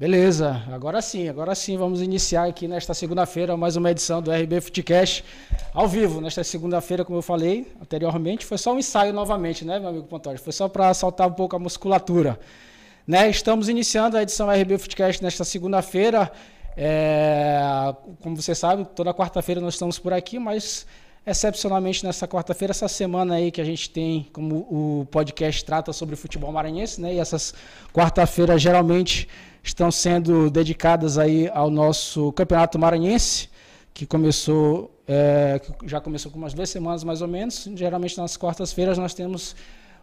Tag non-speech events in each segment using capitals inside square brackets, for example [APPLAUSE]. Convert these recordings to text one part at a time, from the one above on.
Beleza, agora sim, agora sim vamos iniciar aqui nesta segunda-feira mais uma edição do RB Footcast ao vivo. Nesta segunda-feira, como eu falei anteriormente, foi só um ensaio novamente, né, meu amigo Pontório? Foi só para saltar um pouco a musculatura. Né? Estamos iniciando a edição RB Footcast nesta segunda-feira. É... Como você sabe, toda quarta-feira nós estamos por aqui, mas excepcionalmente nessa quarta-feira, essa semana aí que a gente tem, como o podcast trata sobre futebol maranhense, né? E essas quarta-feiras geralmente estão sendo dedicadas aí ao nosso campeonato maranhense, que começou é, que já começou com umas duas semanas mais ou menos. Geralmente nas quartas-feiras nós temos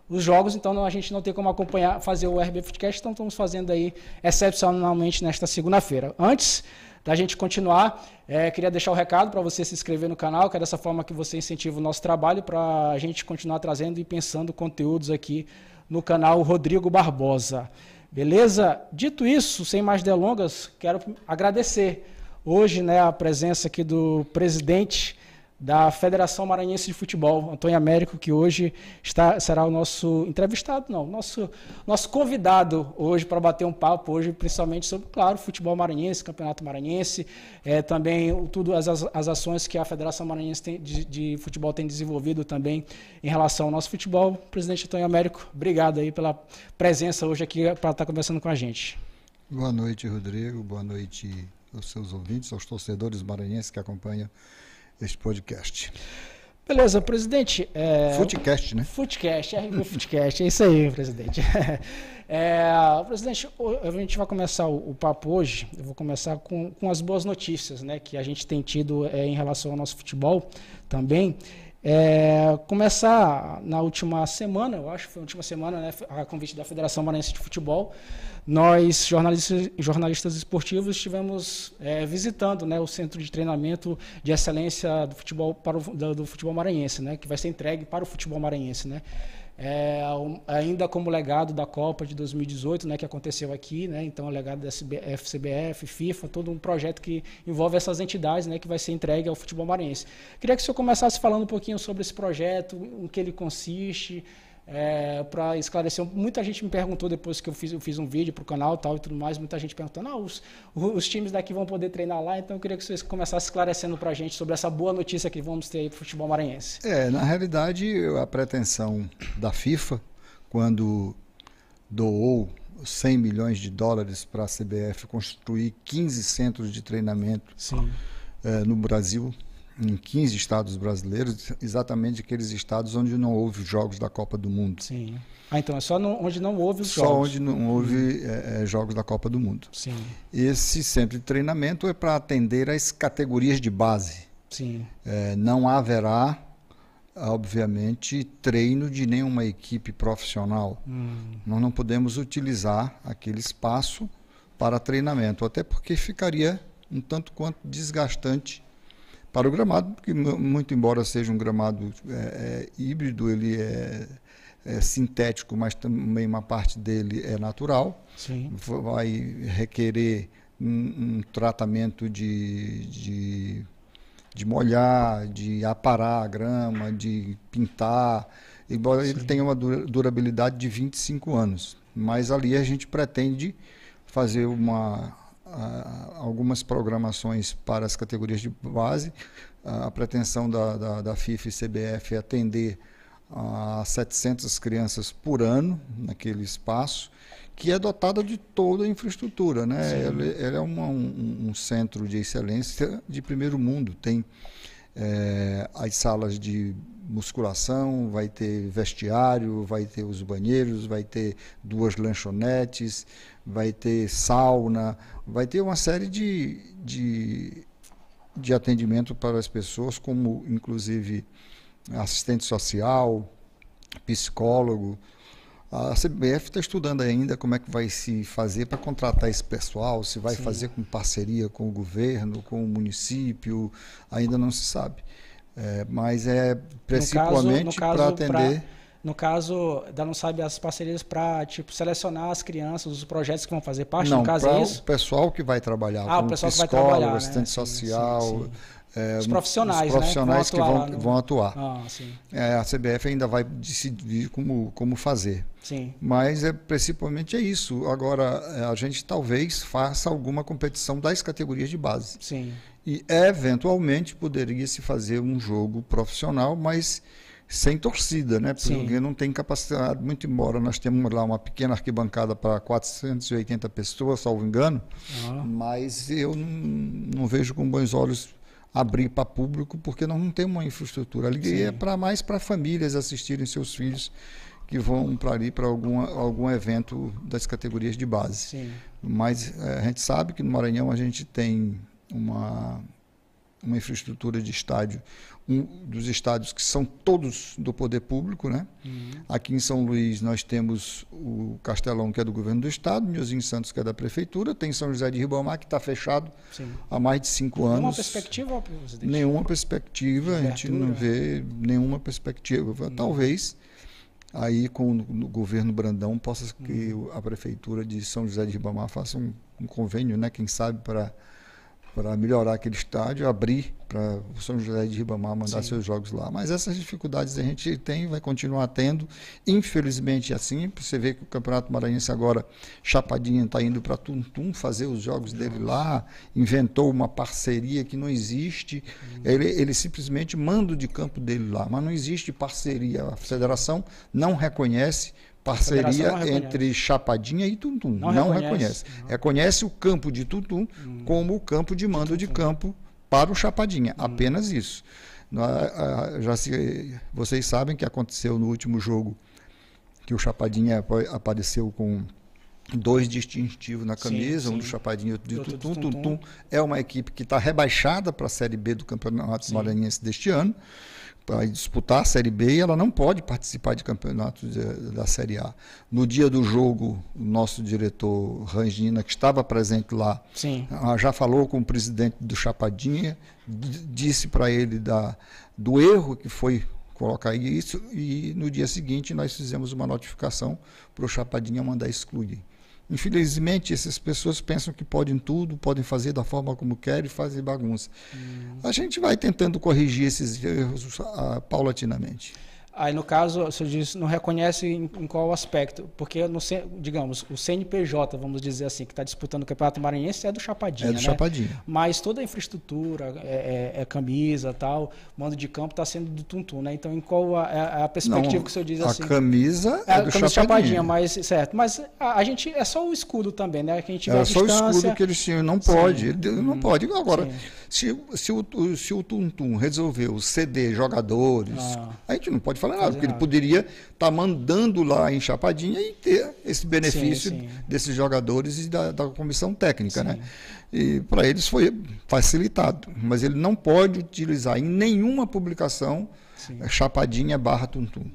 os jogos, então a gente não tem como acompanhar, fazer o RB Footcast, então estamos fazendo aí excepcionalmente nesta segunda-feira. Antes da gente continuar, é, queria deixar o um recado para você se inscrever no canal, que é dessa forma que você incentiva o nosso trabalho para a gente continuar trazendo e pensando conteúdos aqui no canal Rodrigo Barbosa. Beleza? Dito isso, sem mais delongas, quero agradecer hoje né, a presença aqui do presidente da Federação Maranhense de Futebol, Antônio Américo, que hoje está, será o nosso entrevistado, não, nosso, nosso convidado hoje para bater um papo hoje, principalmente sobre, claro, futebol maranhense, campeonato maranhense, é, também tudo as, as ações que a Federação Maranhense tem, de, de, futebol tem desenvolvido também em relação ao nosso futebol. Presidente Antônio Américo, obrigado aí pela presença hoje aqui para estar conversando com a gente. Boa noite, Rodrigo. Boa noite aos seus ouvintes, aos torcedores maranhenses que acompanham este podcast. Beleza, presidente. É... Footcast, né? Footcast, RB é, Footcast, é isso aí, presidente. [LAUGHS] É, presidente, a gente vai começar o, o papo hoje. Eu vou começar com, com, as boas notícias, né, que a gente tem tido é, em relação ao nosso futebol também. É, começar na última semana, eu acho, foi a última semana, né, a convite da Federação Maranhense de Futebol nós, jornalistas, jornalistas esportivos, estivemos é, visitando né, o Centro de Treinamento de Excelência do Futebol, para o, do, do futebol Maranhense, né, que vai ser entregue para o futebol maranhense. Né. É, ainda como legado da Copa de 2018, né, que aconteceu aqui, né, então o é legado da FCBF, FIFA, todo um projeto que envolve essas entidades, né, que vai ser entregue ao futebol maranhense. Queria que o senhor começasse falando um pouquinho sobre esse projeto, em que ele consiste, é, para esclarecer, muita gente me perguntou depois que eu fiz, eu fiz um vídeo para o canal tal e tudo mais, muita gente perguntando, ah, os, os times daqui vão poder treinar lá, então eu queria que vocês começassem esclarecendo para a gente sobre essa boa notícia que vamos ter aí para o futebol maranhense. É, na realidade, a pretensão da FIFA, quando doou 100 milhões de dólares para a CBF construir 15 centros de treinamento é, no Brasil, em 15 estados brasileiros, exatamente aqueles estados onde não houve jogos da Copa do Mundo. Sim. Ah, então é só no, onde não houve os só jogos. Só onde não houve uhum. é, é, jogos da Copa do Mundo. Sim. Esse centro de treinamento é para atender às categorias de base. Sim. É, não haverá, obviamente, treino de nenhuma equipe profissional. Hum. Nós não podemos utilizar aquele espaço para treinamento, até porque ficaria um tanto quanto desgastante para o gramado, porque muito embora seja um gramado é, é, híbrido, ele é, é, sintético, mas também uma parte dele é natural. Sim. Vai requerer um, um tratamento de, de, de, molhar, de aparar a grama, de pintar, embora Sim. ele tenha uma durabilidade de 25 anos. Mas ali a gente pretende fazer uma algumas programações para as categorias de base. A, a pretensão da, da, da FIFA e CBF é atender a 700 crianças por ano naquele espaço, que é dotada de toda a infraestrutura. Né? Ela, ela, é uma, um, um, centro de excelência de primeiro mundo. Tem é, as salas de musculação, vai ter vestiário, vai ter os banheiros, vai ter duas lanchonetes, vai ter sauna, vai ter uma série de, de, de atendimento para as pessoas, como inclusive assistente social, psicólogo. A CBF está estudando ainda como é que vai se fazer para contratar esse pessoal, se vai Sim. fazer com parceria com o governo, com o município, ainda não se sabe. É, mas é principalmente para atender. Pra no caso, da não sabe as parcerias para tipo selecionar as crianças, os projetos que vão fazer parte, não, no caso é isso. O pessoal que vai trabalhar, ah, o pessoal psicólogo, que vai trabalhar, né? assistente né? social, sim, sim, sim. É, os profissionais, os profissionais né? que vão, né? vão atuar. Ah, é, a CBF ainda vai decidir como, como fazer. Sim. Mas é, principalmente é isso. Agora, é, a gente talvez faça alguma competição das categorias de base. Sim. E eventualmente poderia se fazer um jogo profissional, mas sem torcida, né? Porque Sim. não tem capacidade, muito embora nós temos lá uma pequena arquibancada para 480 pessoas, salvo engano, ah. mas eu não, não, vejo com bons olhos abrir para público, porque não temos uma infraestrutura ali. Sim. é para mais para famílias assistirem seus filhos que vão para ali para algum algum evento das categorias de base. Sim. Mas eh, a gente sabe que no Maranhão a gente tem uma uma infraestrutura de estádio um dos estádios que são todos do poder público, né? Uhum. Aqui em São Luís nós temos o Castelão, que é do governo do estado, Miozinho Santos, que é da prefeitura, tem São José de Ribamar, que está fechado Sim. há mais de cinco nenhuma anos. Nenhuma perspectiva, presidente? Nenhuma perspectiva, a gente não vê nenhuma perspectiva. Uhum. Talvez aí com o governo Brandão possa que uhum. a prefeitura de São José de Ribamar faça um, um convênio, né? Quem sabe para para melhorar aquele estádio, abrir para o São José de Ribamar mandar Sim. seus jogos lá. Mas essas dificuldades a gente tem, vai continuar tendo, infelizmente é assim. Você vê que o Campeonato Maranhense agora, Chapadinha está indo para Tuntum fazer os jogos Nossa. dele lá, inventou uma parceria que não existe. Uhum. Ele, ele simplesmente manda o de campo dele lá, mas não existe parceria. A federação não reconhece parceria entre Chapadinha e Tuntum. Não, não reconhece. reconhece. Não. Reconhece o campo de Tuntum hum. como o campo de mando de campo para o Chapadinha. Hum. Apenas isso. Já se, vocês sabem que aconteceu no último jogo que o Chapadinha apareceu com dois distintivos na camisa, sim, sim. um do Chapadinha e outro do Tuntum. Tutum. Tutum. É uma equipe que está rebaixada para a Série B do Campeonato Maranhense deste ano para disputar a Série B e ela não pode participar de campeonatos da Série A. No dia do jogo, o nosso diretor Rangina, que estava presente lá, Sim. Ah, já falou com o presidente do Chapadinha, disse para ele da, do erro que foi colocar isso, e no dia seguinte nós fizemos uma notificação para o Chapadinha mandar excluir. Infelizmente, essas pessoas pensam que podem tudo, podem fazer da forma como querem, fazem bagunça. Hum. A gente vai tentando corrigir esses erros uh, paulatinamente. Aí, no caso, você diz, não reconhece em, em qual aspecto. Porque, no, digamos, o CNPJ, vamos dizer assim, que está disputando o Campeonato Maranhense é do Chapadinha. É do né? Chapadinha. Mas toda a infraestrutura, é, é, é camisa tal, mando de campo está sendo do Tuntum, né? Então, em qual a, a, é a perspectiva não, que o senhor diz assim? A camisa é, é do camisa Chapadinha. Chapadinha. Mas, certo. Mas a, a, gente, é só o escudo também, né? Que a gente é só o escudo que eles tinham. Não pode. não uhum. pode. Agora, se, se, o, se o Tuntum resolveu ceder jogadores, ah. a gente não pode fazer fazer nada, ah, porque ele poderia estar tá mandando lá em Chapadinha e ter esse benefício sim, sim. desses jogadores e da, da comissão técnica, né? sim. né? E para eles foi facilitado, mas ele não pode utilizar em nenhuma publicação eh, Chapadinha barra Tuntum.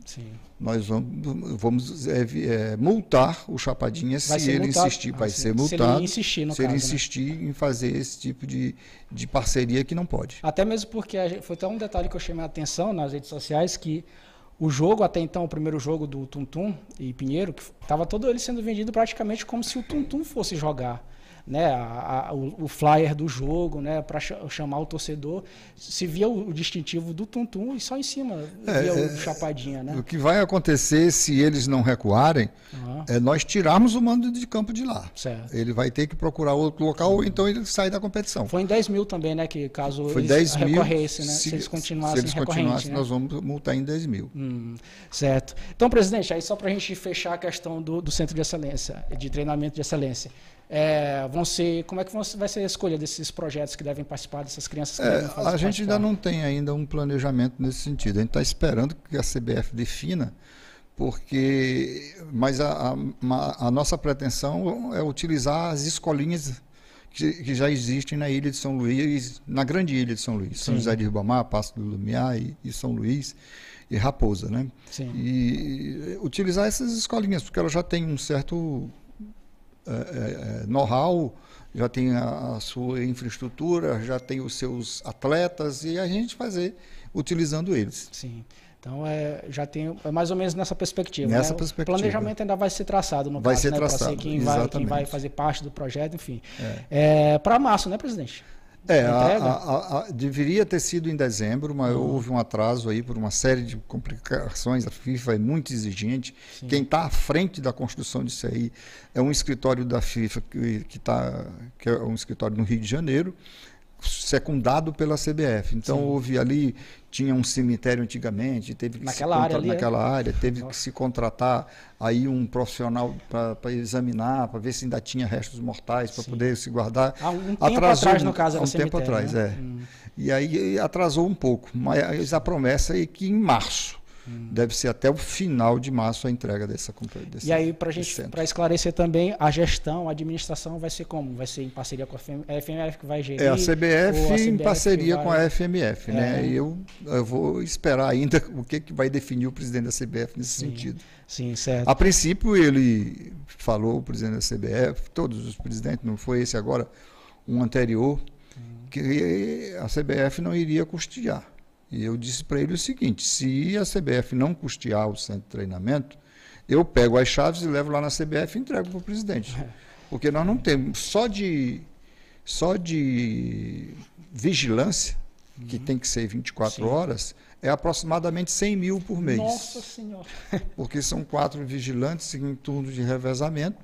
Nós vamos, vamos é, é, multar o Chapadinha vai se ele multado. insistir, ah, vai ser multado. Se ele insistir, no se caso, ele né? insistir né? em fazer esse tipo de, de parceria que não pode. Até mesmo porque gente, foi até um detalhe que eu chamei a atenção nas redes sociais que o jogo, até então, o primeiro jogo do Tuntum e Pinheiro, que estava todo ele sendo vendido praticamente como se o Tuntum fosse jogar né, a, a, o, o, flyer do jogo, né, para ch chamar o torcedor, se via o, o distintivo do Tuntum e só em cima é, via o é, chapadinha, né? O que vai acontecer se eles não recuarem uhum. é nós tirarmos o mando de campo de lá. Certo. Ele vai ter que procurar outro local, ou então ele sai da competição. Foi em 10 mil também, né, que caso Foi eles recorressem, né? Se, se, eles continuassem, se eles continuassem né? nós vamos multar em 10 mil. Hum, certo. Então, presidente, aí só para a gente fechar a questão do, do Centro de Excelência, de Treinamento de Excelência. É, vão ser, como é que vai ser a escolha desses projetos que devem participar, dessas crianças que é, devem fazer A gente participar? ainda não tem ainda um planejamento nesse sentido. A gente está esperando que a CBF defina, porque mas a, a, a nossa pretensão é utilizar as escolinhas que, que, já existem na Ilha de São Luís, na grande Ilha de São Luís, Sim. São José de Ribamar, Passo do Lumiar e, e São Luís e Raposa, né? Sim. E utilizar essas escolinhas, porque elas já têm um certo é, é, é, know-how, já tem a, a, sua infraestrutura, já tem os seus atletas e a gente fazer utilizando eles. Sim. Então é, já tem é mais ou menos nessa perspectiva. Né? Nessa né? perspectiva. O planejamento ainda vai ser traçado no vai caso, ser né? traçado. Para ser quem vai, quem vai, fazer parte do projeto, enfim. É. Para março, né, presidente? É, a, a, a, deveria ter sido em dezembro, mas uhum. houve um atraso aí por uma série de complicações. A FIFA é muito exigente. Sim. Quem está à frente da construção disso aí é um escritório da FIFA que, que, tá, que é um escritório no Rio de Janeiro secundado pela CBF. Então Sim. houve ali, tinha um cemitério antigamente, teve que naquela se área ali, é? naquela é? área, teve Nossa. que se contratar aí um profissional para examinar, para ver se ainda tinha restos mortais para poder se guardar. Há um tempo atrasou, atrás, no caso, há um tempo atrás, né? é. Hum. E aí atrasou um pouco, mas a promessa é que em março Hum. Deve ser até o final de março a entrega dessa compra. E aí, para esclarecer também, a gestão, a administração vai ser como? Vai ser em parceria com a FMF é que vai gerir? É, a CBF, a CBF em parceria vai... com a FMF, né? é. né? E eu, eu vou esperar ainda [LAUGHS] o que, que vai definir o presidente da CBF nesse Sim. sentido. Sim, certo. A princípio, ele falou, o presidente da CBF, todos os presidentes, não foi esse agora, um anterior, hum. que a CBF não iria custear. E eu disse para ele o seguinte: se a CBF não custear o centro de treinamento, eu pego as chaves e levo lá na CBF e entrego para o presidente. [LAUGHS] Porque nós não temos. Só de, só de vigilância, que uhum. tem que ser 24 Sim. horas, é aproximadamente 100 mil por mês. Nossa Senhora! [LAUGHS] Porque são quatro vigilantes em turno de revezamento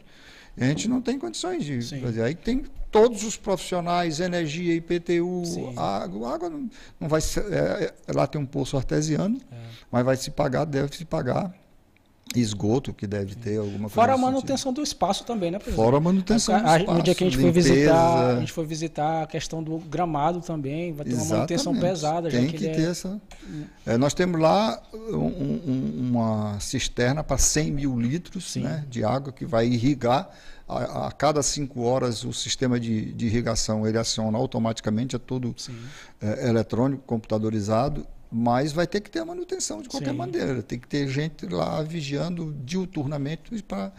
a gente não tem condições de Sim. fazer. Aí tem todos os profissionais, energia, IPTU, Sim. água. Água não, não vai ser, é, é, lá tem um poço artesiano, é. mas vai se pagar, deve se pagar esgoto que deve ter alguma coisa fora a manutenção do espaço também né fora a manutenção a, do espaço, no dia que a gente limpeza. foi visitar a gente foi visitar a questão do gramado também vai ter Exatamente. uma manutenção pesada tem que, que ter é... essa é, nós temos lá um, um, uma cisterna para 100 mil litros né, de água que vai irrigar a, a, cada cinco horas o sistema de, de irrigação ele aciona automaticamente é todo é, eletrônico computadorizado mas vai ter que ter a manutenção de qualquer Sim. maneira. Tem que ter gente lá vigiando diuturnamente para,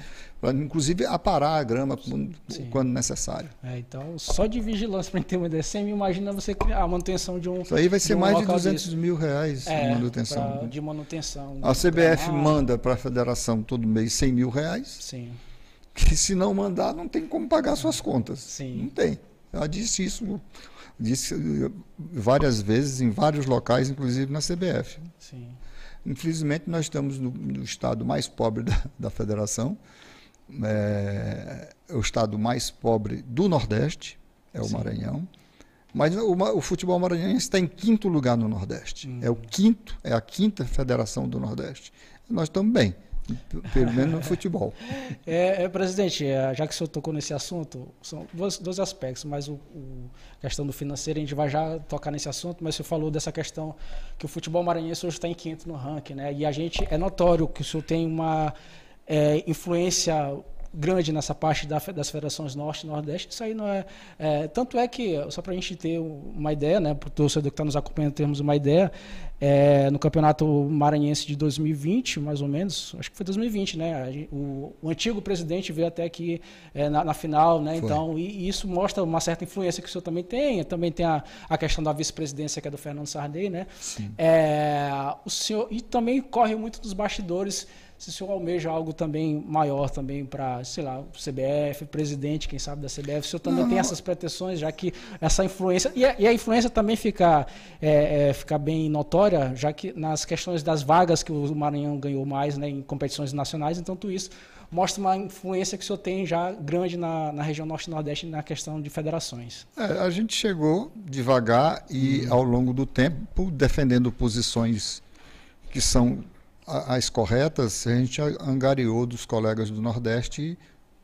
inclusive, aparar a grama quando, quando necessário. É, então, só de vigilância para ter uma mil imagina você criar a manutenção de um. Isso aí vai ser de um mais de 200 desse. mil reais é, de manutenção. Pra, né? de manutenção. A CBF pra... manda para a federação todo mês 100 mil reais. Sim. Que se não mandar, não tem como pagar suas contas. Sim. Não tem. Ela disse isso disse eh, várias vezes em vários locais, inclusive na CBF. Sim. Infelizmente, nós estamos no, no estado mais pobre da, [LAUGHS] da federação, é, é, o estado mais pobre do Nordeste, é o Sim. Maranhão. Mas o, o, futebol maranhense está em quinto lugar no Nordeste. Hum. É o quinto, é a quinta federação do Nordeste. Nós estamos bem. Pelo menos no futebol. [LAUGHS] É, é, presidente, é, já que o senhor tocou nesse assunto, são dois, dois aspectos, mas o, o, questão do financeiro, a gente vai já tocar nesse assunto, mas o senhor falou dessa questão que o futebol maranhense hoje está em quinto no ranking, né? E a gente, é notório que o senhor tem uma é, influência grande nessa parte da, das federações norte e nordeste. Isso aí não é, é tanto é que só para a gente ter uma ideia, né, para o torcedor que está nos acompanhando termos uma ideia, é, no campeonato maranhense de 2020, mais ou menos, acho que foi 2020, né, o, o antigo presidente veio até aqui é, na, na, final, né, foi. então e, e, isso mostra uma certa influência que o senhor também tem, também tem a, a questão da vice-presidência que é do Fernando Sarney, né, é, o senhor e também corre muito dos bastidores se o senhor almeja algo também maior também para, sei lá, CBF, presidente, quem sabe da CBF, o senhor também não, tem não. essas pretensões, já que essa influência, e a, e a influência também fica, é, é, fica bem notória, já que nas questões das vagas que o Maranhão ganhou mais né, em competições nacionais, então tudo isso mostra uma influência que o senhor tem já grande na, na região norte e nordeste na questão de federações. É, a gente chegou devagar e hum. ao longo do tempo defendendo posições que são as corretas, a gente angariou dos colegas do Nordeste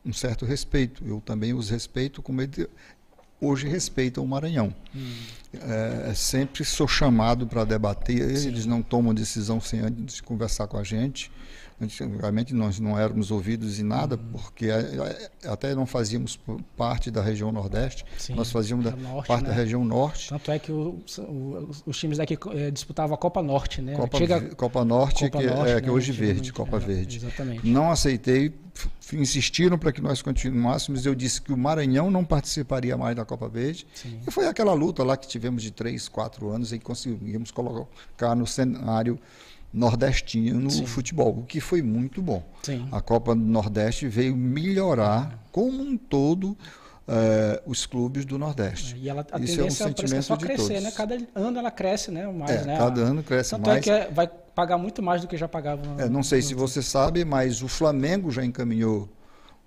um certo respeito. Eu também os respeito, como ele hoje respeitam o Maranhão. Hum. É, é sempre sou chamado para debater, Sim. eles não tomam decisão sem antes de conversar com a gente. Antigamente nós não éramos ouvidos em nada, uhum. porque até não fazíamos parte da região Nordeste, Sim, nós fazíamos da norte, parte né? da região Norte. Tanto é que o, o, os times daqui é, disputavam a Copa Norte, né? Copa, Copa Norte, Copa que, é, norte, é, né? que hoje é verde, Copa é, Verde. Exatamente. Não aceitei, insistiram para que nós continuássemos. Eu disse que o Maranhão não participaria mais da Copa Verde. Sim. E foi aquela luta lá que tivemos de três, quatro anos e conseguimos colocar no cenário Nordestina no futebol, o que foi muito bom. Sim. A Copa do Nordeste veio melhorar como um todo é, os clubes do Nordeste. É, e ela, a Isso é um sentimento só de crescer, todos. né? Cada ano ela cresce, né? Mais, é, né? Cada ano cresce Tanto é mais. É que vai pagar muito mais do que já pagava. É, não sei no... se você sabe, mas o Flamengo já encaminhou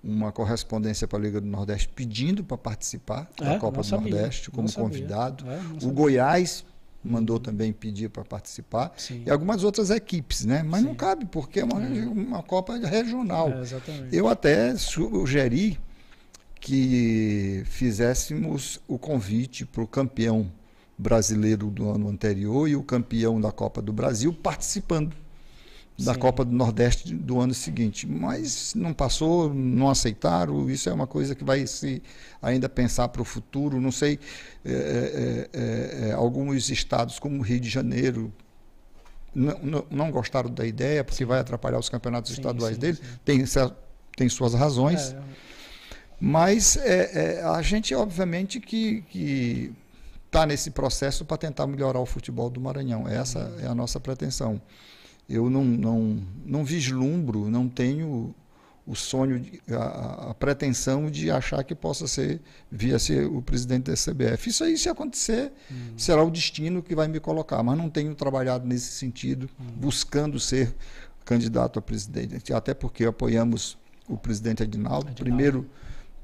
uma correspondência para a Liga do Nordeste pedindo para participar da é? Copa do sabia, Nordeste como convidado. o Goiás mandou também pedir para participar, Sim. e algumas outras equipes, né? Mas Sim. não cabe, porque é uma, é. uma Copa regional. É, Eu até sugeri que fizéssemos o convite para o campeão brasileiro do ano anterior e o campeão da Copa do Brasil participando da Sim. Copa do Nordeste do ano seguinte. Mas não passou, não aceitaram. Isso é uma coisa que vai se ainda pensar para o futuro. Não sei, é, é, é, alguns estados, como o Rio de Janeiro, não, não, gostaram da ideia, porque vai atrapalhar os campeonatos sim, estaduais sim, dele. Sim. Tem, tem suas razões. É. Mas é, é, a gente, obviamente, que está nesse processo para tentar melhorar o futebol do Maranhão. Essa é a nossa pretensão eu não, não, não vislumbro, não tenho o sonho, a, a, pretensão de achar que possa ser, vir a ser o presidente da CBF. Isso aí, se acontecer, uhum. será o destino que vai me colocar, mas não tenho trabalhado nesse sentido, uhum. buscando ser candidato a presidente, até porque apoiamos o presidente Adinaldo, primeiro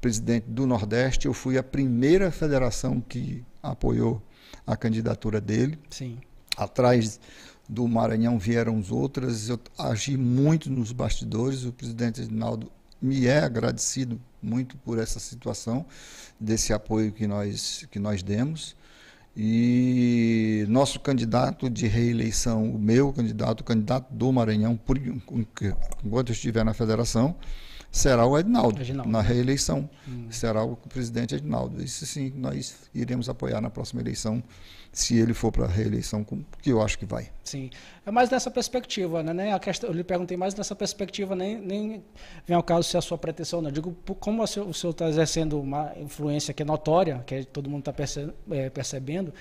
presidente do Nordeste, eu fui a primeira federação que apoiou a candidatura dele. Sim. Atrás do Maranhão vieram os outras. Eu agi muito nos bastidores. O presidente Edinaldo me é agradecido muito por essa situação, desse apoio que nós, que nós demos. E nosso candidato de reeleição, o meu candidato, o candidato do Maranhão, por, enquanto eu estiver na federação, será o Edinaldo, na né? reeleição. Hum. Será o presidente Edinaldo. Isso sim, nós iremos apoiar na próxima eleição, se ele for para a reeleição, que eu acho que vai. Sim. É mais nessa perspectiva, né? A questão, eu lhe perguntei mais nessa perspectiva, nem, nem vem ao caso se é a sua pretensão, não. Eu digo, como o senhor está exercendo uma influência que é notória, que é, todo mundo está perce, é, percebendo,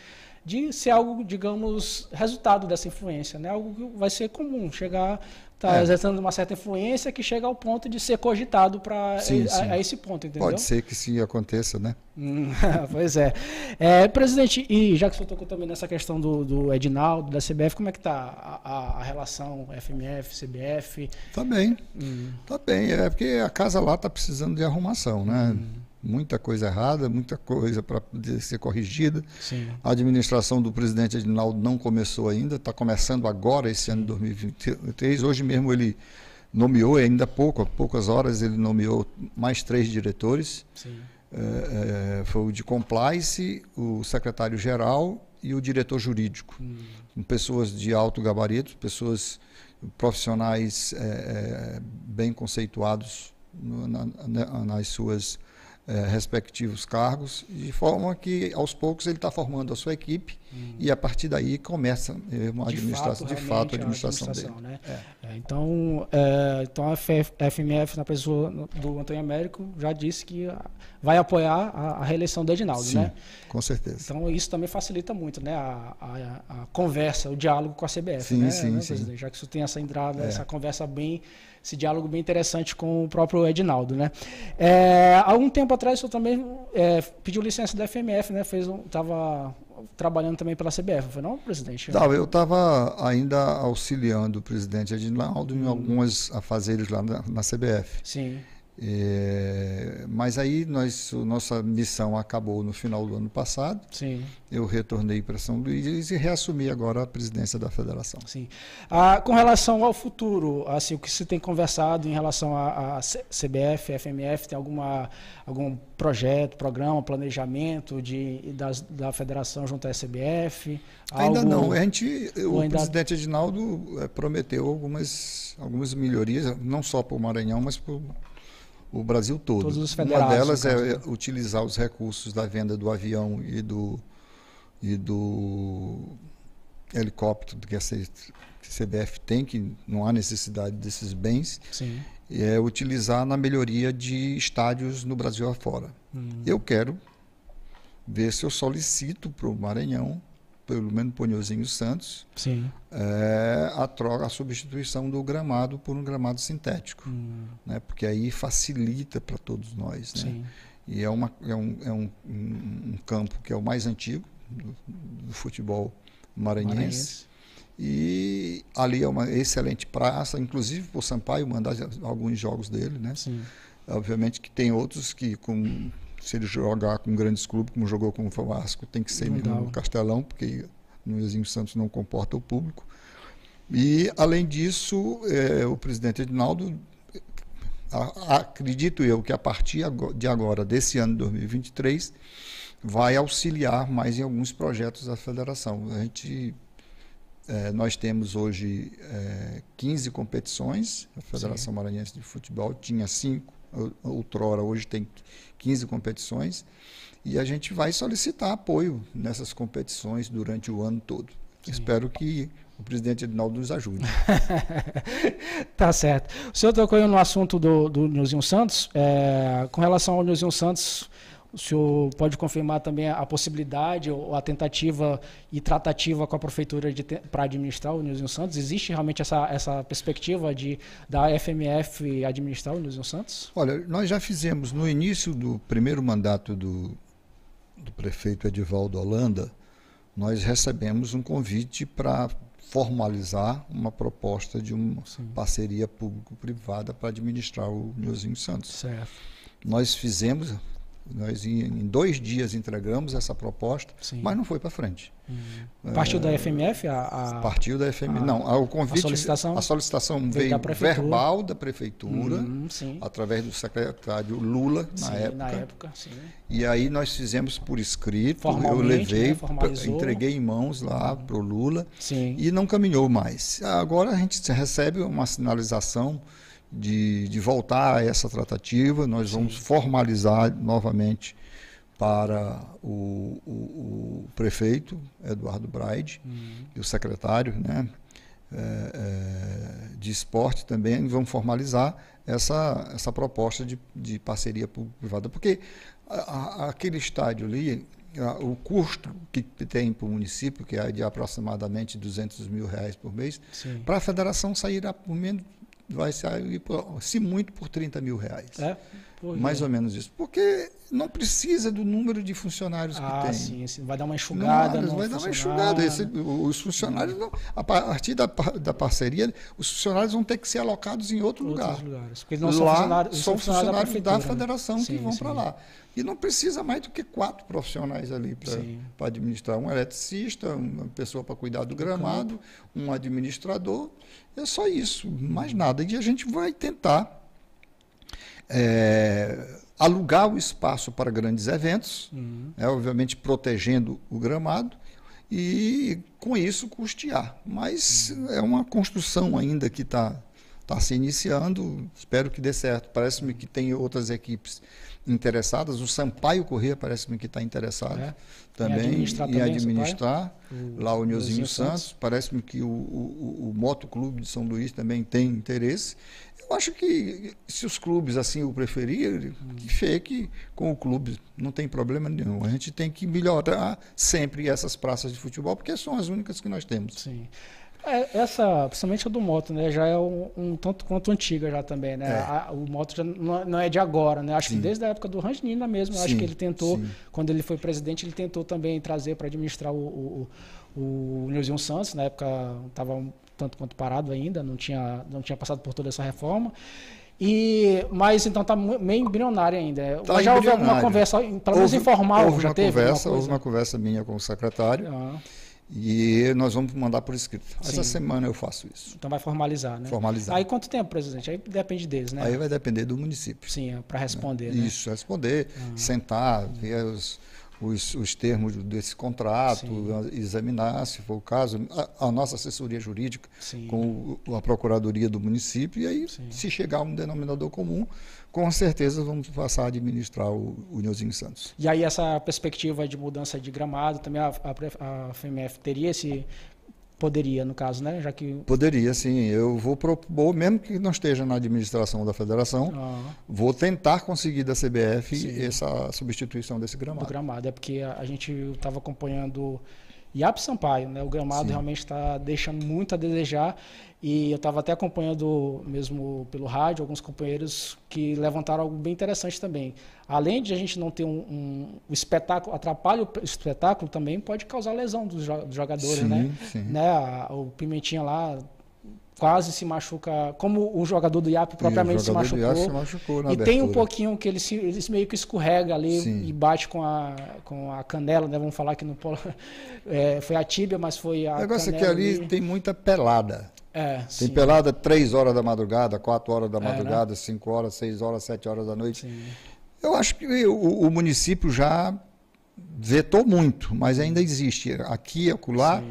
de ser algo, digamos, resultado dessa influência, né? Algo que vai ser comum, chegar Está é. exercendo uma certa influência que chega ao ponto de ser cogitado para a, a, esse ponto, entendeu? Pode ser que isso aconteça, né? Hum, [LAUGHS] pois é. é. Presidente, e já que você tocou também nessa questão do, do Edinaldo, da CBF, como é que está a, a, relação FMF, CBF? Está bem. Está hum. Tá bem, é porque a casa lá está precisando de arrumação, né? Hum muita coisa errada, muita coisa para ser corrigida. Sim. A administração do presidente Adinaldo não começou ainda, está começando agora, esse ano de 2023. Hoje mesmo ele nomeou, ainda há pouco, poucas horas, ele nomeou mais três diretores. É, é, foi o de compliance, o secretário-geral e o diretor jurídico. Hum. Pessoas de alto gabarito, pessoas profissionais é, é, bem conceituados no, na, na, nas suas é, respectivos cargos, de forma que aos poucos ele está formando a sua equipe hum. e a partir daí começa é, uma de administração, fato, de fato, a administração, é a administração dele. Né? É. é então, então a FMF, na pessoa do Antônio Américo, já disse que ah, vai apoiar a, a reeleição do Edinaldo, Sim, né? Com certeza. Então isso também facilita muito, né? A, a conversa, o diálogo com a CBF, sim, né? Sim, né, sim. Já que isso tem essa entrada, essa conversa bem esse diálogo bem interessante com o próprio Edinaldo, né? É, algum tempo atrás, eu também é, pediu licença da FMF, né? um, tava trabalhando também pela CBF, foi não, presidente? Não, eu estava ainda auxiliando o presidente Edinaldo hum. em algumas afazeres lá na, na CBF. Sim. É, mas aí nós, nossa missão acabou no final do ano passado. Sim. Eu retornei para São Luís e reassumi agora a presidência da federação. Sim. Ah, com relação ao futuro, assim, o que se tem conversado em relação à CBF, FMF, tem alguma, algum projeto, programa, planejamento de, das, da federação junto à CBF? Ainda algo... não. A gente, o ainda... presidente Edinaldo eh, prometeu algumas, algumas melhorias, não só para o Maranhão, mas para o Brasil todo. Uma delas é né? utilizar os recursos da venda do avião e do, e do helicóptero que a CBF tem, que não há necessidade desses bens, Sim. é utilizar na melhoria de estádios no Brasil afora. Hum. Eu quero ver se eu solicito para o Maranhão pelo menos Ponhozinho Santos, Sim. É, a troca, a substituição do gramado por um gramado sintético, hum. né? Porque aí facilita para todos nós, né? Sim. E é, uma, é, um, é um, um, campo que é o mais antigo do, do futebol maranhense. maranhense. E ali é uma excelente praça, inclusive por Sampaio mandar alguns jogos dele, né? Sim. Obviamente que tem outros que com se ele jogar com grandes clubes, como jogou com o Vasco, tem que ser no Castelão, porque no Ezinho Santos não comporta o público. E, além disso, é, o presidente Edinaldo, a, acredito eu que a partir de agora, desse ano de 2023, vai auxiliar mais em alguns projetos da federação. A gente, é, nós temos hoje é, 15 competições, a Federação Sim. Maranhense de Futebol tinha cinco outrora, hoje tem 15 competições, e a gente vai solicitar apoio nessas competições durante o ano todo. Sim. Espero que o presidente Edinaldo nos ajude. [LAUGHS] tá certo. O senhor tocou no assunto do, do Nilzinho Santos. É, com relação ao Nilzinho Santos, o senhor pode confirmar também a possibilidade ou a tentativa e tratativa com a prefeitura para administrar o Nilson Santos? Existe realmente essa, essa perspectiva de da FMF administrar o Nilson Santos? Olha, nós já fizemos no início do primeiro mandato do, do prefeito Edivaldo Holanda, nós recebemos um convite para formalizar uma proposta de uma Sim. parceria público-privada para administrar o Nilzinho Santos. Certo. Nós fizemos nós, em dois dias, entregamos essa proposta, Sim. mas não foi para frente. Hum. Partiu é, da FMF? A, a, partiu da FMF. A, não, o convite. A solicitação, a solicitação veio, da verbal da prefeitura, hum, através do secretário Lula, sim, na época. Na época e aí nós fizemos por escrito, eu né, levei, né, entreguei em mãos lá hum. para o Lula sim. e não caminhou mais. Agora a gente recebe uma sinalização de, de voltar a essa tratativa. Nós Sim. vamos formalizar novamente para o, o, o prefeito Eduardo Braide uhum. e o secretário, né? É, é, de esporte também vamos formalizar essa, essa proposta de, de parceria público-privada. Porque a, a, aquele estádio ali, a, o custo que tem para o município, que é de aproximadamente 200 mil reais por mês, para a federação sairá por menos vai sair, se muito, por 30 mil reais. É? Mais ou menos isso. Porque não precisa do número de funcionários ah, que tem. Sim, vai dar uma enxugada. Não, vai dar uma enxugada. Esse, os funcionários, não, a partir da, da parceria, os funcionários vão ter que ser alocados em outro lugar. Lugares, porque não lá são funcionários, são funcionários da, da federação né? sim, que vão para lá. E não precisa mais do que quatro profissionais ali para administrar. Um eletricista, uma pessoa para cuidar do gramado, um administrador é só isso, mais nada. E a gente vai tentar é, alugar o espaço para grandes eventos, uhum. é, obviamente protegendo o gramado, e com isso custear. Mas uhum. é uma construção ainda que está tá se iniciando, espero que dê certo. Parece-me que tem outras equipes interessadas. O Sampaio Corrêa parece-me que está interessado é. também em administrar, também, em administrar o lá o Nilzinho Santos. Santos. Parece-me que o, o, o Moto Clube de São Luís também tem interesse. Eu acho que se os clubes assim o preferirem, que fique com o clube, não tem problema nenhum. A gente tem que melhorar sempre essas praças de futebol, porque são as únicas que nós temos. Sim. É, essa, principalmente a do moto, né? Já é um, um tanto quanto antiga já também, né? É. A, o moto já não, é, é de agora, né? Acho Sim. que desde a época do Rangina mesmo, Sim. acho que ele tentou, Sim. quando ele foi presidente, ele tentou também trazer para administrar o, o, o, o Santos, na época estava um, tanto quanto parado ainda, não tinha, não tinha passado por toda essa reforma. E, mas então está meio bilionário ainda. Né. Tá mas já houve alguma conversa, pelo menos informal, houve já uma teve? Conversa, houve uma conversa minha com o secretário. Ah. E nós vamos mandar por escrito. Sim. Essa semana eu faço isso. Então vai formalizar, né? Formalizar. Aí quanto tempo, presidente? Aí depende deles, né? Aí vai depender do município. Sim, é para responder. Né? né? Isso, responder, ah. sentar, ver os, os, os termos desse contrato, Sim. examinar, se for o caso, a, a nossa assessoria jurídica Sim. com o, a procuradoria do município, e aí, Sim. se chegar a um denominador comum, com certeza vamos passar a administrar o, o Neuzinho Santos. E aí essa perspectiva de mudança de gramado, também a, a, a FMF teria esse Poderia, no caso, né? Já que... Poderia, sim. Eu vou propor, mesmo que não esteja na administração da federação, ah. vou tentar conseguir da CBF sim. essa substituição desse gramado. Do gramado, é porque a, a gente estava acompanhando Iapo Sampaio, né? O gramado Sim. realmente está deixando muito a desejar e eu estava até acompanhando mesmo pelo rádio alguns companheiros que levantaram algo bem interessante também. Além de a gente não ter um, um, um espetáculo, atrapalha o espetáculo também pode causar lesão dos, jogadores, sim, né? Sim. né? o Pimentinha lá quase se machuca, como o jogador do IAP propriamente se machucou. se machucou. e abertura. tem um pouquinho que ele, se, ele meio que escorrega ali Sim. e bate com a, com a canela, né? Vamos falar que no polo [LAUGHS] é, foi a tíbia, mas foi a. O negócio é que ali e... tem muita pelada. É, tem sim. pelada 3 horas da madrugada, 4 horas da é, madrugada, é, né? 5 horas, 6 horas, 7 horas da noite. Sim. Eu acho que o, o, município já vetou muito, mas ainda existe aqui, acolá,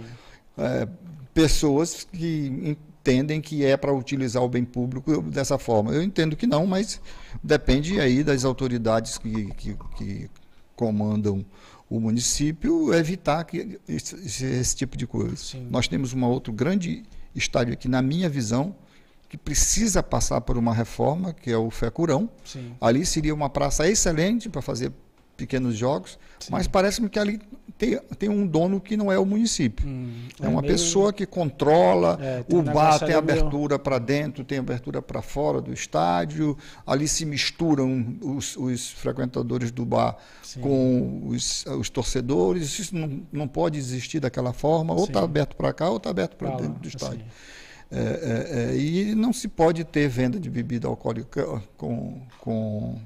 é, pessoas que entendem que é para utilizar o bem público dessa forma. Eu entendo que não, mas depende aí das autoridades que, que, que comandam o município evitar que esse, esse, tipo de coisa. Sim. Nós temos um outro grande estádio aqui, na minha visão, que precisa passar por uma reforma, que é o Fecurão. Sim. Ali seria uma praça excelente para fazer pequenos jogos, Sim. mas parece-me que ali tem, tem, um dono que não é o município. Hum, é, é uma meio... pessoa que controla é, o bar, tem abertura meio... para dentro, tem abertura para fora do estádio, ali se misturam os, os frequentadores do bar Sim. com os, os, torcedores, isso não, não, pode existir daquela forma, ou está aberto para cá ou está aberto para dentro do assim. estádio. É, é, é, e não se pode ter venda de bebida alcoólica com, com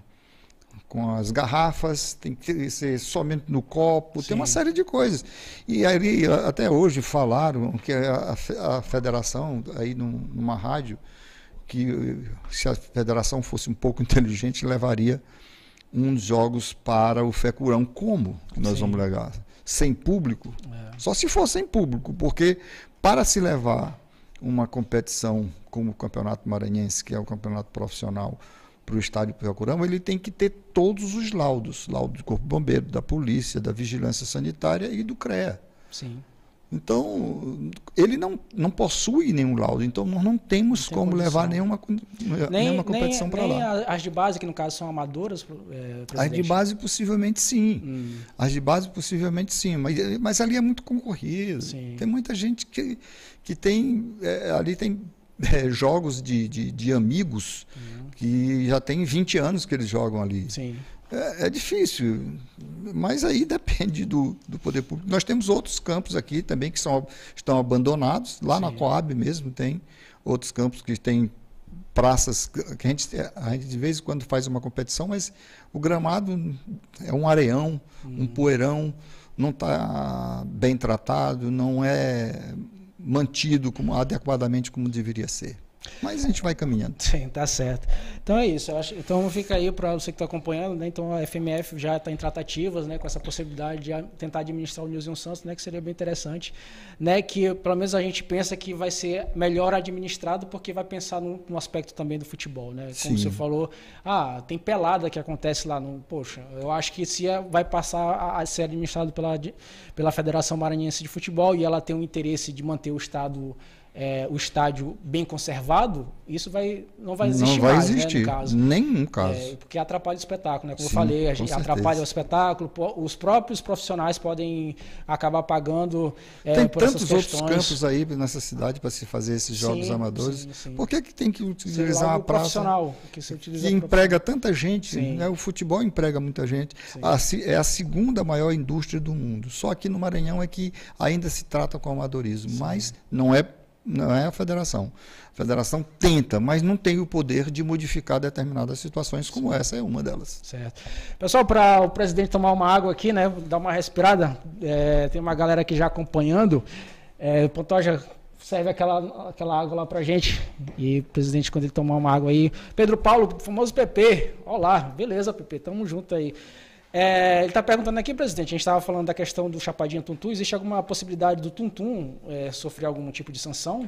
com as garrafas, tem que ser somente no copo, Sim. tem uma série de coisas. E aí até hoje falaram que a, a federação, aí numa rádio, que eh, se a federação fosse um pouco [LAUGHS] inteligente, levaria um jogos para o Fecurão. Como nós Sim. vamos levar? Sem público? É. Só se for sem público, porque para se levar uma competição como o Campeonato Maranhense, que é o campeonato profissional, para o estádio Piracurama, ele tem que ter todos os laudos, laudo do Corpo Bombeiro, da Polícia, da Vigilância Sanitária e do CREA. Sim. Então, ele não, não possui nenhum laudo, então nós não temos não tem como condição. levar eh, nenhuma, nem, nenhuma competição para lá. As de base, que no caso são amadoras? É, as de base, possivelmente sim. Hum. As de base, possivelmente sim, mas, mas ali é muito concorrido. Sim. Tem muita gente que, que tem. É, ali tem é, jogos de, de, de amigos uhum. que já tem 20 anos que eles jogam ali. Sim. É, é, difícil, mas aí depende do, do poder público. Nós temos outros campos aqui também que são, estão abandonados, lá Sim. na Coab mesmo tem outros campos que tem praças que a gente, a gente de vez em quando faz uma competição, mas o gramado é um areião, hum. um uhum. poeirão, não está bem tratado, não é mantido como, adequadamente como deveria ser. Mas a gente vai caminhando. [LAUGHS] Sim, tá certo. Então é isso. Acho, então fica aí para você que está acompanhando, né? Então a FMF já está em tratativas, né? Com essa possibilidade de tentar administrar o Nilson Santos, né? Que seria bem interessante, né? Que pelo menos a gente pensa que vai ser melhor administrado porque vai pensar no, aspecto também do futebol, né? Como Sim. você falou, ah, tem pelada que acontece lá no, poxa, eu acho que se vai passar a, a, ser administrado pela pela Federação Maranhense de Futebol e ela tem o interesse de manter o estado é, o estádio bem conservado, isso vai, não vai existir. Não vai mais, né, existir. Né, caso. Nenhum caso. É, porque atrapalha o espetáculo, né? Como Sim, eu falei, a gente atrapalha o espetáculo, os próprios profissionais podem acabar pagando. É, tem tantos outros campos aí nessa cidade para se fazer esses jogos sim, amadores. Sim, sim. Por que, que tem que utilizar uma praça profissional, que, se utiliza que emprega tanta gente? Né? O futebol emprega muita gente. A, é a segunda maior indústria do mundo. Só aqui no Maranhão é que ainda se trata com amadorismo, mas não é não é a federação. A federação tenta, mas não tem o poder de modificar determinadas situações, como essa é uma delas. Certo. Pessoal, para o presidente tomar uma água aqui, né, dar uma respirada, é, tem uma galera aqui já acompanhando. É, Pontoja, serve aquela, aquela água lá para gente. E presidente, quando ele tomar uma água aí. Pedro Paulo, famoso PP. Olá, beleza, PP, tamo junto aí. É, ele está perguntando aqui, presidente, a gente estava falando da questão do Chapadinha Tuntum, existe alguma possibilidade do Tuntum é, sofrer algum tipo de sanção?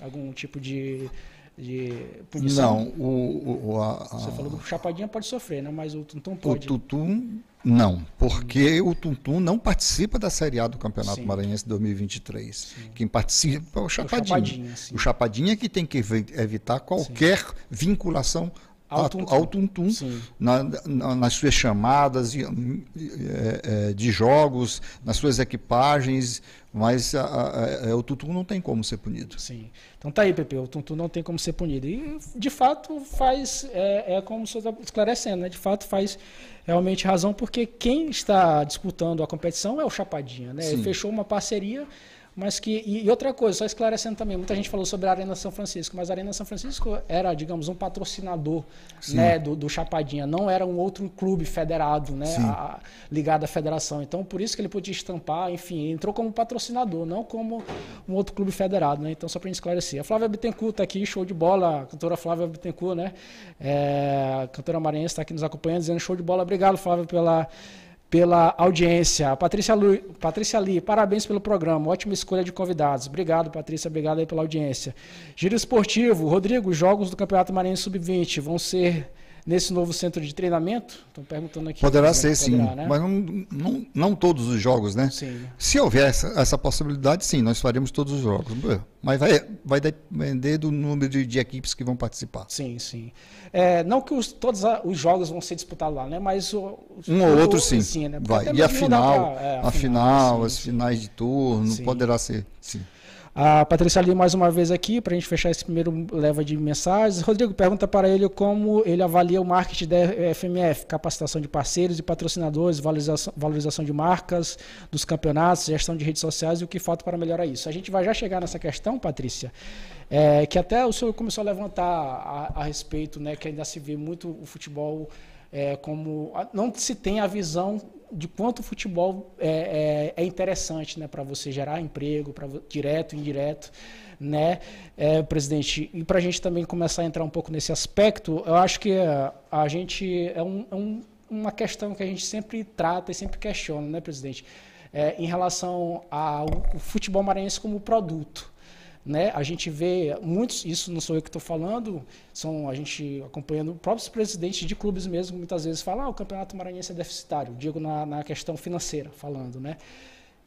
Algum tipo de, de punição? Não, o, o a, Você falou que o Chapadinha pode sofrer, né? mas o Tuntum pode. O Tuntum não, porque o Tuntum não participa da Série A do Campeonato sim. Maranhense 2023. Sim. Quem participa é o Chapadinha. O Chapadinha, o Chapadinha é que tem que evitar qualquer sim. vinculação ao tuntum, na, na, nas suas chamadas de, é, é, de, jogos, nas suas equipagens, mas a, a, a, é, o tuntum não tem como ser punido. Sim. Então tá aí, Pepe, o tuntum não tem como ser punido. E de fato faz, é, é como senhor está esclarecendo, né? de fato faz realmente razão, porque quem está disputando a competição é o Chapadinha. Né? Ele fechou uma parceria mas que, e outra coisa, só esclarecendo também, muita gente falou sobre a Arena São Francisco, mas a Arena São Francisco era, digamos, um patrocinador né, do, do, Chapadinha, não era um outro clube federado, né, a, ligado à federação. Então, por isso que ele podia estampar, enfim, entrou como patrocinador, não como um outro clube federado. Né? Então, só para esclarecer. A Flávia Bittencourt está aqui, show de bola, a cantora Flávia Bittencourt, né? É, a cantora maranhense está aqui nos acompanhando, dizendo show de bola. Obrigado, Flávia, pela pela audiência. Patrícia, Lu, Patrícia Li, parabéns pelo programa. Ótima escolha de convidados. Obrigado, Patrícia. Obrigado aí pela audiência. Giro esportivo. Rodrigo, jogos do Campeonato Maranhense Sub-20 vão ser nesse novo centro de treinamento? Estão perguntando aqui. Poderá é ser, poderá, sim. Né? Mas não, não, não, todos os jogos, né? Sim. Se houver essa, essa possibilidade, sim, nós faremos todos os jogos. Mas vai, vai depender do número de, de equipes que vão participar. Sim, sim. É, não que os, todos os jogos vão ser disputados lá, né? Mas o, um ou outro, sim. né? Vai. E a final, pra, é, a, a final, final sim, as sim. finais de turno, sim. poderá ser, sim. A Patrícia ali mais uma vez aqui, para a gente fechar esse primeiro leva de mensagens. Rodrigo pergunta para ele como ele avalia o marketing da FMF, capacitação de parceiros e patrocinadores, valorização, valorização de marcas, dos campeonatos, gestão de redes sociais e o que falta para melhorar isso. A gente vai já chegar nessa questão, Patrícia, é, que até o senhor começou a levantar a, a respeito, né, que ainda se vê muito o futebol é, como não se tem a visão de quanto o futebol é, é, é interessante né, para você gerar emprego, para direto, indireto, né, é, presidente. E para a gente também começar a entrar um pouco nesse aspecto, eu acho que é, a, gente é, um, é um, uma questão que a gente sempre trata e sempre questiona, né, presidente, é, em relação ao futebol maranhense como produto. Né? A gente vê muitos, isso não sou eu que estou falando, são a gente acompanhando próprios presidentes de clubes mesmo, muitas vezes falam, ah, o Campeonato Maranhense é deficitário, digo na, na questão financeira falando, né?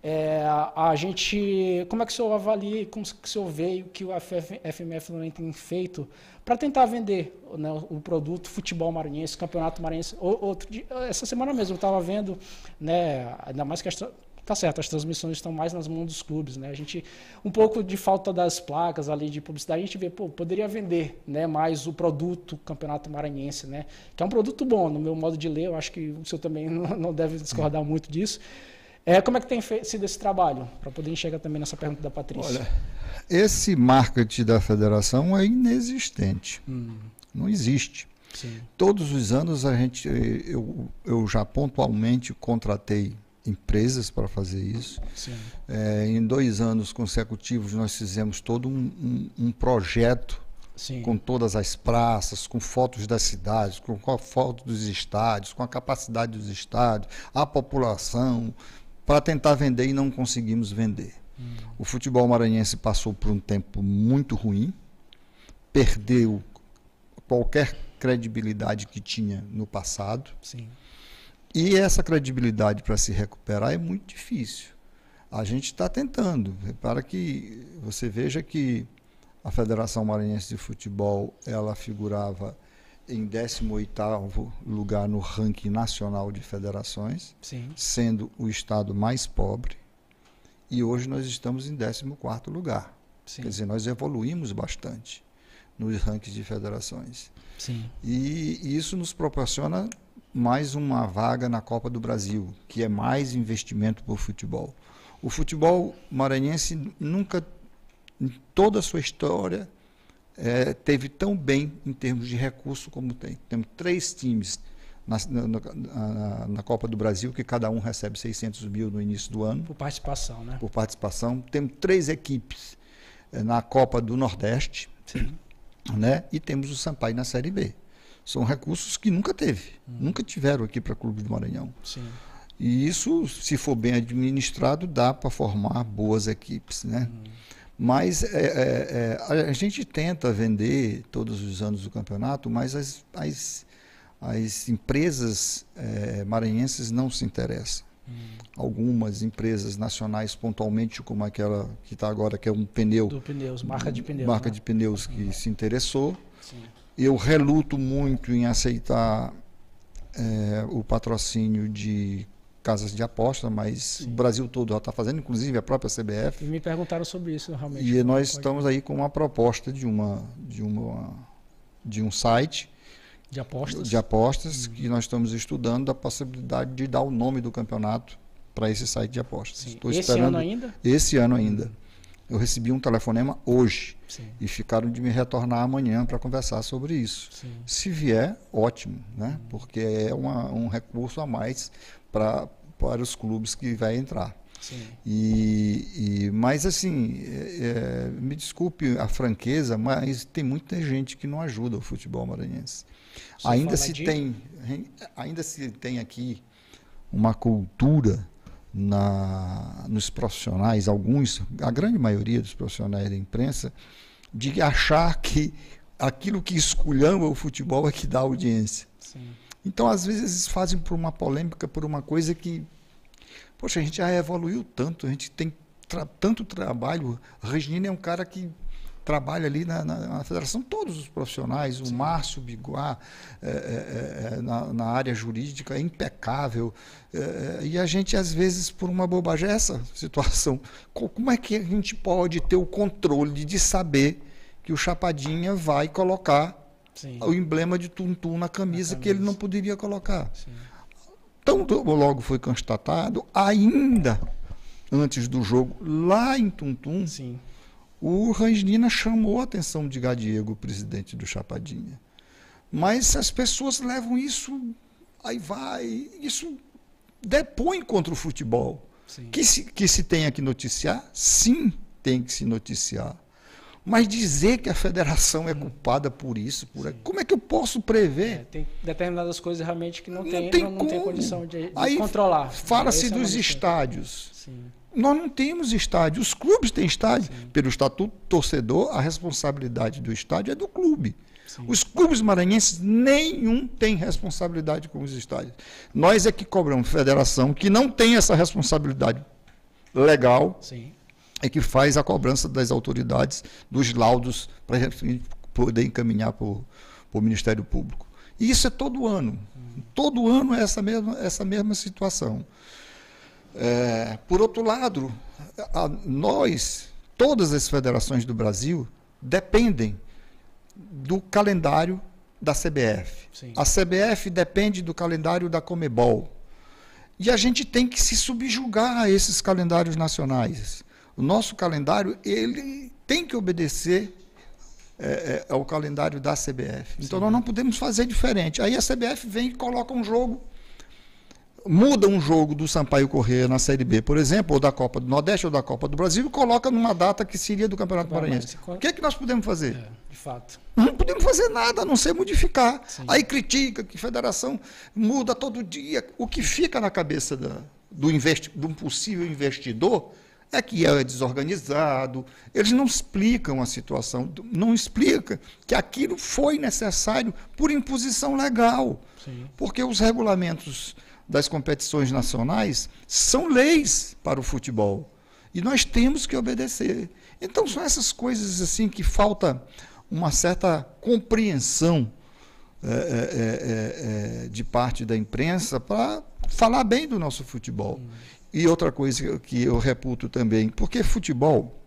É, a, gente, como é que o senhor avalia, como que o senhor vê o que o FMF não tem feito para tentar vender né, o produto futebol maranhense, campeonato maranhense? Ou, outro, essa semana mesmo eu estava vendo, né, ainda mais que Tá certo, as transmissões estão mais nas mãos dos clubes, né? A gente, um pouco de falta das placas ali de publicidade, a gente vê, pô, poderia vender, né, mais o produto Campeonato Maranhense, né? Que é um produto bom, no meu modo de ler, eu acho que o senhor também [LAUGHS] não deve discordar uhum. muito disso. É, como é que tem sido esse trabalho? Para poder enxergar também nessa pergunta da Patrícia. Olha, esse marketing da federação é inexistente. Hum. Não existe. Sim. Todos os anos a gente, eu, eu já pontualmente contratei empresas para fazer isso. É, em dois anos consecutivos, nós fizemos todo um, um, um projeto Sim. com todas as praças, com fotos das cidades, com, fotos dos estádios, com a capacidade dos estádios, a população, para tentar vender e não conseguimos vender. Hum. O futebol maranhense passou por um tempo muito ruim, perdeu qualquer credibilidade que tinha no passado. Sim e essa credibilidade para se recuperar é muito difícil. A gente está tentando. Repara que você veja que a Federação Maranhense de Futebol ela figurava em 18º lugar no ranking nacional de federações, Sim. sendo o estado mais pobre. E hoje nós estamos em 14º lugar. Sim. Quer dizer, nós evoluímos bastante nos rankings de federações. Sim. E isso nos proporciona mais uma vaga na Copa do Brasil, que é mais investimento para o futebol. O futebol maranhense nunca, em toda a sua história, é, teve tão bem em termos de recurso como tem. Temos três times na, na, na, Copa do Brasil, que cada um recebe 600 mil no início do ano. Por participação, né? Por participação. Temos três equipes é, na Copa do Nordeste, Sim. né? E temos o Sampaio na Série B. São recursos que nunca teve, hum. nunca tiveram aqui para o Clube do Maranhão. Sim. E isso, se for bem administrado, dá para formar boas equipes, né? Hum. Mas é, é, é, a gente tenta vender todos os anos do campeonato, mas as, as, as empresas é, maranhenses não se interessam. Hum. Algumas empresas nacionais, pontualmente, como aquela que está agora, que é um pneu. Do pneus, marca de pneus. Marca né? de pneus que hum. se interessou. Sim. Eu reluto muito em aceitar é, o patrocínio de casas de aposta, mas Sim. o Brasil todo já está fazendo, inclusive a própria CBF. E me perguntaram sobre isso realmente. E nós estamos aí com uma proposta de uma de uma de um site de apostas, de apostas uhum. que nós estamos estudando a possibilidade de dar o nome do campeonato para esse site de apostas. Sim. Estou esse esperando ano ainda? Esse ano ainda. Eu recebi um telefonema hoje Sim. e ficaram de me retornar amanhã para conversar sobre isso. Sim. Se vier, ótimo, né? porque é uma, um recurso a mais para para os clubes que vai entrar. E, e, mas assim, é, é, me desculpe a franqueza, mas tem muita gente que não ajuda o futebol maranhense. Você ainda se de... tem, ainda se tem aqui uma cultura na, nos profissionais, alguns, a grande maioria dos profissionais da imprensa, de achar que aquilo que esculhamba o futebol é que dá audiência. Sim. Então, às vezes, eles fazem por uma polêmica, por uma coisa que. Poxa, a gente já evoluiu tanto, a gente tem tra tanto trabalho. Regina é um cara que trabalha ali na, na, na federação, todos os profissionais, o Márcio Biguá, é é, é, é, na, na, área jurídica, é impecável. É, e a gente, às vezes, por uma bobagem, essa situação, como é que a gente pode ter o controle de saber que o Chapadinha vai colocar Sim. o emblema de Tuntum na camisa, camisa, que ele não poderia colocar? Sim. Então, logo foi constatado, ainda antes do jogo, lá em Tuntum, o Rangelina chamou a atenção de Gadiego, presidente do Chapadinha. Mas as pessoas levam isso, aí vai, isso depõe contra o futebol. Que, se, que se tenha que noticiar? Sim, tem que se noticiar. Mas dizer que a federação é culpada por isso, por como é que eu posso prever? É, tem determinadas coisas realmente que não, não tem, tem não, não tem condição de, de Aí controlar. Fala-se é dos é estádios. Sim nós não temos estádio. Os clubes têm estádio. Sim. Pelo estatuto torcedor, a responsabilidade do estádio é do clube. Sim. Os clubes maranhenses nenhum tem responsabilidade com os estádios. Nós é que cobramos federação que não tem essa responsabilidade legal. Sim. É que faz a cobrança das autoridades dos laudos para poder encaminhar para o Ministério Público. E isso é todo ano. Hum. Todo ano é essa mesma, essa mesma situação. É, por outro lado, a, nós, todas as federações do Brasil, dependem do calendário da CBF. Sim. A CBF depende do calendário da Comebol. E a gente tem que se subjugar a esses calendários nacionais. O nosso calendário ele tem que obedecer é, é, ao calendário da CBF. Então Sim. nós não podemos fazer diferente. Aí a CBF vem e coloca um jogo muda um jogo do Sampaio Corrêa na Série B, por exemplo, ou da Copa do Nordeste ou da Copa do Brasil, e coloca numa data que seria do Campeonato Paranaense. O que é que nós podemos fazer? É, de fato. Não podemos fazer nada, a não ser modificar. Sim. Aí critica que a federação muda todo dia. O que fica na cabeça da, do investi, de um possível investidor é que é desorganizado. Eles não explicam a situação, não explica que aquilo foi necessário por imposição legal. Sim. Porque os regulamentos das competições nacionais são leis para o futebol. E nós temos que obedecer. Então são essas coisas assim que falta uma certa compreensão é, é, é, de parte da imprensa para falar bem do nosso futebol. Hum. E outra coisa que eu reputo também, porque futebol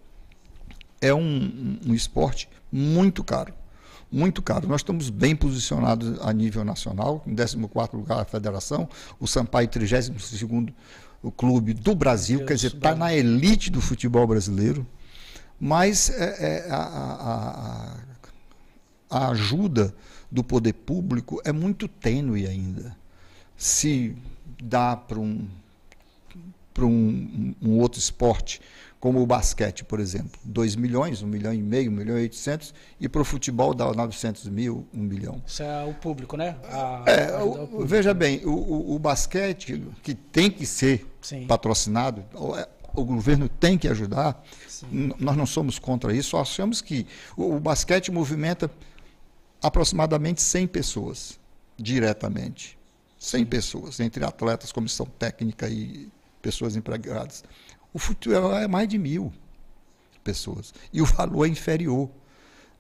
é um, um esporte muito caro muito caro. Nós estamos bem posicionados a nível nacional, em 14º lugar a federação, o Sampaio 32º o clube do Brasil, quer dizer, está na né? elite do futebol brasileiro, mas é, é, a, a, a ajuda do poder público é muito tênue ainda. Se dá para um, um, um outro esporte como o basquete, por exemplo, 2 milhões, 1 um milhão e meio, 1 um milhão e 800, e para o futebol dá 900 mil, 1 um milhão. Isso é o público, né? A, é, a, o, público. Veja bem, o, o, o, basquete, que tem que ser Sim. patrocinado, o é, governo tem que ajudar, nós não somos contra isso, só achamos que o basquete movimenta aproximadamente 100 pessoas, diretamente. 100 pessoas, entre atletas, comissão técnica e pessoas empregadas. O futebol é mais de mil pessoas. E o valor é inferior.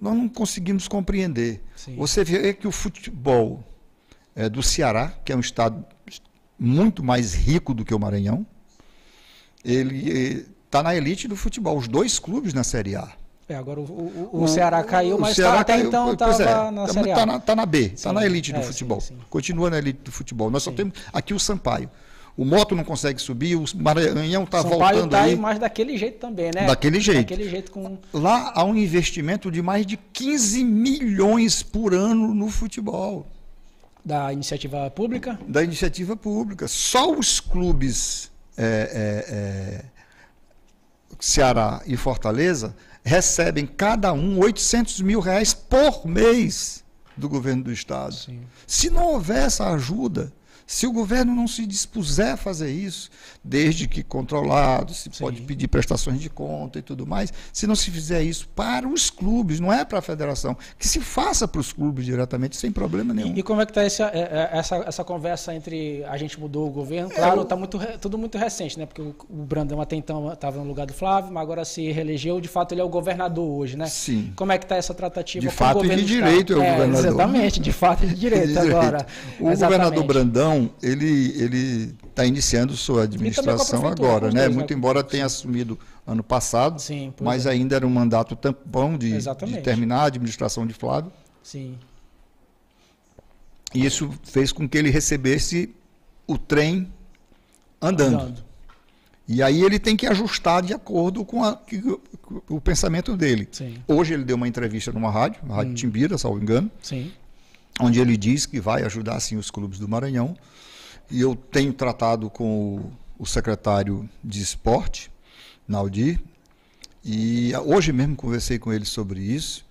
Nós não conseguimos compreender. Sim. Você vê que o futebol é, do Ceará, que é um estado muito mais rico do que o Maranhão, ele está é, na elite do futebol. Os dois clubes na Série A. É, agora o, o, o, Ceará caiu, mas tá, Ceará tá, até caiu, então estava é, na tá, Série tá A. Está na, tá na, B, está na elite do é, futebol. Sim, sim. Continua na elite do futebol. Nós só temos aqui o Sampaio o moto não consegue subir, o Maranhão está voltando tá aí. Mas daquele jeito também, né? Daquele jeito. Daquele jeito com... Lá há um investimento de mais de 15 milhões por ano no futebol. Da iniciativa pública? Da iniciativa pública. Só os clubes é, é, é, Ceará e Fortaleza recebem cada um 800 mil reais por mês do governo do estado. Sim. Se não houver essa ajuda, se o governo não se dispuser a fazer isso, desde que controlado, se Sim. pode pedir prestações de conta e tudo mais. Se não se fizer isso para os clubes, não é para a federação, que se faça para os clubes diretamente, sem problema nenhum. E, e como é que está essa, é, é, essa, essa conversa entre a gente mudou o governo? Claro, está é, muito, tudo muito recente, né? Porque o, o Brandão até então estava no lugar do Flávio, mas agora se reelegeu, de fato ele é o governador hoje, né? Sim. Como é que está essa tratativa? De fato e de direito é o governador. Exatamente, de fato e de [LAUGHS] direito, agora. O governador Brandão, ele... ele está iniciando sua administração agora, né? Dois, né? Muito né? embora tenha assumido ano passado, Sim, mas é. ainda era um mandato tampão de, de, terminar a administração de Flávio. Sim. E isso fez com que ele recebesse o trem andando. andando. E aí ele tem que ajustar de acordo com, a, com o pensamento dele. Sim. Hoje ele deu uma entrevista numa rádio, na Rádio hum. Timbira, salvo engano, Sim. onde ele diz que vai ajudar sim os clubes do Maranhão e eu tenho tratado com o, o secretário de esporte, Naldir, e hoje mesmo conversei com ele sobre isso.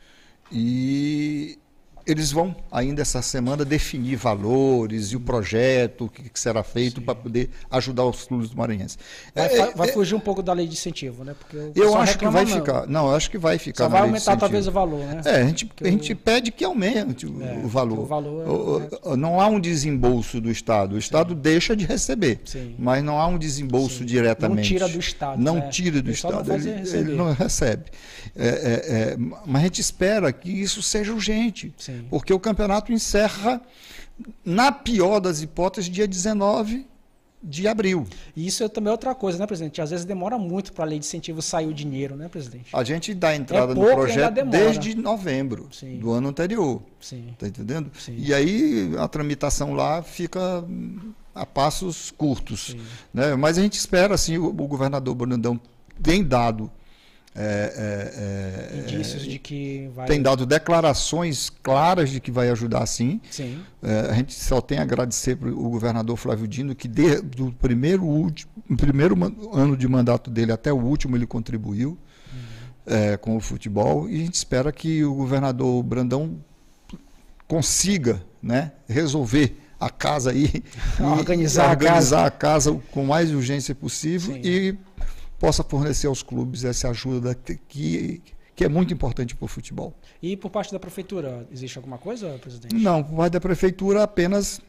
E eles vão, ainda essa semana, definir valores e o projeto, o que, que será feito para poder ajudar os clubes maranhenses. Vai, é, vai é, fugir um pouco da lei de incentivo, né? Porque eu acho que vai não. ficar. Não, eu acho que vai ficar. Só vai aumentar talvez o valor, né? É, a gente, a gente o... pede que aumente o, é, valor. O valor é o, não há um desembolso do Estado. O Estado Sim. deixa de receber, Sim. mas não há um desembolso Sim. diretamente. Não tira do Estado. Não né? tira do Estado. Ele, ele, não recebe. É, é, mas a gente espera que isso seja urgente. Sim. Porque o campeonato encerra, na pior das hipóteses, dia 19 de abril. E isso é também outra coisa, né, presidente? Às vezes demora muito para a lei de incentivo sair o dinheiro, né, presidente? A gente dá entrada é no projeto desde novembro Sim. do ano anterior. Sim. Tá entendendo? Sim. E aí a tramitação lá fica hum, a passos curtos, né? Mas a gente espera assim, o, o governador Brandão tem dado é, é, é, é, Indícios de que vai. Tem dado declarações claras de que vai ajudar sim. sim. É, a gente só tem a agradecer para o governador Flávio Dino, que desde do primeiro, último, primeiro ano de mandato dele até o último ele contribuiu. Uhum. É, com o futebol e a gente espera que o governador Brandão consiga né, resolver a casa aí, [LAUGHS] organizar, e, a, organizar casa. a, casa. com mais urgência possível Sim. e possa fornecer aos clubes essa ajuda que, que é muito importante para o futebol. E por parte da prefeitura, existe alguma coisa, presidente? Não, por parte da prefeitura apenas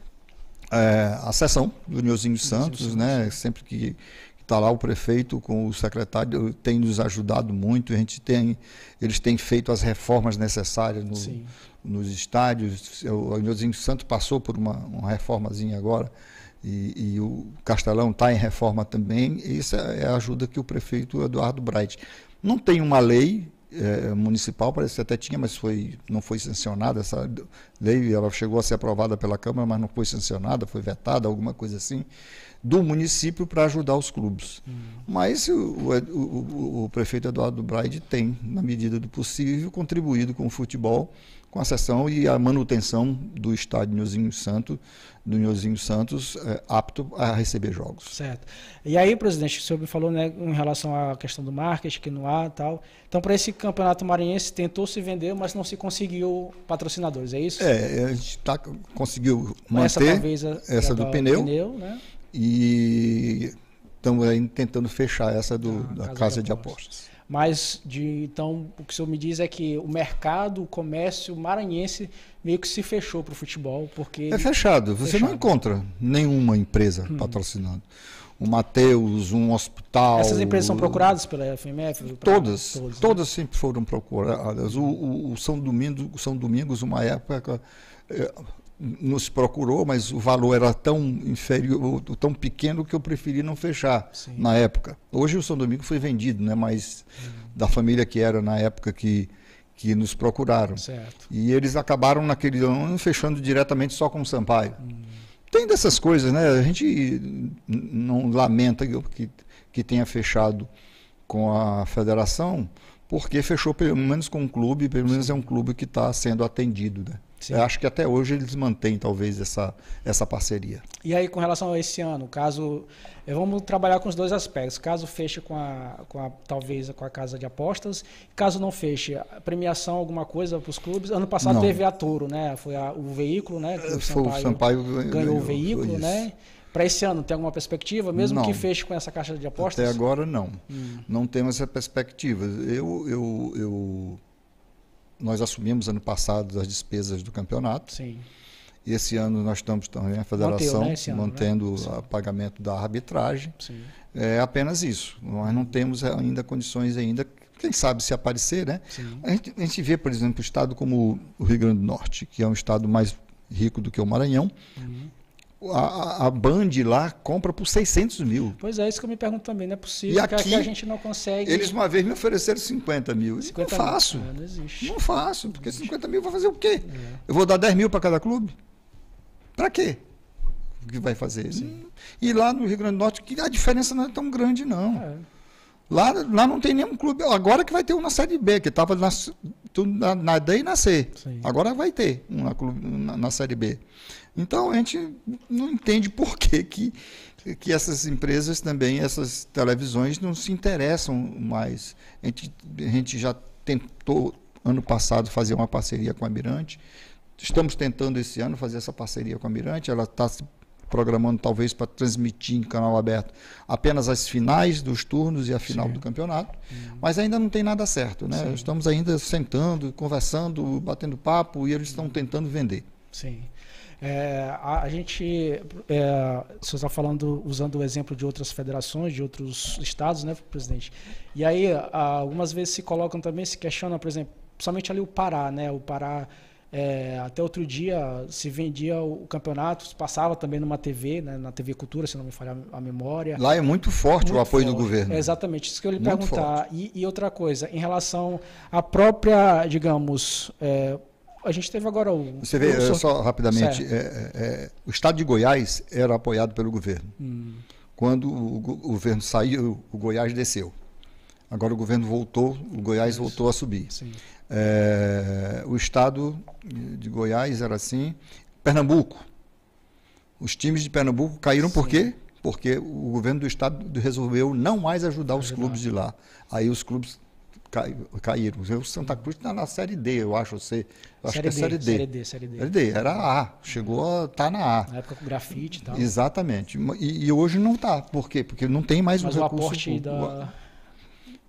é, a sessão do Niozinho Santos, Santos, né? Sempre que está lá o prefeito com o secretário tem nos ajudado muito. A gente tem, eles têm feito as reformas necessárias no, nos estádios. O Niozinho Santos passou por uma, uma reformazinha agora e, e o Castelão está em reforma também. Isso é, é a ajuda que o prefeito Eduardo Bright. Não tem uma lei é, municipal, parece que até tinha, mas foi, não foi sancionada essa lei, ela chegou a ser aprovada pela Câmara, mas não foi sancionada, foi vetada, alguma coisa assim, do município para ajudar os clubes. Hum. Mas o, o, o, o, prefeito Eduardo Braide tem, na medida do possível, contribuído com o futebol com a sessão e a manutenção do estádio Nhozinho Santo, do Nhozinho Santos, é, apto a receber jogos. Certo. E aí, presidente, o senhor me falou né, em relação à questão do marketing, que não há e tal. Então, para esse campeonato maranhense, tentou se vender, mas não se conseguiu patrocinadores, é isso? É, a gente tá, conseguiu manter essa, talvez, a, essa do, pneu, pneu né? e estamos tentando fechar essa do, ah, da casa, casa de apostas. apostas. Mas de então o que o senhor me diz é que o mercado, o comércio maranhense meio que se fechou para o futebol porque é fechado. Você fechado. não encontra nenhuma empresa hum. patrocinando. Um Mateus, um hospital. Essas empresas são procuradas pela FMF? Todas, todos, né? todas sempre foram procuradas. O, o, o São Domingos, São Domingos, uma época eh, nos procurou, mas o valor era tão inferior, tão pequeno que eu preferi não fechar Sim. na época. Hoje o São Domingo foi vendido, né? Mas hum. da família que era na época que que nos procuraram. Certo. E eles acabaram naquele ano fechando diretamente só com o Sampaio. Hum. Tem dessas coisas, né? A gente não lamenta que, que tenha fechado com a federação, porque fechou pelo menos com o clube, pelo menos é um clube que está sendo atendido, né? acho que até hoje eles mantêm talvez essa, essa parceria. E aí, com relação a esse ano, caso. Eh, vamos trabalhar com os dois aspectos. Caso feche com a, com a talvez com a casa de apostas, caso não feche, premiação alguma coisa para os clubes. Ano passado não. teve a Toro, né? Foi a, o veículo, né? É, o Sampaio, o Sampaio ganhou, ganhou o veículo, né? Para esse ano, tem alguma perspectiva, mesmo não. que feche com essa caixa de apostas? Até agora, não. Hum. Não temos essa perspectiva. Eu, eu, eu nós assumimos ano passado as despesas do campeonato. Sim. Esse ano nós estamos também, a né, federação, Manteu, né, mantendo o né? pagamento da arbitragem. Sim. É apenas isso. Nós não temos ainda condições ainda, quem sabe se aparecer, né? A gente, a gente, vê, por exemplo, o estado como o Rio Grande do Norte, que é um estado mais rico do que o Maranhão, uhum a, a Band lá compra por 600 mil. Pois é, isso que eu me pergunto também. Não é possível e aqui, a gente não consegue. Eles uma vez me ofereceram 50 mil. 50 não é faço. É, não Não faço, porque não 50 mil vai fazer o quê? É. Eu vou dar 10 mil para cada clube? Para quê? O que vai fazer isso? Hum. E lá no Rio Grande do Norte, a diferença não é tão grande, não. É. Lá, lá não tem nenhum clube. Agora que vai ter um na Série B, que estava na, na, na D e na C. Sim. Agora vai ter um na, na, na Série B. Então a gente não entende por que, que, que essas empresas também, essas televisões, não se interessam mais. A gente, a gente já tentou ano passado fazer uma parceria com a Mirante. Estamos tentando esse ano fazer essa parceria com a Mirante. Ela está se programando talvez para transmitir em canal aberto apenas as finais dos turnos e a final Sim. do campeonato, hum. mas ainda não tem nada certo, né? Estamos ainda sentando, conversando, batendo papo e eles estão tentando vender. Sim. É, a, a, gente, é, você está falando, usando o exemplo de outras federações, de outros estados, né, presidente? E aí, algumas vezes se colocam também, se questionam, por exemplo, principalmente ali o Pará, né? O Pará, é, até outro dia, se vendia o, campeonato, passava também numa TV, né, na TV Cultura, se não me falha a memória. Lá é muito forte muito o apoio forte. do governo. É exatamente, isso que eu lhe muito perguntar. E, e, outra coisa, em relação à própria, digamos, é, a gente teve agora o. Você vê, o... É só rapidamente, é, é, é, o estado de Goiás era apoiado pelo governo. Hum. Quando o, governo saiu, o Goiás desceu. Agora o governo voltou, o Goiás Isso. voltou a subir. É, o estado de Goiás era assim. Pernambuco. Os times de Pernambuco caíram Sim. por quê? porque o governo do estado resolveu não mais ajudar os clubes de lá. Aí os clubes cai, caíram. O Santa Cruz está na Série D, eu acho. Você, eu série acho que é D, Série D. Série D, Série D. Série D, era A, chegou a tá na A. Na época com grafite e tal. Exatamente. E, e hoje não está. Por quê? Porque não tem mais Mas um o recurso. Aporte da...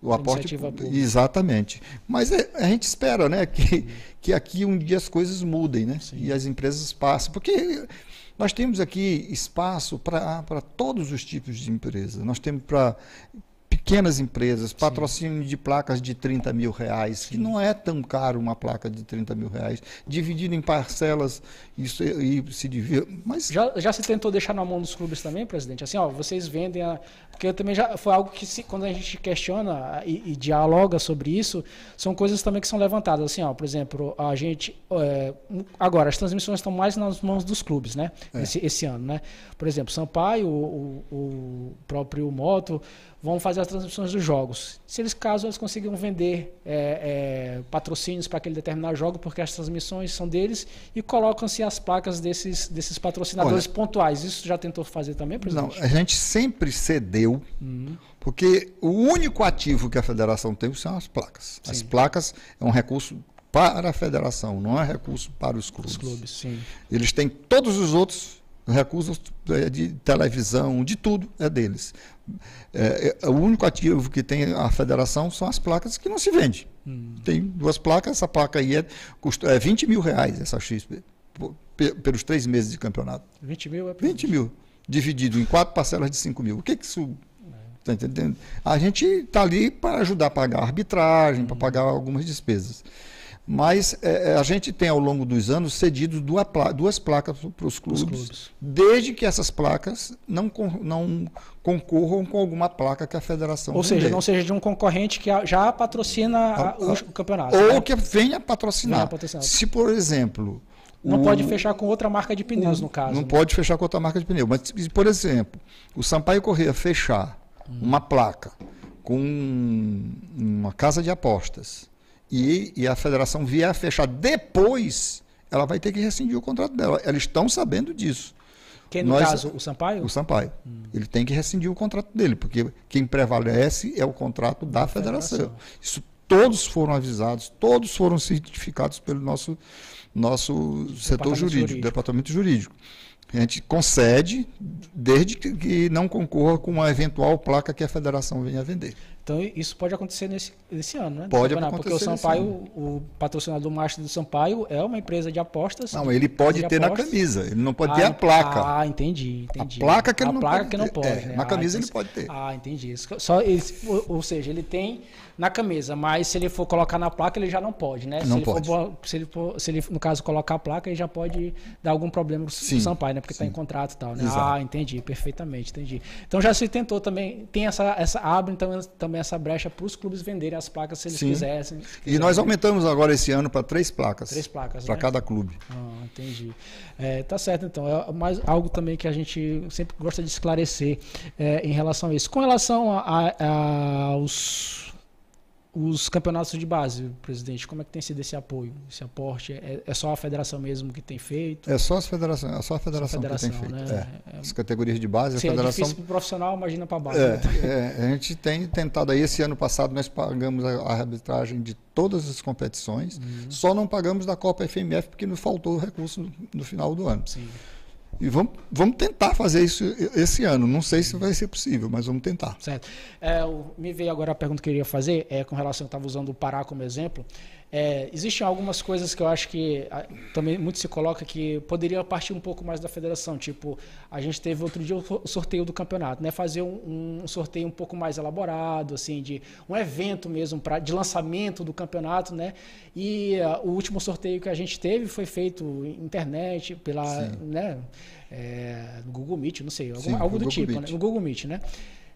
O aporte Exatamente. Mas é, a gente espera né, que, [LAUGHS] que aqui um dia as coisas mudem né? e as empresas passem. Porque nós temos aqui espaço para todos os tipos de empresa. Nós temos para pequenas empresas, patrocínio Sim. de placas de 30 mil reais, que não é tão caro uma placa de 30 mil reais, dividido em parcelas isso, é, e se divide. Mas... Já, já se tentou deixar na mão dos clubes também, presidente? Assim, ó, vocês vendem a. Porque eu também já. Foi algo que se, quando a gente questiona e, e, dialoga sobre isso, são coisas também que são levantadas. Assim, ó, por exemplo, a gente. É, agora, as transmissões estão mais nas mãos dos clubes, né? É. Esse, esse ano, né? Por exemplo, Sampaio, o, o, o próprio Moto vão fazer as transmissões dos jogos. Se eles, caso eles conseguiram vender é, é, patrocínios para aquele determinado jogo, porque as transmissões são deles, e colocam-se as placas desses, desses patrocinadores Olha, pontuais. Isso já tentou fazer também, presidente? Não, a gente sempre cedeu, uhum. porque o único ativo que a federação tem são as placas. Sim. As placas é um recurso para a federação, não é recurso para os clubes. Os clubes, sim. Eles têm todos os outros recursos é, de televisão, de tudo é deles. É, é, o único ativo que tem a federação são as placas que não se vende. Hum. Tem duas placas, essa placa aí é, custa, é 20 mil reais, essa XP, pelos três meses de campeonato. 20 mil é 20 mil, dividido em quatro parcelas de 5 mil. O que, que isso é. Tá entendendo? A gente está ali para ajudar a pagar a arbitragem, para uhum. pagar algumas despesas. Mas é, é, a gente tem, ao longo dos anos, cedido duas, pla duas placas para os clubes, clubes, desde que essas placas não, não concorram com alguma placa que a federação Ou seja, não seja de um concorrente que já patrocina a, a, o campeonato. Ou né? que venha patrocinar. venha patrocinar. Se, por exemplo... Não o, pode fechar com outra marca de pneus, o, no caso. Não né? pode fechar com outra marca de pneu. Mas, por exemplo, o Sampaio Correia fechar hum. uma placa com uma casa de apostas e, e a federação vier a fechar depois, ela vai ter que rescindir o contrato dela. Elas estão sabendo disso. Quem, no Nós, caso, o Sampaio? O Sampaio. Hum. Ele tem que rescindir o contrato dele, porque quem prevalece é o contrato da, da federação. federação. Isso todos foram avisados, todos foram certificados pelo nosso, nosso setor jurídico, jurídico, departamento jurídico. A gente concede, desde que não concorra com uma eventual placa que a federação venha a vender. Então isso pode acontecer nesse, nesse ano, né? Pode acontecer. Porque o Sampaio, o patrocinador master do Sampaio é uma empresa de apostas. Não, ele pode ter apostas. na camisa, ele não pode ah, ter a placa. Ah, entendi, entendi. A placa que a ele não placa pode. Que não pode é, né? Na ah, camisa ah, ele pode ter. Ah, entendi. Só ele, ou seja, ele tem na camisa, mas se ele for colocar na placa, ele já não pode, né? Não se pode. For, se, ele for, se ele, no caso, colocar a placa, ele já pode dar algum problema pro sim, Sampaio, né? Porque está em contrato e tal, né? Exato. Ah, entendi, perfeitamente, entendi. Então já se tentou também, tem essa, essa aba, então também essa brecha para os clubes venderem as placas se eles Sim. quisessem. Se e nós aumentamos agora esse ano para três placas. Três placas. Para né? cada clube. Ah, entendi. É, tá certo, então. É mais algo também que a gente sempre gosta de esclarecer é, em relação a isso. Com relação a, a, a aos os campeonatos de base, presidente, como é que tem sido esse apoio, esse aporte? É, é só a federação mesmo que tem feito? É só, as federação, é só a federação, só a federação que tem feito. Né? É. é. As categorias de base, Se a é federação... é difícil para o profissional, imagina para a base. É, né? [LAUGHS] a gente tem tentado aí, esse ano passado nós pagamos a, arbitragem de todas as competições, uhum. só não pagamos da Copa FMF porque nos faltou recurso no, no final do ano. Sim. E vamos, vamos tentar fazer isso esse ano. Não sei se vai ser possível, mas vamos tentar. Certo. É, me veio agora a pergunta que eu queria fazer, é, com relação, eu estava usando o Pará como exemplo. É, existem algumas coisas que eu acho que a, também muito se coloca que poderia partir um pouco mais da federação. Tipo, a gente teve outro dia o sorteio do campeonato, né? Fazer um, um sorteio um pouco mais elaborado, assim, de um evento mesmo pra, de lançamento do campeonato, né? E a, uh, o último sorteio que a gente teve foi feito internet, pela, né? É, no Google Meet, não sei, Sim, algo Google do tipo, Meet. né? No Google Meet, né?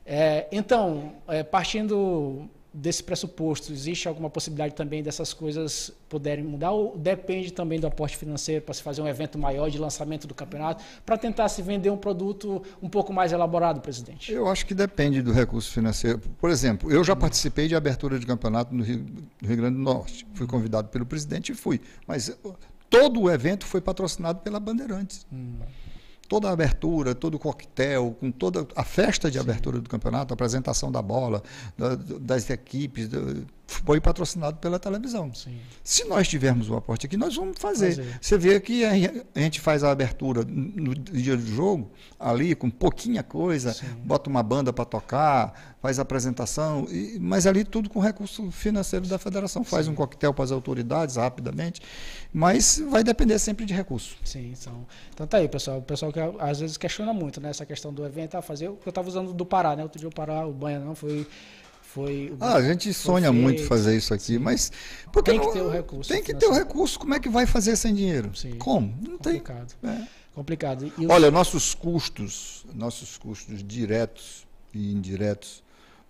É, então, é, partindo desse pressuposto, existe alguma possibilidade também dessas coisas poderem mudar ou depende também do aporte financeiro para se fazer um evento maior de lançamento do campeonato, para tentar se vender um produto um pouco mais elaborado, presidente? Eu acho que depende do recurso financeiro. Por exemplo, eu já participei de abertura de campeonato no Rio, no Rio Grande do Norte. Fui convidado pelo presidente e fui, mas eh, todo o evento foi patrocinado pela Bandeirantes. Hum toda a abertura, todo o coquetel, com toda a festa de Sim. abertura do campeonato, a apresentação da bola, da, das equipes, do, foi patrocinado pela televisão. Sim. Se nós tivermos o um aporte aqui, nós vamos fazer. fazer. Você vê que a gente faz a abertura no dia do jogo, ali com pouquinha coisa, Sim. bota uma banda para tocar, faz apresentação, e, mas ali tudo com recurso financeiro da federação. Faz Sim. um coquetel para as autoridades rapidamente, mas vai depender sempre de recurso. Sim, então, então tá aí, pessoal. O pessoal que às vezes questiona muito né, essa questão do evento, ah, fazer que eu estava usando do Pará, né? Outro dia o Pará, o banho não foi foi. Ah, a gente sonha feito, muito fazer isso aqui, sim. mas. Porque tem que ter o recurso. Tem que ter o recurso. Como é que vai fazer sem dinheiro? Sim. Como? Não Complicado. tem. É. Complicado. Olha, nossos custos, nossos custos diretos e indiretos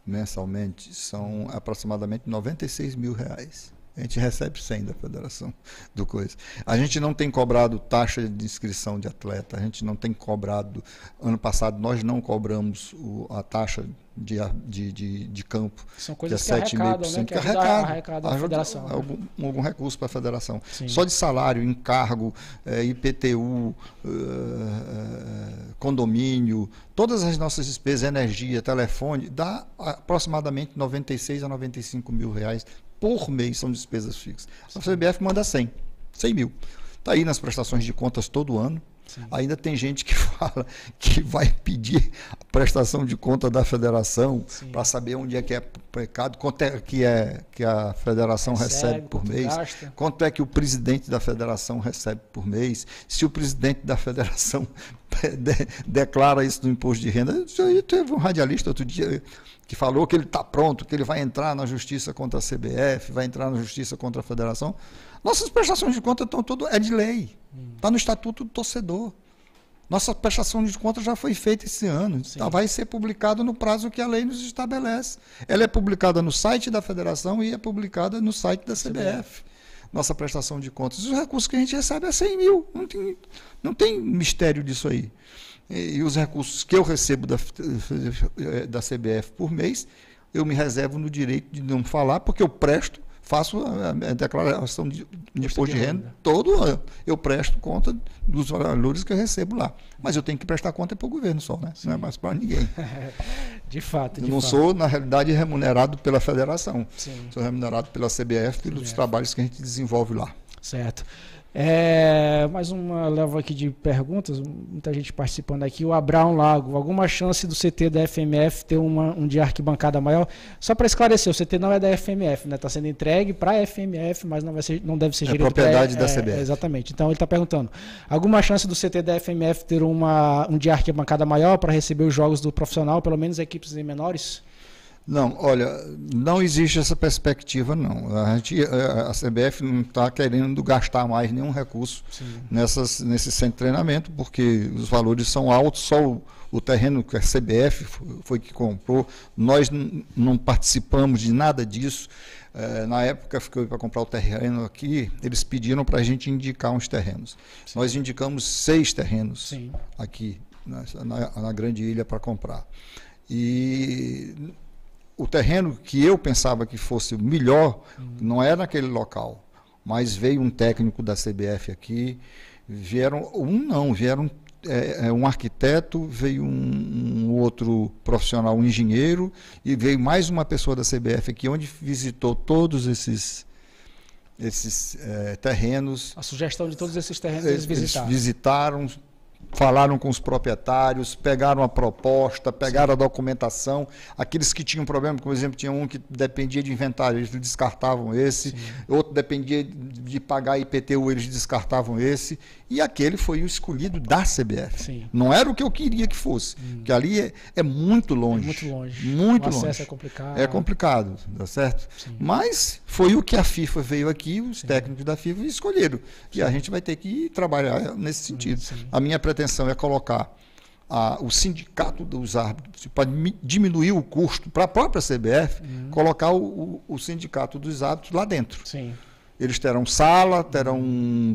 mensalmente são aproximadamente 96 mil reais. A gente recebe 100 da federação do coisa. A gente não tem cobrado taxa de inscrição de atleta, a gente não tem cobrado. Ano passado nós não cobramos o, a taxa de, de, de, de campo. São coisas que, é que arrecadam, né? que, que arrecadam, arrecadam a federação. Né? Algum, algum recurso para a federação. Sim. Só de salário, encargo, é, IPTU, uh, é, é, condomínio, todas as nossas despesas, energia, telefone, dá aproximadamente 96 a 95 mil reais por mês são despesas fixas. A CBF manda 100, 100 mil. Está aí nas prestações de contas todo ano. Sim. Ainda tem gente que [LAUGHS] fala que vai pedir a prestação de conta da federação para saber onde é que é pecado, quanto é que, é que a federação recebe, recebe por mês, gasta. quanto é que o presidente da federação recebe por mês, se o presidente da federação [LAUGHS] de, declara isso no imposto de renda. Eu teve um radialista outro dia que falou que ele está pronto, que ele vai entrar na justiça contra a CBF, vai entrar na justiça contra a federação. Nossas prestações de conta estão todas. é de lei. Está no Estatuto do Torcedor. Nossa prestação de contas já foi feita esse ano. Tá, vai ser publicada no prazo que a lei nos estabelece. Ela é publicada no site da federação e é publicada no site da CBF. Nossa prestação de contas. Os recursos que a gente recebe é 100 mil. Não tem, não tem mistério disso aí. E, e os recursos que eu recebo da, eh, da CBF por mês, eu me reservo no direito de não falar, porque eu presto faço a, a declaração de, imposto de renda, renda né? todo ano. Eu presto conta dos valores que eu recebo lá. Mas eu tenho que prestar conta para o governo só, né? Sim. Não é mais para ninguém. [LAUGHS] de fato, de não fato. sou, na realidade, remunerado pela federação. Sim. Sou remunerado pela CBF, pelos trabalhos que a gente desenvolve lá. Certo. É, mais uma leva aqui de perguntas, muita gente participando aqui. O Abraão Lago, alguma chance do CT da FMF ter uma, um diarquibancada arquibancada maior? Só para esclarecer, o CT não é da FMF, né? Está sendo entregue para a FMF, mas não, vai ser, não deve ser é gerido. É propriedade pra, da CBF. É, exatamente. Então ele está perguntando: alguma chance do CT da FMF ter uma, um diarquibancada arquibancada maior para receber os jogos do profissional, pelo menos equipes menores? Não, olha, não existe essa perspectiva, não. A, gente, eh, a CBF não está querendo gastar mais nenhum recurso nessas, nesse centro de treinamento, porque os valores são altos, só o, o terreno que a CBF foi que comprou, nós não participamos de nada disso. É, na época que fui para comprar o terreno aqui, eles pediram para a gente indicar uns terrenos. Sim. Nós indicamos seis terrenos Sim. aqui na, na, na grande ilha para comprar. E o terreno que eu pensava que fosse melhor uhum. não era é naquele local. Mas veio um técnico da CBF aqui, vieram um não, vieram é, é, um arquiteto, veio um, um, outro profissional, um engenheiro, e veio mais uma pessoa da CBF aqui, onde visitou todos esses esses é, terrenos. A sugestão de todos esses terrenos eles visitaram. Eles visitaram, falaram com os proprietários, pegaram a proposta, pegaram Sim. a documentação. Aqueles que tinham problema, por exemplo, tinha um que dependia de inventário, eles descartavam esse, Sim. outro dependia de pagar IPTU, eles descartavam esse e aquele foi o escolhido da CBF. Sim. Não era o que eu queria que fosse, hum. que ali é, é, muito longe. É muito longe. Muito o acesso longe. é complicado. É complicado, tá certo? Sim. Mas foi o que a FIFA veio aqui, os sim. técnicos da FIFA escolheram. E a gente vai ter que trabalhar nesse hum, sentido. A minha pretensão é colocar a, o sindicato dos árbitros, para diminuir o custo para a própria CBF, hum. colocar o, o, o, sindicato dos árbitros lá dentro. Sim. Eles terão sala, terão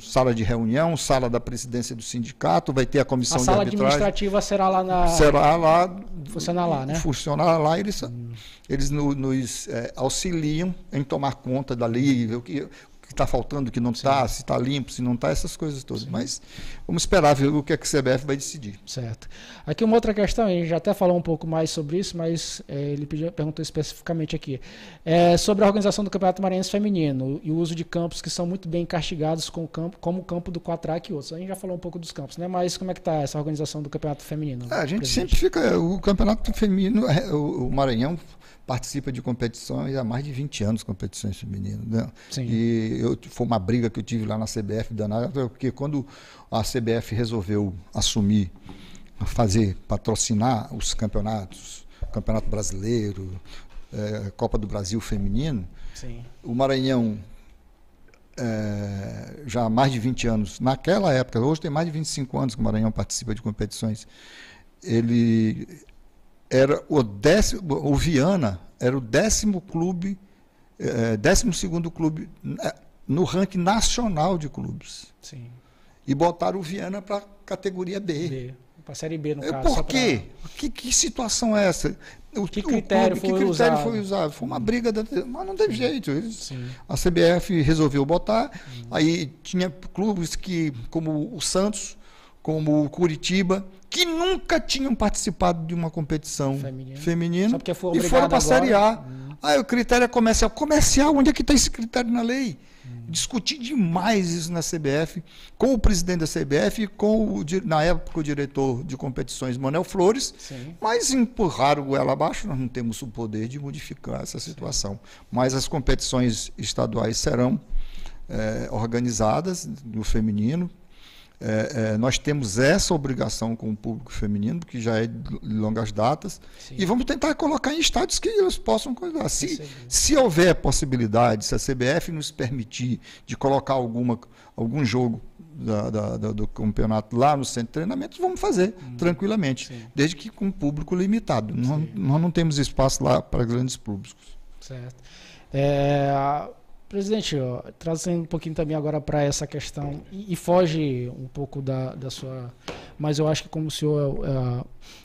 sala de reunião, sala da presidência do sindicato, vai ter a comissão de arbitragem. A sala administrativa será lá na. Será lá. Funcionar lá, né? Funcionar lá, eles, hum. eles nos é, auxiliam em tomar conta da lei, o que, que está faltando, que não está, se está limpo, se não está, essas coisas todas. Sim. Mas vamos esperar ver o que a é CBF vai decidir. Certo. Aqui uma outra questão, a gente já até falou um pouco mais sobre isso, mas é, ele pediu, perguntou especificamente aqui. É, sobre a organização do Campeonato Maranhense Feminino e o uso de campos que são muito bem castigados com o campo, como o campo do Quatrac e outros. A gente já falou um pouco dos campos, né? Mas como é que está essa organização do Campeonato Feminino? É, a gente presidente? sempre fica. O Campeonato Feminino, é, o Maranhão participa de competições há mais de 20 anos, competições femininas. Né? E eu, foi uma briga que eu tive lá na CBF danada, porque quando a CBF resolveu assumir, fazer, patrocinar os campeonatos, Campeonato Brasileiro, é, Copa do Brasil Feminino, Sim. o Maranhão é, já há mais de 20 anos, naquela época, hoje tem mais de 25 anos que o Maranhão participa de competições, ele era o décimo, o Viana era o décimo clube, é, décimo segundo clube eh, no ranking nacional de clubes. Sim. E botaram o Viana para categoria B. B. Para a Série B, no é, caso. Por quê? Pra... Que, que, situação é essa? O, que critério, o clube, foi, que critério usado? foi usado? Foi uma briga, da... mas não teve jeito. Eles, Sim. a CBF resolveu botar. Hum. Aí tinha clubes que, como o Santos, como o Curitiba, que nunca tinham participado de uma competição Feminino. feminina e foram para a Série A. Hum. o critério é comercial. Comercial, onde é que está esse critério na lei? Hum. Discuti demais isso na CBF, com o presidente da CBF, com o, na época o diretor de competições, Manuel Flores, Sim. mas empurraram ela abaixo, nós não temos o poder de modificar essa situação. Sim. Mas as competições estaduais serão é, organizadas, no feminino, é, é, nós temos essa obrigação com o público feminino, que já é de longas datas, Sim. e vamos tentar colocar em estádios que eles possam cuidar. Se, é se houver possibilidade, se a CBF nos permitir de colocar alguma, algum jogo da, da, da, do campeonato lá no centro de treinamento, vamos fazer hum. tranquilamente, Sim. desde que com público limitado. Nós, nós, não temos espaço lá para grandes públicos. Certo. É, Presidente, ó, trazendo um pouquinho também agora para essa questão, e, e, foge um pouco da, da sua. Mas eu acho que, como o senhor é, é,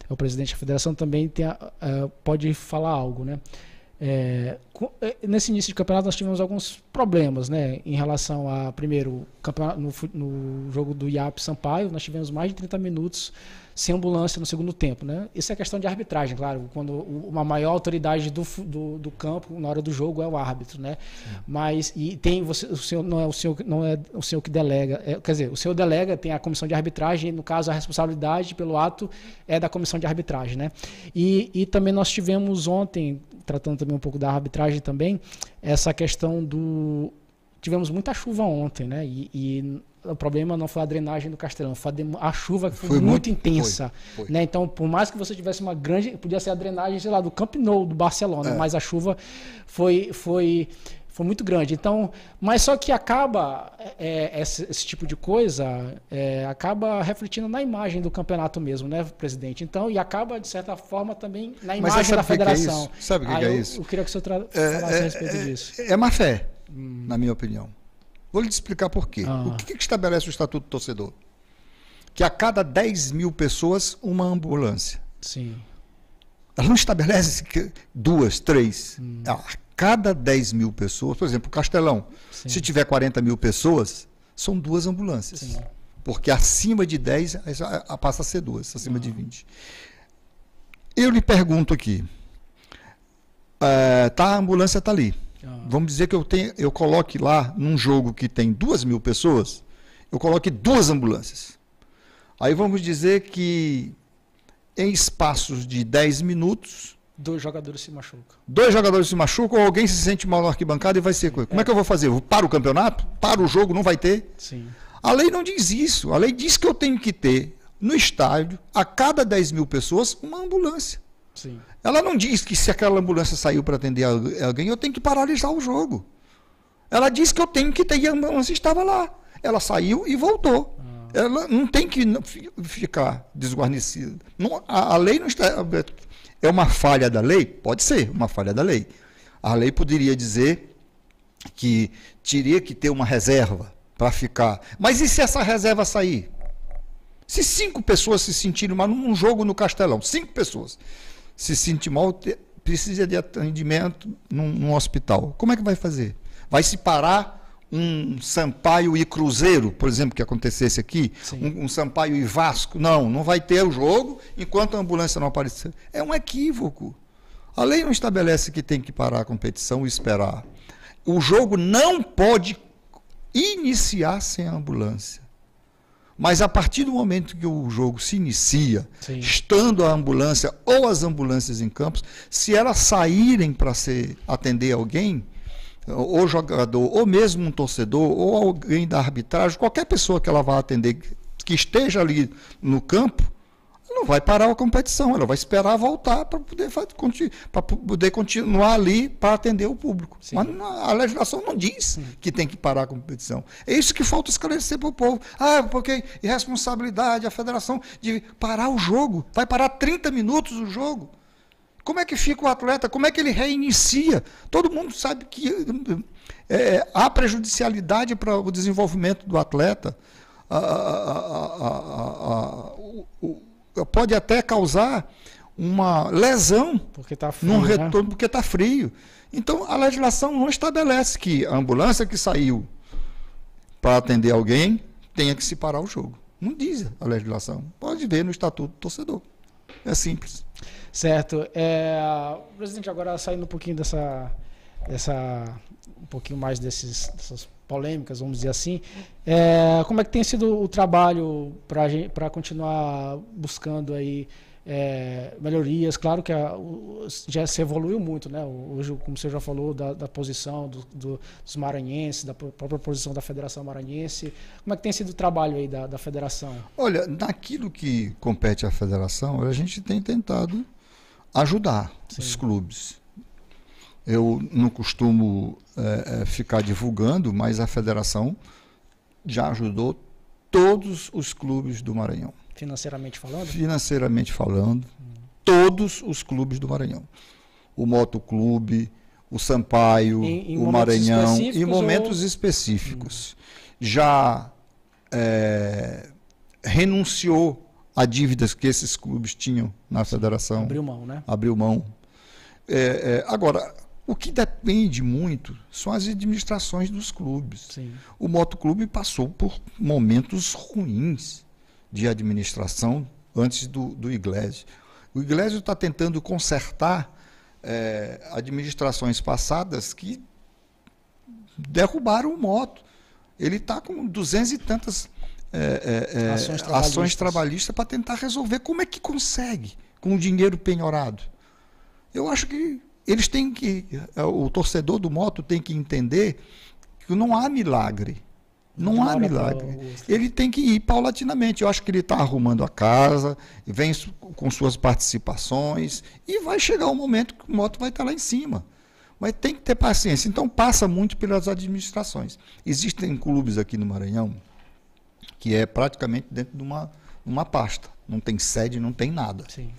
é o presidente da federação, também tem a, é, pode falar algo, né? É, é, nesse início de campeonato nós tivemos alguns problemas, né? Em relação a, primeiro, no, no jogo do IAP Sampaio, nós tivemos mais de 30 minutos sem ambulância no segundo tempo. Né? Isso é questão de arbitragem, claro. Quando uma maior autoridade do, do, do campo na hora do jogo é o árbitro, né? Mas e tem você, o senhor não é o senhor não é o senhor que delega, é, quer dizer, o senhor delega tem a comissão de arbitragem, no caso a responsabilidade pelo ato é da comissão de arbitragem, né? E, e também nós tivemos ontem tratando também um pouco da arbitragem também essa questão do tivemos muita chuva ontem, né? E, e o problema não foi a drenagem do Castelão, foi a, a chuva que foi, foi muito, muito, intensa. Foi, foi. Né? Então, por mais que você tivesse uma grande. Podia ser a drenagem, sei lá, do Camp Nou, do Barcelona, é. mas a chuva foi. foi foi muito grande. Então, mas só que acaba é, é esse, esse, tipo de coisa é, acaba refletindo na imagem do campeonato mesmo, né, presidente? Então, e acaba de certa forma também na imagem da que federação. Que é sabe o que, é que, é isso? Eu, eu queria que o senhor é, falasse a respeito disso. É má fé, hum. na minha opinião. Vou lhe explicar por quê. Ah. O que, que, estabelece o Estatuto do Torcedor? Que a cada 10 mil pessoas, uma ambulância. Sim. Ela não estabelece que duas, três. Hum. A cada 10 mil pessoas, por exemplo, Castelão, Sim. se tiver 40 mil pessoas, são duas ambulâncias. Sim. Porque acima de 10, passa a ser duas, acima ah. de 20. Eu lhe pergunto aqui. Eh, tá, a ambulância está ali. Ah. Vamos dizer que eu, tenho, eu coloque lá, num jogo que tem duas mil pessoas, eu coloque duas ambulâncias. Aí vamos dizer que em espaços de 10 minutos. Dois jogadores se machucam. Dois jogadores se machucam, ou alguém se sente mal na arquibancada e vai ser. Como é, é que eu vou fazer? Para o campeonato? Para o jogo? Não vai ter? Sim. A lei não diz isso. A lei diz que eu tenho que ter no estádio, a cada 10 mil pessoas, uma ambulância. Sim. Ela não diz que se aquela ambulância saiu para atender alguém, eu tenho que paralisar o jogo. Ela diz que eu tenho que ter e a ambulância estava lá. Ela saiu e voltou. Ah. Ela não tem que ficar desguarnecida. Não, a, a lei não está. É uma falha da lei? Pode ser uma falha da lei. A lei poderia dizer que teria que ter uma reserva para ficar. Mas e se essa reserva sair? Se cinco pessoas se sentirem, mas num jogo no Castelão, cinco pessoas se sente mal, te, precisa de atendimento num, num, hospital. Como é que vai fazer? Vai se parar um Sampaio e Cruzeiro, por exemplo, que acontecesse aqui, um, um, Sampaio e Vasco? Não, não vai ter o jogo enquanto a ambulância não aparecer. É um equívoco. A lei não estabelece que tem que parar a competição e esperar. O jogo não pode iniciar sem a ambulância. Mas a partir do momento que o jogo se inicia, Sim. estando a ambulância ou as ambulâncias em campos, se elas saírem para atender alguém, ou jogador, ou mesmo um torcedor, ou alguém da arbitragem, qualquer pessoa que ela vá atender que esteja ali no campo, não vai parar a competição, ela vai esperar voltar para poder, poder continuar ali para atender o público. Sim. Mas a legislação não diz que tem que parar a competição. É isso que falta esclarecer para o povo. Ah, porque irresponsabilidade, a federação de parar o jogo, vai parar 30 minutos o jogo. Como é que fica o atleta? Como é que ele reinicia? Todo mundo sabe que é, há prejudicialidade para o desenvolvimento do atleta. Ah, ah, ah, o, o pode até causar uma lesão porque tá frio, num né? retorno né? porque está frio. Então a legislação não estabelece que a ambulância que saiu para atender alguém tenha que se parar o jogo. Não diz a legislação. Pode ver no Estatuto do Torcedor. É simples. Certo. É, presidente, agora saindo um pouquinho dessa. dessa um pouquinho mais desses, dessas polêmicas, vamos dizer assim. É, como é que tem sido o trabalho para continuar buscando aí é, melhorias? Claro que a, o, já se evoluiu muito, né? Hoje, como você já falou, da, da posição do, do, dos maranhenses, da própria posição da Federação Maranhense. Como é que tem sido o trabalho aí da, da Federação? Olha, naquilo que compete à Federação, a gente tem tentado ajudar Sim. os clubes. Eu não costumo é, é, ficar divulgando, mas a federação já ajudou todos os clubes do Maranhão. Financeiramente falando? Financeiramente falando, hum. todos os clubes do Maranhão. O Motoclube, o Sampaio, em, em o Maranhão, em momentos ou... específicos. Hum. Já é, renunciou a dívidas que esses clubes tinham na federação. Abriu mão, né? Abriu mão. É, é, agora, o que depende muito são as administrações dos clubes. Sim. O motoclube passou por momentos ruins de administração antes do, do Iglesias. O Iglesias está tentando consertar é, administrações passadas que derrubaram o moto. Ele está com duzentas e tantas é, é, ações trabalhistas trabalhista para tentar resolver. Como é que consegue com o dinheiro penhorado? Eu acho que eles têm que. O torcedor do moto tem que entender que não há milagre. Não, há milagre. Ele tem que ir paulatinamente. Eu acho que ele está arrumando a casa, vem com suas participações, e vai chegar um momento que o moto vai estar tá lá em cima. Mas tem que ter paciência. Então passa muito pelas administrações. Existem clubes aqui no Maranhão que é praticamente dentro de uma, uma pasta. Não tem sede, não tem nada. Sim.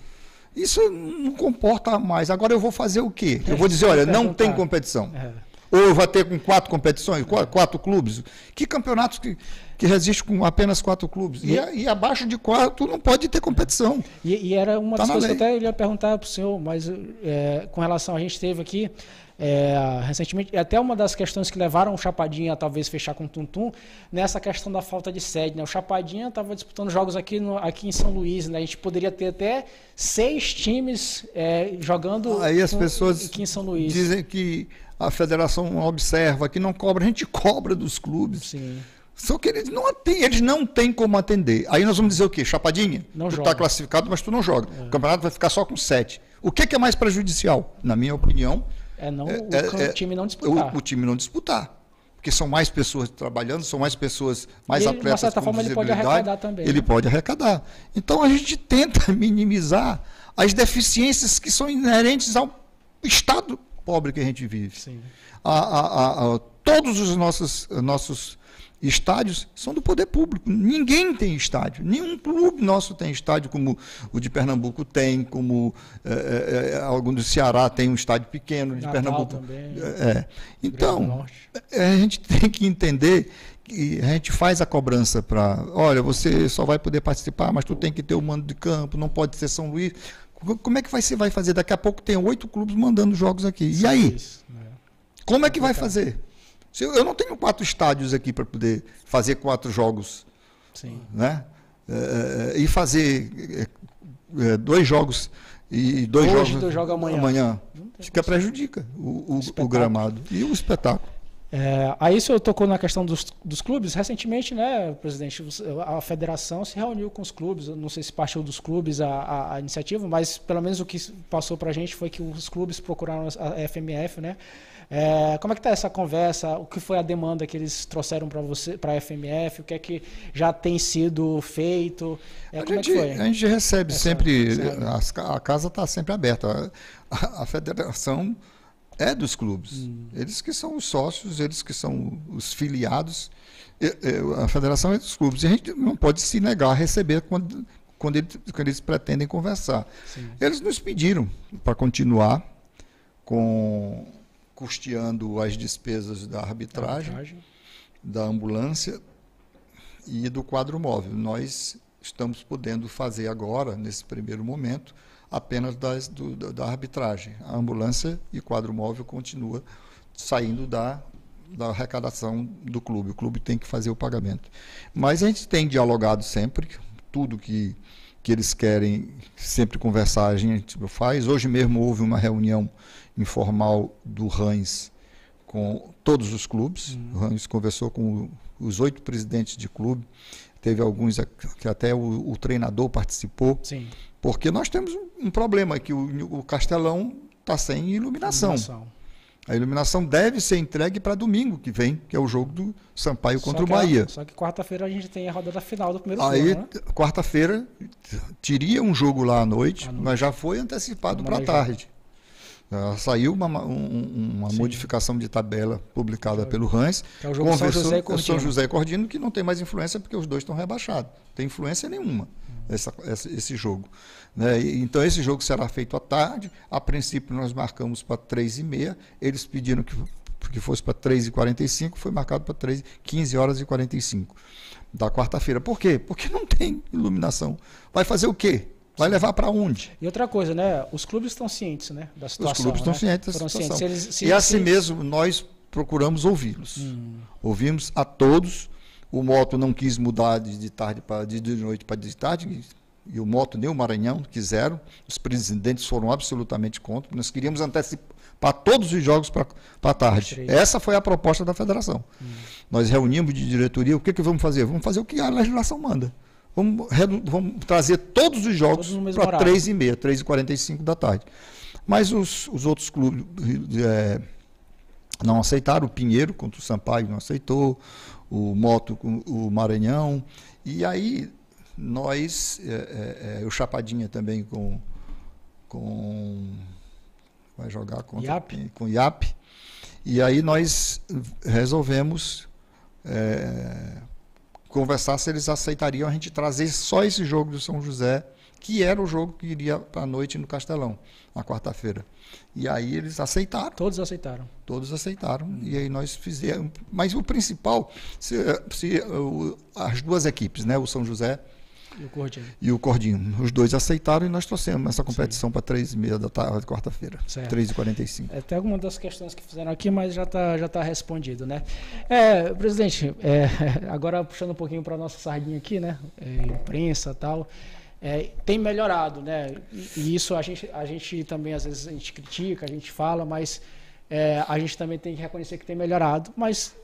Isso não comporta mais. Agora eu vou fazer o quê? Eu vou dizer, [LAUGHS] olha, não tem competição. É. Ou vai vou ter com quatro competições, quatro, clubes. Que campeonatos que que resiste com apenas quatro clubes. E, e, e abaixo de quatro não pode ter competição. E, e era uma tá das coisas que eu até ia perguntar para o senhor, mas é, com relação a gente teve aqui. É, recentemente, até uma das questões que levaram o Chapadinha a talvez fechar com o Tuntum, nessa questão da falta de sede. Né? O Chapadinha estava disputando jogos aqui, no, aqui em São Luís, né? a gente poderia ter até seis times é, jogando Aí as com, pessoas aqui em São Luís. Dizem que a federação observa, que não cobra, a gente cobra dos clubes. Sim. Só que eles não têm eles não têm como atender. Aí nós vamos dizer o quê? Chapadinha, não tu está classificado, mas tu não joga. É. O campeonato vai ficar só com sete. O que é, que é mais prejudicial? Na minha opinião. É não é, é, é o, time não disputar. O, o time não disputar porque são mais pessoas trabalhando, são mais pessoas, mais e atletas. De certa forma, ele pode arrecadar também. Ele né? pode arrecadar. Então a gente tenta [LAUGHS] minimizar as deficiências que são inerentes ao estado pobre que a gente vive. A, a, a, todos os nossos, nossos estádios são do poder público. Ninguém tem estádio. Nenhum clube nosso tem estádio, como o de Pernambuco tem, como é, é, algum do Ceará tem um estádio pequeno, de Natal Pernambuco. Também, é. Então, a gente [LAUGHS] tem que entender que a gente faz a cobrança para. Olha, você só vai poder participar, mas tu tem que ter o mando de campo, não pode ser São Luís. Como é que você vai fazer? Daqui a pouco tem oito clubes mandando jogos aqui. E aí? Né? Como é que é vai fazer? Eu não tenho quatro estádios aqui para poder fazer quatro jogos. Sim. Né? É, é, é, e fazer dois jogos e dois Hoje jogos. Dois jogos amanhã. amanhã. Fica prejudica o, o, o, gramado e o espetáculo. É, aí o senhor tocou na questão dos, dos clubes. Recentemente, né, presidente, a federação se reuniu com os clubes. Não sei se partiu dos clubes a, a, a iniciativa, mas pelo menos o que passou para a gente foi que os clubes procuraram a FMF, né? É, como é que está essa conversa? O que foi a demanda que eles trouxeram para você, para a FMF? O que é que já tem sido feito? É, a, é gente, é a, gente, recebe essa, sempre, a, a, casa está sempre aberta. A, a, federação é dos clubes. Hum. Eles que são os sócios, eles que são os filiados. A federação é dos clubes. E a gente não pode se negar a receber quando, quando, eles, quando eles pretendem conversar. Sim. Eles nos pediram para continuar com custeando as despesas da arbitragem, arbitragem, da ambulância e do quadro móvel. Nós estamos podendo fazer agora, nesse primeiro momento, apenas das, do, da arbitragem. A ambulância e quadro móvel continua saindo da, da arrecadação do clube. O clube tem que fazer o pagamento. Mas a gente tem dialogado sempre, tudo que que eles querem sempre conversar, a gente faz. Hoje mesmo houve uma reunião informal do RANS com todos os clubes. Uhum. O RANS conversou com os oito presidentes de clube. Teve alguns que até o, o treinador participou. Sim. Porque nós temos um problema, que o, o Castelão está sem iluminação. iluminação. A iluminação deve ser entregue para domingo que vem, que é o jogo do Sampaio contra o Bahia. A, só que quarta-feira a gente tem a rodada final do primeiro Aí, Aí, né? quarta-feira, teria um jogo lá à noite, à noite, mas já foi antecipado para a tarde saiu uma, um, uma modificação de tabela publicada pelo Rans. Que é o jogo São José, São José e Cordino, que não tem mais influência porque os dois estão rebaixados. Não tem influência nenhuma hum. essa, essa, esse jogo. Né? E, então, esse jogo será feito à tarde. A princípio, nós marcamos para 3h30. Eles pediram que, que fosse para 3h45, foi marcado para 15 horas e 45 da quarta-feira. Por quê? Porque não tem iluminação. Vai fazer o quê? Vai levar para onde? E outra coisa, né? Os clubes estão cientes, né, da situação. Os clubes estão né? cientes da situação. Cientes. Se eles, se e assim se... mesmo nós procuramos ouvi-los. Hum. Ouvimos a todos. O moto não quis mudar de tarde para de noite para de tarde e o moto nem o Maranhão quiseram. Os presidentes foram absolutamente contra. Nós queríamos antecipar todos os jogos para tarde. Essa foi a proposta da federação. Hum. Nós reunimos de diretoria. O que que vamos fazer? Vamos fazer o que a legislação manda. Vamos, vamos trazer todos os jogos para 3h30, 3h45 da tarde. Mas os, os outros clubes é, não aceitaram. O Pinheiro contra o Sampaio não aceitou. O Moto, o Maranhão. E aí nós, é, é, o Chapadinha também com. com vai jogar contra, Iap. com IAP. E aí nós resolvemos conversar se eles aceitariam a gente trazer só esse jogo do São José, que era o jogo que iria para a noite no Castelão, na quarta-feira. E aí eles aceitaram. Todos aceitaram. Todos aceitaram. Hum. E aí nós fizemos. Mas o principal, se, se, as duas equipes, né, o São José e o Cordinho. Os dois aceitaram e nós trouxemos essa competição para 3 e meia da tarde, quarta-feira. 3h45. cinco. Até é, algumas das questões que fizeram aqui, mas já está já tá respondido, né? É, presidente, é, [LAUGHS] agora puxando um pouquinho para a nossa sardinha aqui, né? É, imprensa e tal. É, tem melhorado, né? E, e, isso a gente, a gente também às vezes a gente critica, a gente fala, mas é, a gente também tem que reconhecer que tem melhorado, mas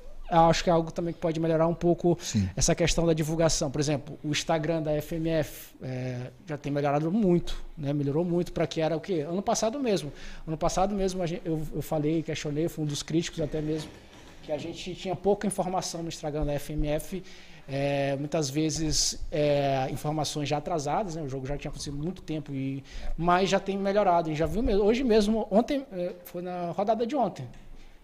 acho que é algo também que pode melhorar um pouco Sim. essa questão da divulgação. Por exemplo, o Instagram da FMF é, já tem melhorado muito, né? melhorou muito para que era o quê? Ano passado mesmo. Ano passado mesmo gente, eu, eu falei, questionei, fui um dos críticos até mesmo, que a gente tinha pouca informação no Instagram da FMF é, muitas vezes é, informações já atrasadas, né? o jogo já tinha acontecido muito tempo, e, mas já tem melhorado. já viu mesmo, hoje mesmo, ontem, é, foi na rodada de ontem,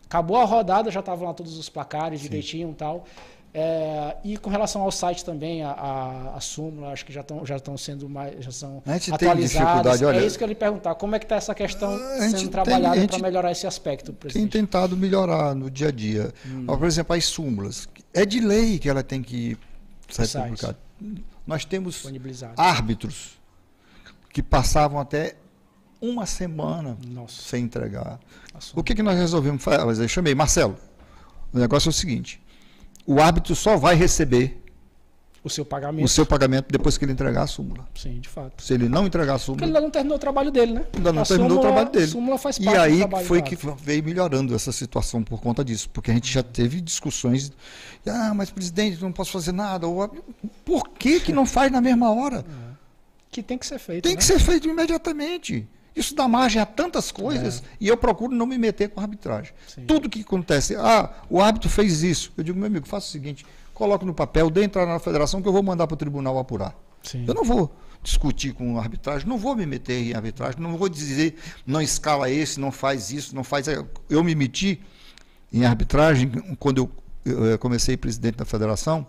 Acabou a rodada, já estavam lá todos os placares Sim. direitinho e tal. É, e com relação ao site também, a, a, a súmula, acho que já estão já estão sendo mais já são a gente atualizadas. Tem dificuldade, olha, é isso que eu lhe perguntar, como é que está essa questão sendo trabalhada para melhorar esse aspecto? Presidente? Tem tentado melhorar no dia a dia. Hum. Por exemplo, as súmulas. É de lei que ela tem que ser publicada. Nós temos árbitros que passavam até uma semana Nossa. sem entregar. O que, que nós resolvemos fazer? Eu chamei, Marcelo, o negócio é o seguinte: o árbitro só vai receber o seu pagamento. O seu pagamento depois que ele entregar a súmula. Sim, de fato. Se ele não entregar a súmula. Porque ele ainda não terminou o trabalho dele, né? Ainda não a terminou súmula, o trabalho dele. A súmula faz parte E aí do foi que veio melhorando essa situação por conta disso. Porque a gente já teve discussões. Ah, mas presidente, não posso fazer nada. por que, que não faz na mesma hora? É. Que tem que ser feito. Tem né? que ser feito imediatamente. Isso dá margem a tantas é. coisas é. e eu procuro não me meter com arbitragem. Sim. Tudo que acontece, ah, o árbitro fez isso. Eu digo, meu amigo, faça o seguinte, coloque no papel, dê entrar na federação que eu vou mandar para o tribunal apurar. Sim. Eu não vou discutir com arbitragem, não vou me meter em arbitragem, não vou dizer, não escala esse, não faz isso, não faz. Eu me meti em arbitragem quando eu, eu comecei presidente da federação.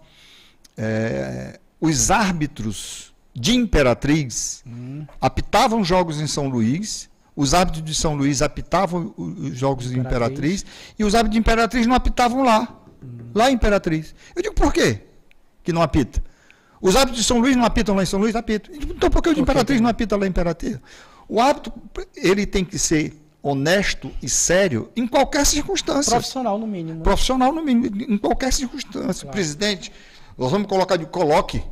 É, os árbitros de Imperatriz hum. apitavam jogos em São Luís, os árbitros de São Luís apitavam os jogos Imperatriz. de Imperatriz, e os árbitros de Imperatriz não apitavam lá. Hum. Lá em Imperatriz. Eu digo, por quê que não apita? Os árbitros de São Luís não apitam lá em São Luís? Apitam. Então por que o de Imperatriz não apita lá em Imperatriz? O árbitro, ele tem que ser honesto e sério em qualquer circunstância. Profissional no mínimo. Né? Profissional no mínimo, em qualquer circunstância. Claro. Presidente, nós vamos colocar de coloque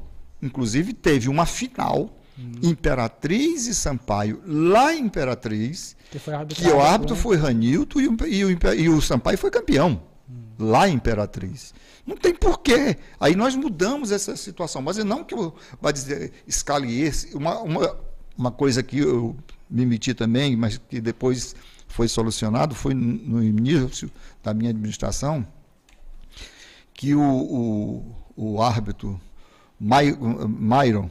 Inclusive, teve uma final, hum. Imperatriz e Sampaio, lá em Imperatriz, que, que o árbitro foi Ranilto e o, e, o, e o, Sampaio foi campeão, hum. lá em Imperatriz. Não tem porquê. Aí nós mudamos essa situação. Mas não que eu vá dizer, escalier. Uma, uma, uma coisa que eu me meti também, mas que depois foi solucionado, foi no início da minha administração, que o, o, o árbitro Mayron, Myron.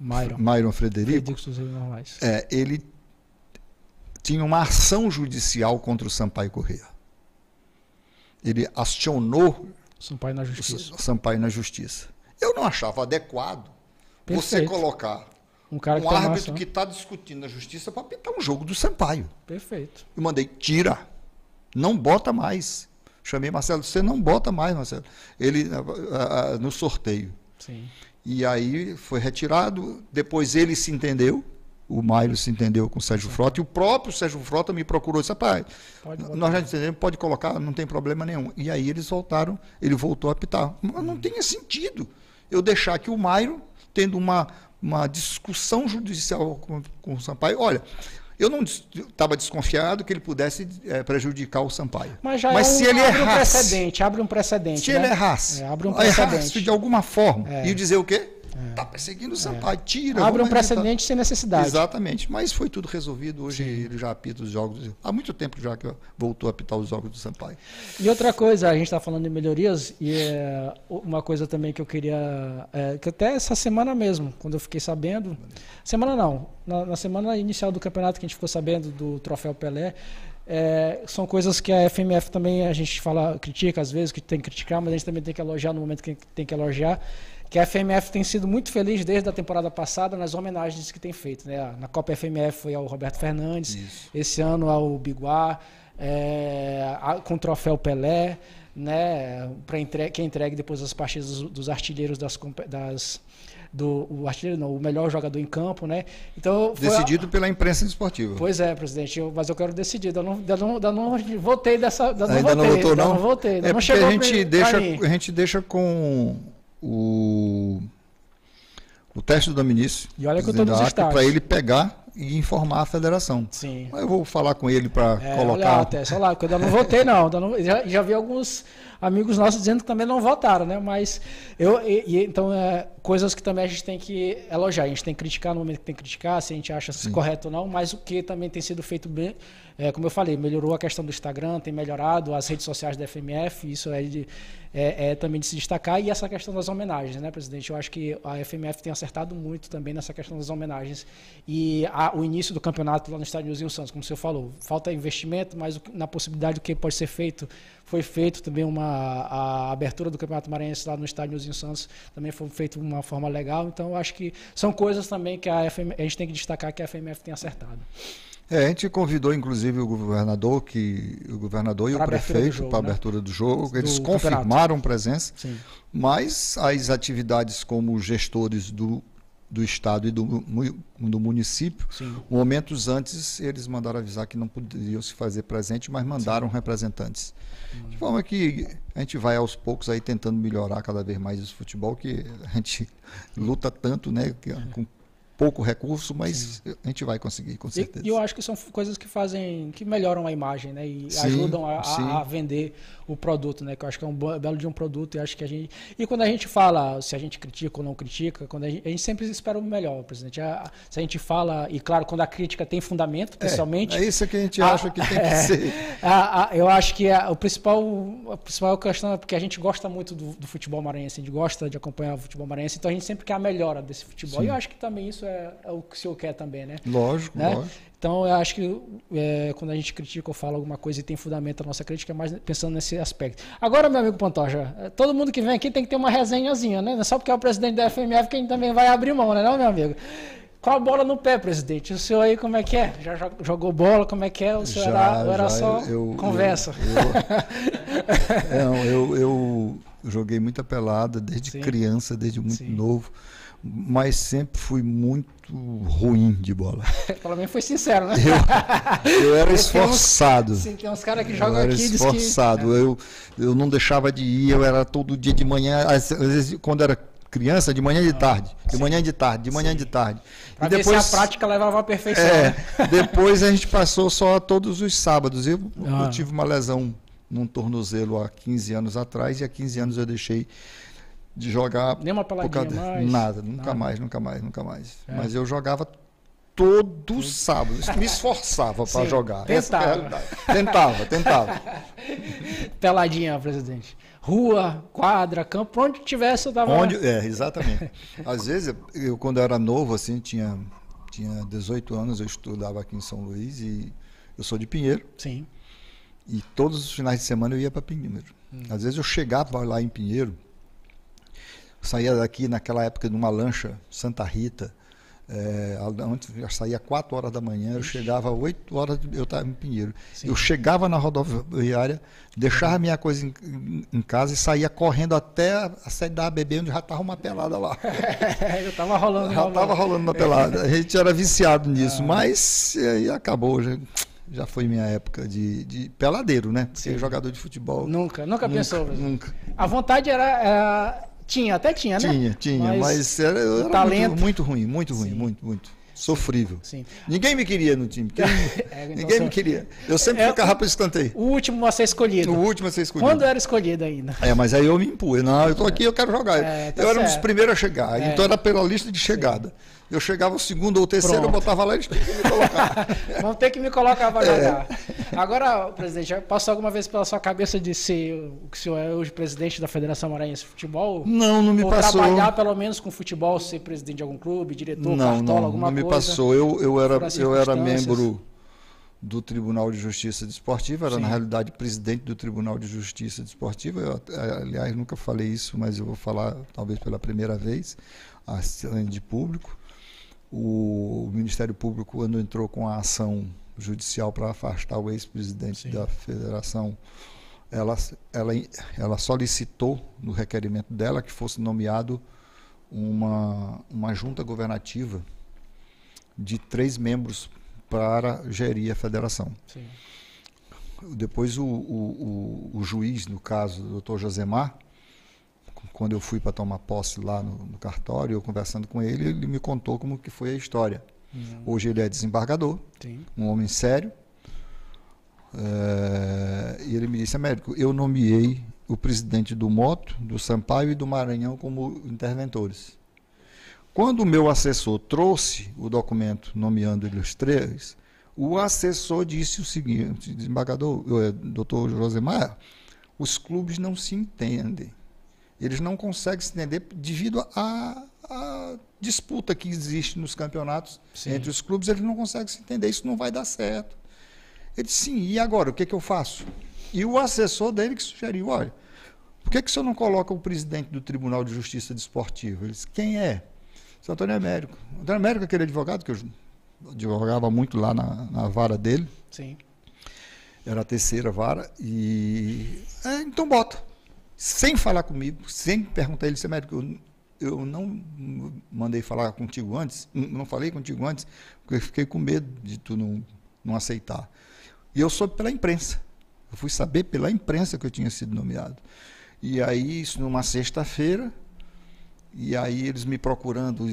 Myron. Myron Frederico. é, ele tinha uma ação judicial contra o Sampaio Correia. Ele acionou Sampaio na justiça. Sampaio na justiça. Eu não achava adequado Perfeito. você colocar um, cara um que tá árbitro que está discutindo na justiça para pintar um jogo do Sampaio. Perfeito. Eu mandei, tira. Não bota mais. Chamei Marcelo, você não bota mais, Marcelo. Ele uh, uh, no sorteio. Sim. E aí foi retirado, depois ele se entendeu, o Mairo se entendeu com o Sérgio Frota, e o próprio Sérgio Frota me procurou e disse, rapaz, nós já entendemos, pode colocar, não tem problema nenhum. E aí eles voltaram, ele voltou a apitar. Mas não hum. tinha sentido eu deixar que o Mairo, tendo uma, uma discussão judicial com, com o Sampaio, olha, eu não estava desconfiado que ele pudesse é, prejudicar o Sampaio. Mas, já Mas é um, se ele abre errasse, um precedente, abre um precedente. Se né? ele errasse, é, abre um precedente. errasse de alguma forma, é. e dizer o quê? Está é. perseguindo o é. Sampaio, tira. Abre um precedente sem necessidade. Exatamente, mas foi tudo resolvido. Hoje Sim. ele já apita os jogos. Há muito tempo já que voltou a apitar os jogos do Sampaio. E outra coisa, a gente está falando de melhorias, e é uma coisa também que eu queria. É, que até essa semana mesmo, quando eu fiquei sabendo. Semana não, na, na semana inicial do campeonato que a gente ficou sabendo do Troféu Pelé. É, são coisas que a FMF também a gente fala, critica às vezes, que tem que criticar, mas a gente também tem que elogiar no momento que tem que elogiar que a FMF tem sido muito feliz desde a temporada passada nas homenagens que tem feito. Né? Na Copa FMF foi ao Roberto Fernandes, Isso. esse ano ao Biguar é, com o troféu Pelé, né? para entre, que é entregue depois das partidas dos, dos artilheiros das, das do o artilheiro não, o melhor jogador em campo, né? Então decidido a... pela imprensa esportiva. Pois é, presidente, eu, mas eu quero decidir, eu não, eu não, eu não voltei dessa, ainda não voltei, não, não, não, votei. é não chegou a gente deixa a gente deixa com o, o teste do ministro E olha que eu estou nos ah, é Para ele pegar e informar a federação. Sim. Mas eu vou falar com ele para é, colocar. Olha lá, olha lá, eu ainda não votei, não. não já, já, vi alguns amigos nossos dizendo que também não votaram, né? Mas eu. E, e, então, é, coisas que também a gente tem que elogiar. A gente tem que criticar no momento que tem que criticar, se a gente acha Sim. correto ou não, mas o que também tem sido feito bem, é, como eu falei, melhorou a questão do Instagram, tem melhorado as redes sociais da FMF, isso é, de, é, é, também de se destacar. E essa questão das homenagens, né, presidente? Eu acho que a FMF tem acertado muito também nessa questão das homenagens. E a, o início do campeonato lá no estádio Nilzinho Santos, como o senhor falou, falta investimento, mas na possibilidade do que pode ser feito, foi feito também uma a abertura do Campeonato Maranhense lá no estádio Nilzinho Santos, também foi feito de uma forma legal. Então, eu acho que são coisas também que a, FM, a gente tem que destacar que a FMF tem acertado. É, a gente convidou inclusive o governador que o governador pra e o prefeito para a né? abertura do jogo. Eles do confirmaram campeonato. presença, Sim. mas as atividades como gestores do, do estado e do, do município, Sim. momentos antes eles mandaram avisar que não poderiam se fazer presente, mas mandaram Sim. representantes. Hum. De forma que a gente vai aos poucos aí tentando melhorar cada vez mais esse futebol que a gente [LAUGHS] luta tanto, né, com pouco recurso, mas Sim. a gente vai conseguir, com certeza. E, eu acho que são coisas que fazem, que melhoram a imagem, né? E sim, ajudam a, a, a, vender o produto, né? Que eu acho que é um belo de um produto e acho que a gente... E quando a gente fala, se a gente critica ou não critica, quando a, gente, a gente sempre espera o melhor, presidente. A, se a gente fala, e claro, quando a crítica tem fundamento, pessoalmente... É, é isso que a gente acha que tem que [LAUGHS] é, ser. eu acho que é o principal, a principal questão é porque a gente gosta muito do, do futebol maranhense, a gente gosta de acompanhar o futebol maranhense, então a gente sempre quer a melhora desse futebol. Sim. E eu acho que também isso é, é, o que o senhor quer também, né? Lógico, né? lógico. Então, eu acho que é, quando a gente critica ou fala alguma coisa e tem fundamento a nossa crítica, é mais pensando nesse aspecto. Agora, meu amigo Pantoja, é, todo mundo que vem aqui tem que ter uma resenhazinha, né? Não é só porque é o presidente da FMF que a gente também vai abrir mão, né, não, meu amigo? com a bola no pé, presidente. O senhor aí, como é que é? Já jogou bola? Como é que é? O senhor já, era, era já, só eu, conversa? Eu, eu, [LAUGHS] não, eu, eu joguei muita pelada desde Sim. criança, desde muito Sim. novo mas sempre fui muito ruim de bola. [LAUGHS] Pelo menos foi sincero, né? Eu, eu era esforçado. [LAUGHS] Tem uns, tem uns caras que jogam aqui. Esforçado. Que... É. Eu, eu não deixava de ir, eu era todo dia de manhã, às vezes quando era criança, de manhã e de ah, tarde. De Sim. manhã e de tarde, de manhã Sim. e de tarde. Pra e depois a prática levava a perfeição. É, né? [LAUGHS] Depois a gente passou só todos os sábados. Eu, ah. eu tive uma lesão num tornozelo há 15 anos atrás e há 15 anos eu deixei de jogar. Nem uma palavrinha mais. Nada, nunca nada. mais, nunca mais, nunca mais. É. Mas eu jogava todo sábado. [LAUGHS] Me esforçava para jogar. É tentava. tentava, tentava. [LAUGHS] Peladinha, presidente. Rua, quadra, campo, onde tivesse eu dava. Onde, é, exatamente. Às vezes, eu quando eu era novo, assim, tinha, tinha 18 anos, eu estudava aqui em São Luís e eu sou de Pinheiro. Sim. E todos os finais de semana eu ia para Pinheiro. Hum. Às vezes eu chegava lá em Pinheiro, saía daqui naquela época numa lancha Santa Rita. É, antes eu saía 4 horas da manhã, eu chegava 8 horas, eu estava em Pinheiro. Sim. Eu chegava na rodoviária, deixava minha coisa em, em, casa e saía correndo até a sede da ABB, onde já estava uma pelada lá. [LAUGHS] já estava rolando. Já estava rolando uma pelada. A gente era viciado nisso, ah. mas aí acabou. Já, já foi minha época de, de peladeiro, né? Ser jogador de futebol. Nunca, nunca, nunca pensou. Nunca. A vontade era, era tinha, até tinha, né? Tinha, tinha, mas, mas era, era talento... muito, muito, ruim, muito ruim, Sim. muito, muito. Sofrível. Sim. Ninguém me queria no time. [LAUGHS] É, então, Ninguém me queria. Eu sempre é, ficava para escanteio. O último a ser escolhido. O último a ser escolhido. Quando era escolhido ainda. É, mas aí eu me impus. Não, eu estou é. aqui, eu quero jogar. É, tá eu certo. era um dos primeiros a chegar. Então é. era pela lista de chegada. Sim. Eu chegava o segundo ou terceiro Pronto. eu botava lá e eles que me colocar. [LAUGHS] Vão ter que me colocar para é. jogar. É. Agora, presidente, passou alguma vez pela sua cabeça de ser o que o senhor é hoje presidente da Federação Maranhense de Futebol? Não, não me ou passou. trabalhar pelo menos com futebol, ser presidente de algum clube, diretor, não, cartola, não, alguma coisa? Não, não me coisa, passou. Eu, eu, era, eu era membro do Tribunal de Justiça Desportiva, era Sim. na realidade presidente do Tribunal de Justiça Desportiva. Eu, aliás, nunca falei isso, mas eu vou falar talvez pela primeira vez, de público o Ministério Público, quando entrou com a ação judicial para afastar o ex-presidente da federação, ela, ela, ela solicitou no requerimento dela que fosse nomeado uma, uma junta governativa de três membros para gerir a federação. Sim. Depois o, o, o, o juiz, no caso, o doutor Josemar, quando eu fui para tomar posse lá no, no, cartório, eu conversando com ele, ele me contou como que foi a história. Hum. Hoje ele é desembargador, Sim. um homem sério. É, e ele me disse, Américo, é eu nomeei o presidente do Moto, do Sampaio e do Maranhão como interventores. Quando o meu assessor trouxe o documento nomeando eles três, o assessor disse o seguinte, desembargador, eh, doutor Josemar, os clubes não se entendem eles não conseguem se entender devido à, disputa que existe nos campeonatos sim. entre os clubes, eles não conseguem se entender, isso não vai dar certo. Ele disse, sim, e agora, o que, é que eu faço? E o assessor dele que sugeriu, olha, por que, é que o senhor não coloca o presidente do Tribunal de Justiça Desportiva? Ele disse, quem é? Seu Antônio Américo. Antônio Américo, é aquele advogado que eu advogava muito lá na, na vara dele. Sim. Era a terceira vara. E. É, então bota sem falar comigo, sem perguntar ele se é médico. Eu, eu não mandei falar contigo antes, não falei contigo antes, porque eu fiquei com medo de tu não, não aceitar. E eu soube pela imprensa. Eu fui saber pela imprensa que eu tinha sido nomeado. E aí, isso numa sexta-feira, e aí eles me procurando,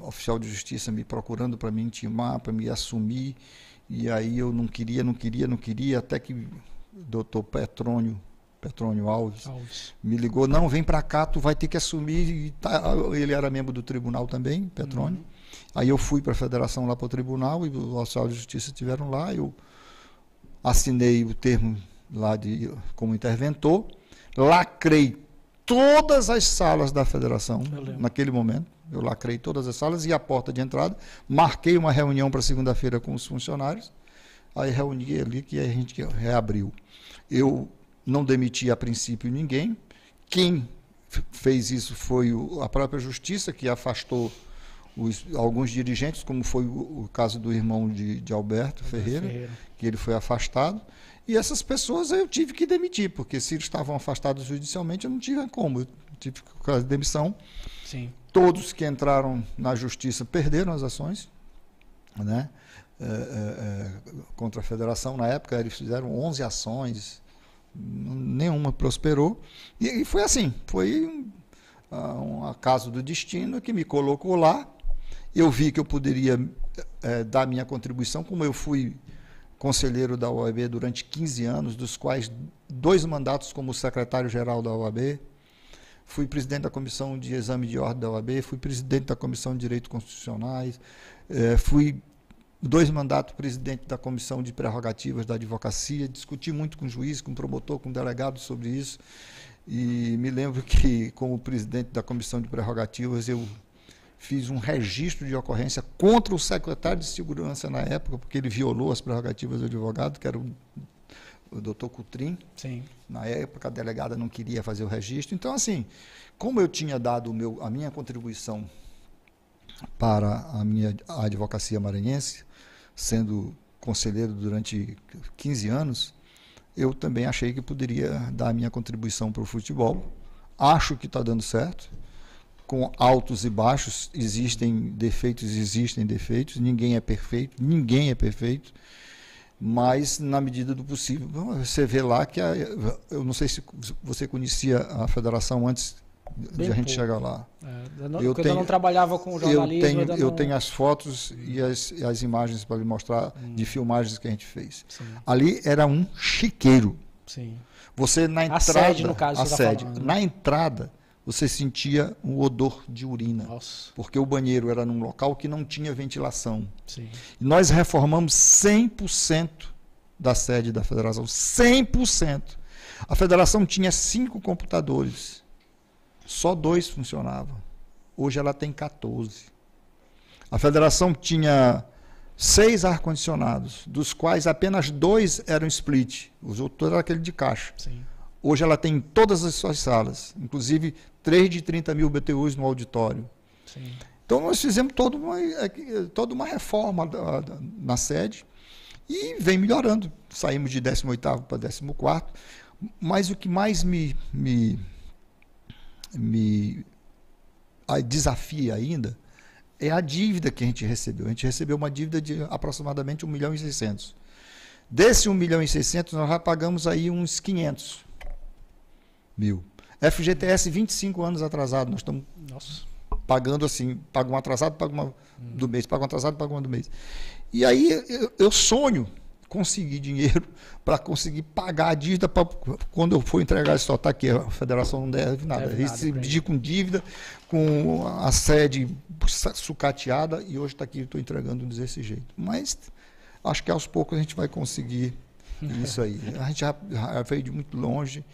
o oficial de justiça me procurando para me intimar, para me assumir. E aí eu não queria, não queria, não queria, até que o doutor Petrônio Petrônio Alves, Alves, me ligou, não, vem para cá, tu vai ter que assumir. Tá, ele era membro do tribunal também, Petrônio. Uhum. Aí eu fui para a federação lá para o tribunal e o Oficial de Justiça estiveram lá, eu assinei o termo lá de, como interventor, lacrei todas as salas da federação naquele momento. Eu lacrei todas as salas e a porta de entrada. Marquei uma reunião para segunda-feira com os funcionários. Aí reuni ali que a gente reabriu. Eu não demiti a princípio ninguém. Quem fez isso foi o, a própria justiça, que afastou os, alguns dirigentes, como foi o, o caso do irmão de, de Alberto Ferreira, Ferreira, que ele foi afastado. E essas pessoas eu tive que demitir, porque se eles estavam afastados judicialmente, eu não tinha como. Eu tive que fazer demissão. Sim. Todos que entraram na justiça perderam as ações né? É, é, contra a federação. Na época, eles fizeram 11 ações nenhuma prosperou. E, e foi assim, foi um, ah, um acaso do destino que me colocou lá. Eu vi que eu poderia é, dar minha contribuição, como eu fui conselheiro da OAB durante 15 anos, dos quais dois mandatos como secretário-geral da OAB, fui presidente da comissão de exame de ordem da OAB, fui presidente da comissão de direitos constitucionais, eh, fui dois mandatos presidente da Comissão de Prerrogativas da Advocacia, discuti muito com o juiz, com o promotor, com o delegado sobre isso. E me lembro que, como presidente da Comissão de Prerrogativas, eu fiz um registro de ocorrência contra o secretário de Segurança na época, porque ele violou as prerrogativas do advogado, que era o, o doutor Coutrin. Sim. Na época, a delegada não queria fazer o registro. Então, assim, como eu tinha dado meu, a minha contribuição para a minha advocacia maranhense, sendo conselheiro durante 15 anos, eu também achei que poderia dar a minha contribuição para o futebol. Acho que está dando certo. Com altos e baixos, existem defeitos, existem defeitos, ninguém é perfeito, ninguém é perfeito, mas na medida do possível. Você vê lá que, a, eu não sei se você conhecia a federação antes de a gente pouco. lá. É, não, eu, tenho, eu não trabalhava com jornalismo. Eu tenho, eu tenho as fotos e as, as imagens para lhe mostrar hum. de filmagens que a gente fez. Sim. Ali era um chiqueiro. Sim. Você na entrada, a sede, no caso, a tá sede, tá na entrada, você sentia um odor de urina, Nossa. porque o banheiro era num local que não tinha ventilação. Sim. E nós reformamos 100% da sede da federação, 100%. A federação tinha cinco computadores só dois funcionavam. Hoje ela tem 14. A federação tinha seis ar-condicionados, dos quais apenas dois eram split, os outros eram aquele de caixa. Sim. Hoje ela tem em todas as suas salas, inclusive 3 de 30 mil BTUs no auditório. Sim. Então nós fizemos toda uma, é, é, toda uma reforma da, da, na sede e vem melhorando. Saímos de 18 para 14 mas o que mais me, me me desafia ainda é a dívida que a gente recebeu. A gente recebeu uma dívida de aproximadamente 1 milhão e 600. Desse 1 milhão e 600, nós já pagamos aí uns 500 mil. FGTS 25 anos atrasado, nós estamos Nossa. pagando assim, paga um atrasado, paga uma do mês, paga um atrasado, paga uma do mês. E aí eu, eu sonho conseguir dinheiro [LAUGHS] para conseguir pagar a dívida para quando eu for entregar esse total tá aqui, a federação não deve nada. Deve nada Eles com dívida, com a sede sucateada e hoje está aqui, estou entregando desse jeito. Mas acho que aos poucos a gente vai conseguir [LAUGHS] isso aí. A gente já, já veio de muito longe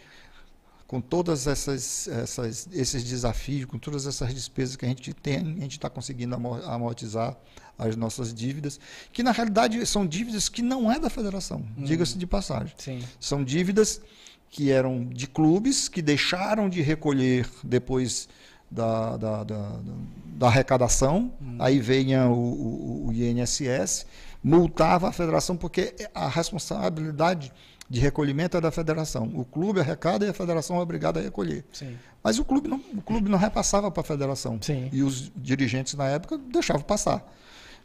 com todas essas, essas, esses desafios, com todas essas despesas que a gente tem, a gente está conseguindo amortizar as nossas dívidas, que na realidade são dívidas que não é da federação, hum. diga-se de passagem. Sim. São dívidas que eram de clubes que deixaram de recolher depois da, da, da, da arrecadação, hum. aí venha o, o, o INSS, multava a federação porque a responsabilidade de recolhimento é da federação. O clube arrecada e a federação é obrigada a recolher. Sim. Mas o clube não, o clube não repassava para a federação. Sim. E os dirigentes na época deixavam passar.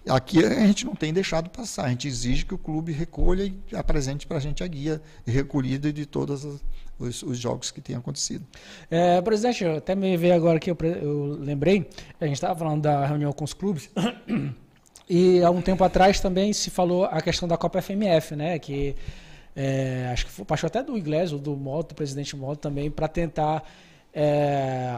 Aqui a gente não tem deixado passar, a gente exige que o clube recolha e apresente para a gente a guia recolhida de todos os, os jogos que têm acontecido. É, presidente, eu até me veio agora que eu, eu lembrei, a gente estava falando da reunião com os clubes. [COUGHS] E há um tempo atrás também se falou a questão da Copa FMF, né? Que é, acho que foi, passou até do inglês, ou do moto do presidente moto também, para tentar. É,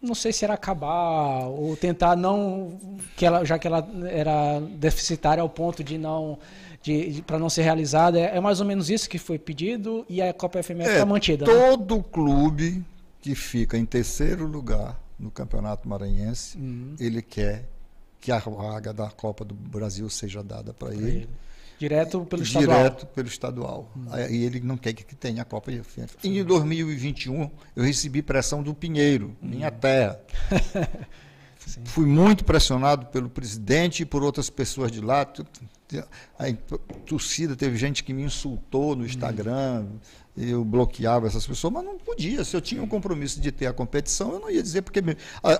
não sei se era acabar ou tentar não que ela já que ela era deficitária ao ponto de não de, de para não ser realizada é, é, mais ou menos isso que foi pedido e a Copa FMF está é, mantida né? todo né? clube que fica em terceiro lugar no Campeonato Maranhense, uhum. ele quer que a vaga da Copa do Brasil seja dada para ele. ele. Direto pelo estadual. Direto pelo estadual. Hum. E ele não quer que tenha a Copa de E em 2021, eu recebi pressão do Pinheiro, minha hum. terra. [LAUGHS] Fui muito pressionado pelo presidente e por outras pessoas de lá. A torcida, teve gente que me insultou no hum. Instagram, eu bloqueava essas pessoas, mas não podia. Se eu tinha um compromisso de ter a competição, eu não ia dizer, porque a,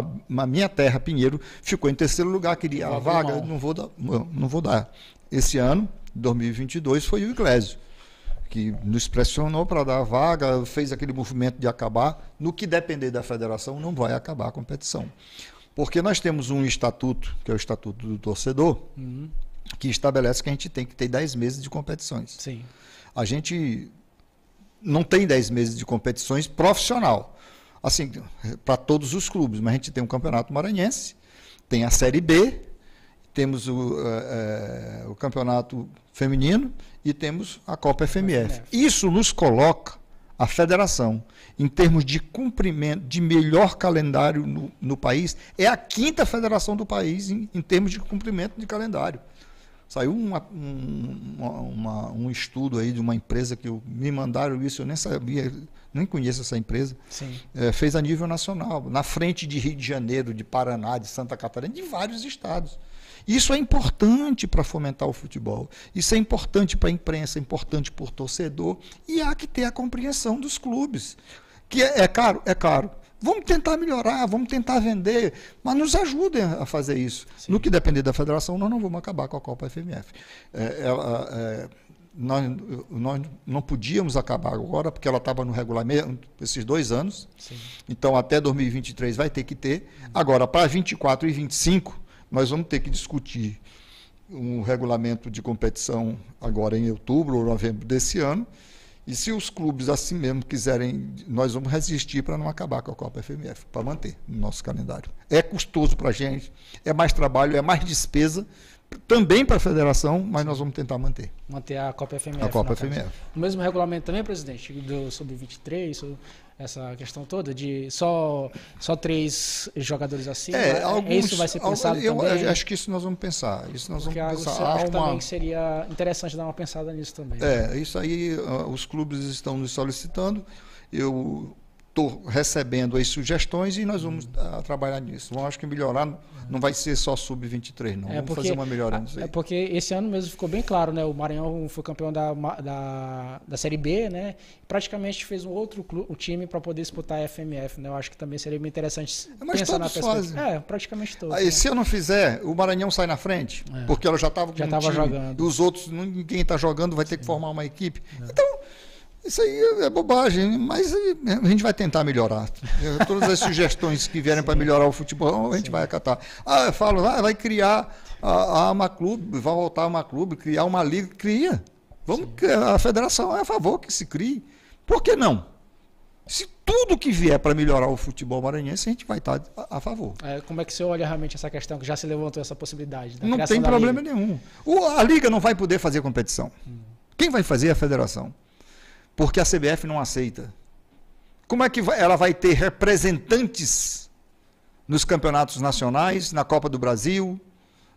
a, a minha terra, Pinheiro, ficou em terceiro lugar, queria a vaga, não vou dar. Não vou dar esse ano, 2022, foi o Iglesias, que nos pressionou para dar a vaga, fez aquele movimento de acabar. No que depender da federação, não vai acabar a competição. Porque nós temos um estatuto, que é o estatuto do torcedor, uhum. que estabelece que a gente tem que ter 10 meses de competições. Sim. A gente não tem 10 meses de competições profissional. Assim, para todos os clubes, mas a gente tem um campeonato maranhense, tem a Série B, temos o, eh, eh, o campeonato feminino e temos a Copa FMF. Isso nos coloca a federação, em termos de cumprimento, de melhor calendário no, no país, é a quinta federação do país em, em termos de cumprimento de calendário. Saiu uma, um, uma, um estudo aí de uma empresa que eu, me mandaram isso, eu nem sabia, nem conheço essa empresa. É, fez a nível nacional, na frente de Rio de Janeiro, de Paraná, de Santa Catarina, de vários estados. Isso é importante para fomentar o futebol, isso é importante para a imprensa, é importante para o torcedor, e há que ter a compreensão dos clubes. Que é, é caro? É caro. Vamos tentar melhorar, vamos tentar vender, mas nos ajudem a fazer isso. Sim. No que depender da federação, nós não vamos acabar com a Copa FMF. É, ela, é, nós, nós não podíamos acabar agora, porque ela estava no regulamento esses dois anos. Sim. Então, até 2023 vai ter que ter. Agora, para 24 e 25, nós vamos ter que discutir um regulamento de competição agora em outubro ou novembro desse ano. E se os clubes assim mesmo quiserem, nós vamos resistir para não acabar com a Copa FMF, para manter no nosso calendário. É custoso para a gente, é mais trabalho, é mais despesa, também para a federação, mas nós vamos tentar manter. Manter a Copa FMF. A Copa FMF. O mesmo regulamento também, presidente, do, sobre 23, sobre essa questão toda de só só três jogadores assim é, alguns, isso vai ser pensado eu, também eu acho que isso nós vamos pensar isso nós Porque vamos pensar acho uma... também que seria interessante dar uma pensada nisso também é isso aí ah, os clubes estão nos solicitando eu estou recebendo as sugestões e nós vamos ah, trabalhar nisso. Vamos, acho que melhorar não vai ser só sub-23, não. É vamos porque, fazer uma melhora nisso aí. É porque esse ano mesmo ficou bem claro, né? O Maranhão foi campeão da, da, da Série B, né? Praticamente fez um outro clube, um time para poder disputar a FMF, né? Eu acho que também seria bem interessante é Mas pensar na perspectiva. Fazem. É, praticamente todos. Aí, ah, né? Se eu não fizer, o Maranhão sai na frente, é. porque ela já estava já um tava time, jogando. E os outros, ninguém está jogando, vai ter que formar uma equipe. É. Então, isso aí é, é bobagem, mas a gente vai tentar melhorar. [LAUGHS] Todas as sugestões que vierem para melhorar o futebol, a gente Sim. vai acatar. Ah, eu falo, ah, vai criar a, a vai voltar a clube criar uma liga, cria. Vamos, Sim. a federação é a favor que se crie. Por que não? Se tudo que vier para melhorar o futebol maranhense, a gente vai estar tá a, a favor. É, como é que você olha realmente essa questão que já se levantou essa possibilidade? Não tem problema liga? nenhum. O, a liga não vai poder fazer competição. Hum. Quem vai fazer é a federação porque a CBF não aceita. Como é que ela vai ter representantes nos campeonatos nacionais, na Copa do Brasil,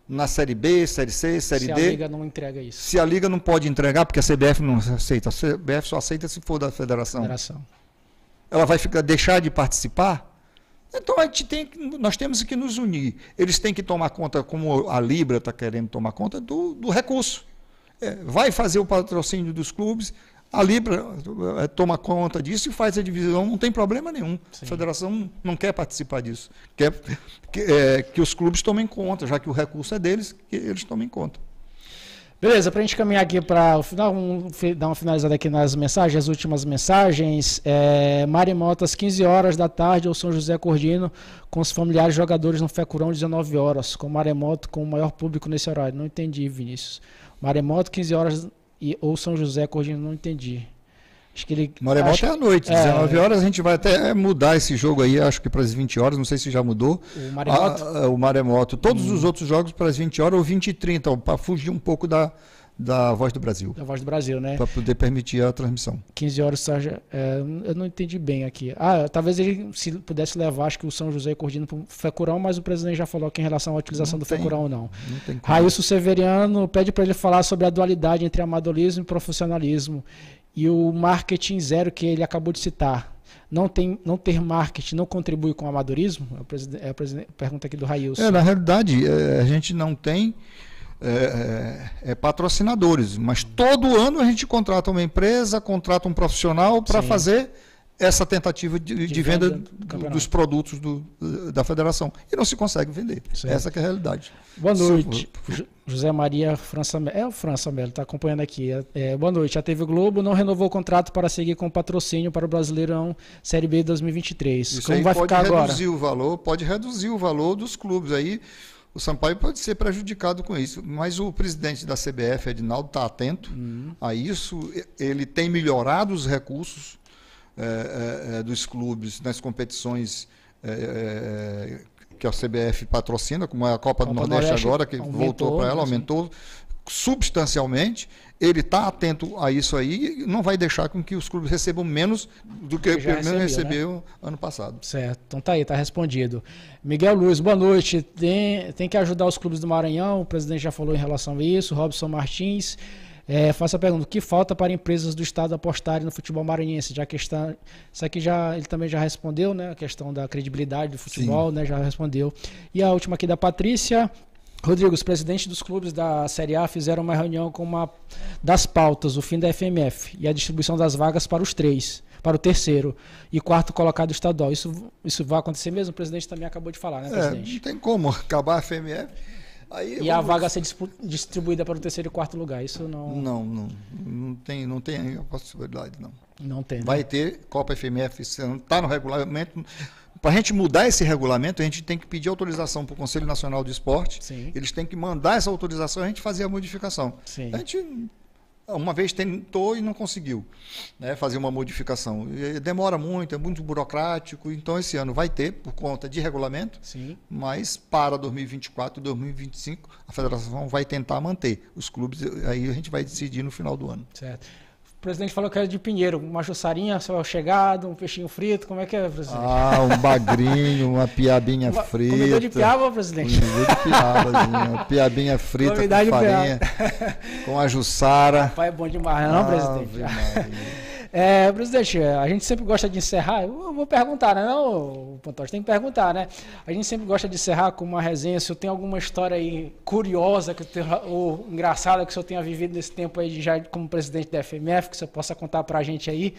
na Série B, Série C, Série se D? Se a Liga não entrega isso. Se a Liga não pode entregar, porque a CBF não aceita. A CBF só aceita se for da federação. federação. Ela vai ficar, deixar de participar? Então a gente tem, nós temos que nos unir. Eles têm que tomar conta, como a Libra está querendo tomar conta, do, do recurso. É, vai fazer o patrocínio dos clubes, a Libra é, toma conta disso e faz a divisão, não tem problema nenhum. Sim. A federação não quer participar disso. Quer que, é, que, os clubes tomem conta, já que o recurso é deles, que eles tomem conta. Beleza, para a gente caminhar aqui para o final, um, dar uma finalizada aqui nas mensagens, as últimas mensagens. É, Mari às 15 horas da tarde, ou São José Cordino, com os familiares jogadores no Fecurão, 19 horas, com Maremoto, com o maior público nesse horário. Não entendi, Vinícius. Maremoto, 15 horas e, ou São José Cordeiro, não entendi. Acho que ele. Maremoto é à noite, é, 19 horas. A gente vai até mudar esse jogo aí, acho que para as 20 horas, não sei se já mudou. O Maremoto? A, ah, a, ah, o Maremoto. Todos hum. os outros jogos para as 20 horas ou 20 e 30, para fugir um pouco da, da Voz do Brasil. Da Voz do Brasil, né? Para poder permitir a transmissão. 15 horas, Sérgio, é, eu não entendi bem aqui. Ah, talvez ele se pudesse levar, acho que o São José e Cordino para o Fecurão, mas o presidente já falou aqui em relação à utilização não do tem, Fecurão, não. não tem como. Severiano pede para ele falar sobre a dualidade entre amadorismo e profissionalismo e o marketing zero que ele acabou de citar não, tem, não ter marketing não contribui com o amadorismo? É a, é a pergunta aqui do Railson. É, na realidade, é, a gente não tem é, é, é, patrocinadores, mas todo ano a gente contrata uma empresa, contrata um profissional para fazer essa tentativa de, de, de venda, venda do dos produtos do, da federação. E não se consegue vender. Essa é a realidade. Boa noite. Se... José Maria França Melo. É o França Melo, está acompanhando aqui. É, é, boa noite. A TV Globo não renovou o contrato para seguir com patrocínio para o Brasileirão Série B 2023. Isso Como vai ficar agora? Pode reduzir o valor, pode reduzir o valor dos clubes. Aí o Sampaio pode ser prejudicado com isso, mas o presidente da CBF, Edinaldo, está atento uhum. a isso. Ele tem melhorado os recursos é, é, dos clubes nas competições é, que a CBF patrocina, como é a Copa, Copa do Nordeste, Nordeste, agora, que voltou para ela, né, aumentou substancialmente ele está atento a isso aí e não vai deixar com que os clubes recebam menos do que pelo menos recebeu né? ano passado. Certo, então tá aí, tá respondido. Miguel Luiz, boa noite. Tem, tem que ajudar os clubes do Maranhão, o presidente já falou em relação a isso, Robson Martins. É, faça a pergunta: o que falta para empresas do Estado apostarem no futebol maranhense? Já que está, isso aqui já, ele também já respondeu, né? A questão da credibilidade do futebol, Sim. né? Já respondeu. E a última aqui da Patrícia: Rodrigo, os presidentes dos clubes da Série A fizeram uma reunião com uma das pautas, o fim da FMF e a distribuição das vagas para os três, para o terceiro e quarto colocado estadual. Isso, isso vai acontecer mesmo? O presidente também acabou de falar, né, é, presidente? É, não tem como acabar a FMF. Aí e vamos... a vaga ser distribuída para o terceiro e quarto lugar. Isso não. Não, não, não tem, não tem a possibilidade, não. Não tem. Né? Vai ter Copa FMF, está no regulamento para a gente mudar esse regulamento, a gente tem que pedir autorização para o Conselho Nacional do Esporte. Sim. Eles têm que mandar essa autorização e a gente fazer a modificação. Sim. A gente uma vez tentou e não conseguiu né, fazer uma modificação. E demora muito, é muito burocrático, então esse ano vai ter, por conta de regulamento, Sim. mas para 2024 e 2025 a federação vai tentar manter. Os clubes, aí a gente vai decidir no final do ano. Certo presidente falou que era de Pinheiro. Uma jussarinha, seu chegado, um peixinho frito. Como é que é, presidente? Ah, um bagrinho, uma [LAUGHS] piabinha frita. Comida de piaba, presidente. Comida de piaba, uma piabinha frita Novidade com farinha. Com a jussara. Pai, é bom demais, não, ah, presidente? É, presidente, a gente sempre gosta de encerrar. Eu vou perguntar, né? Não, o pantos tem que perguntar, né? A gente sempre gosta de encerrar com uma resenha. Se eu tenho alguma história aí curiosa que tenha, ou engraçada que o senhor tenha vivido nesse tempo aí já como presidente da FMF, que você possa contar pra gente aí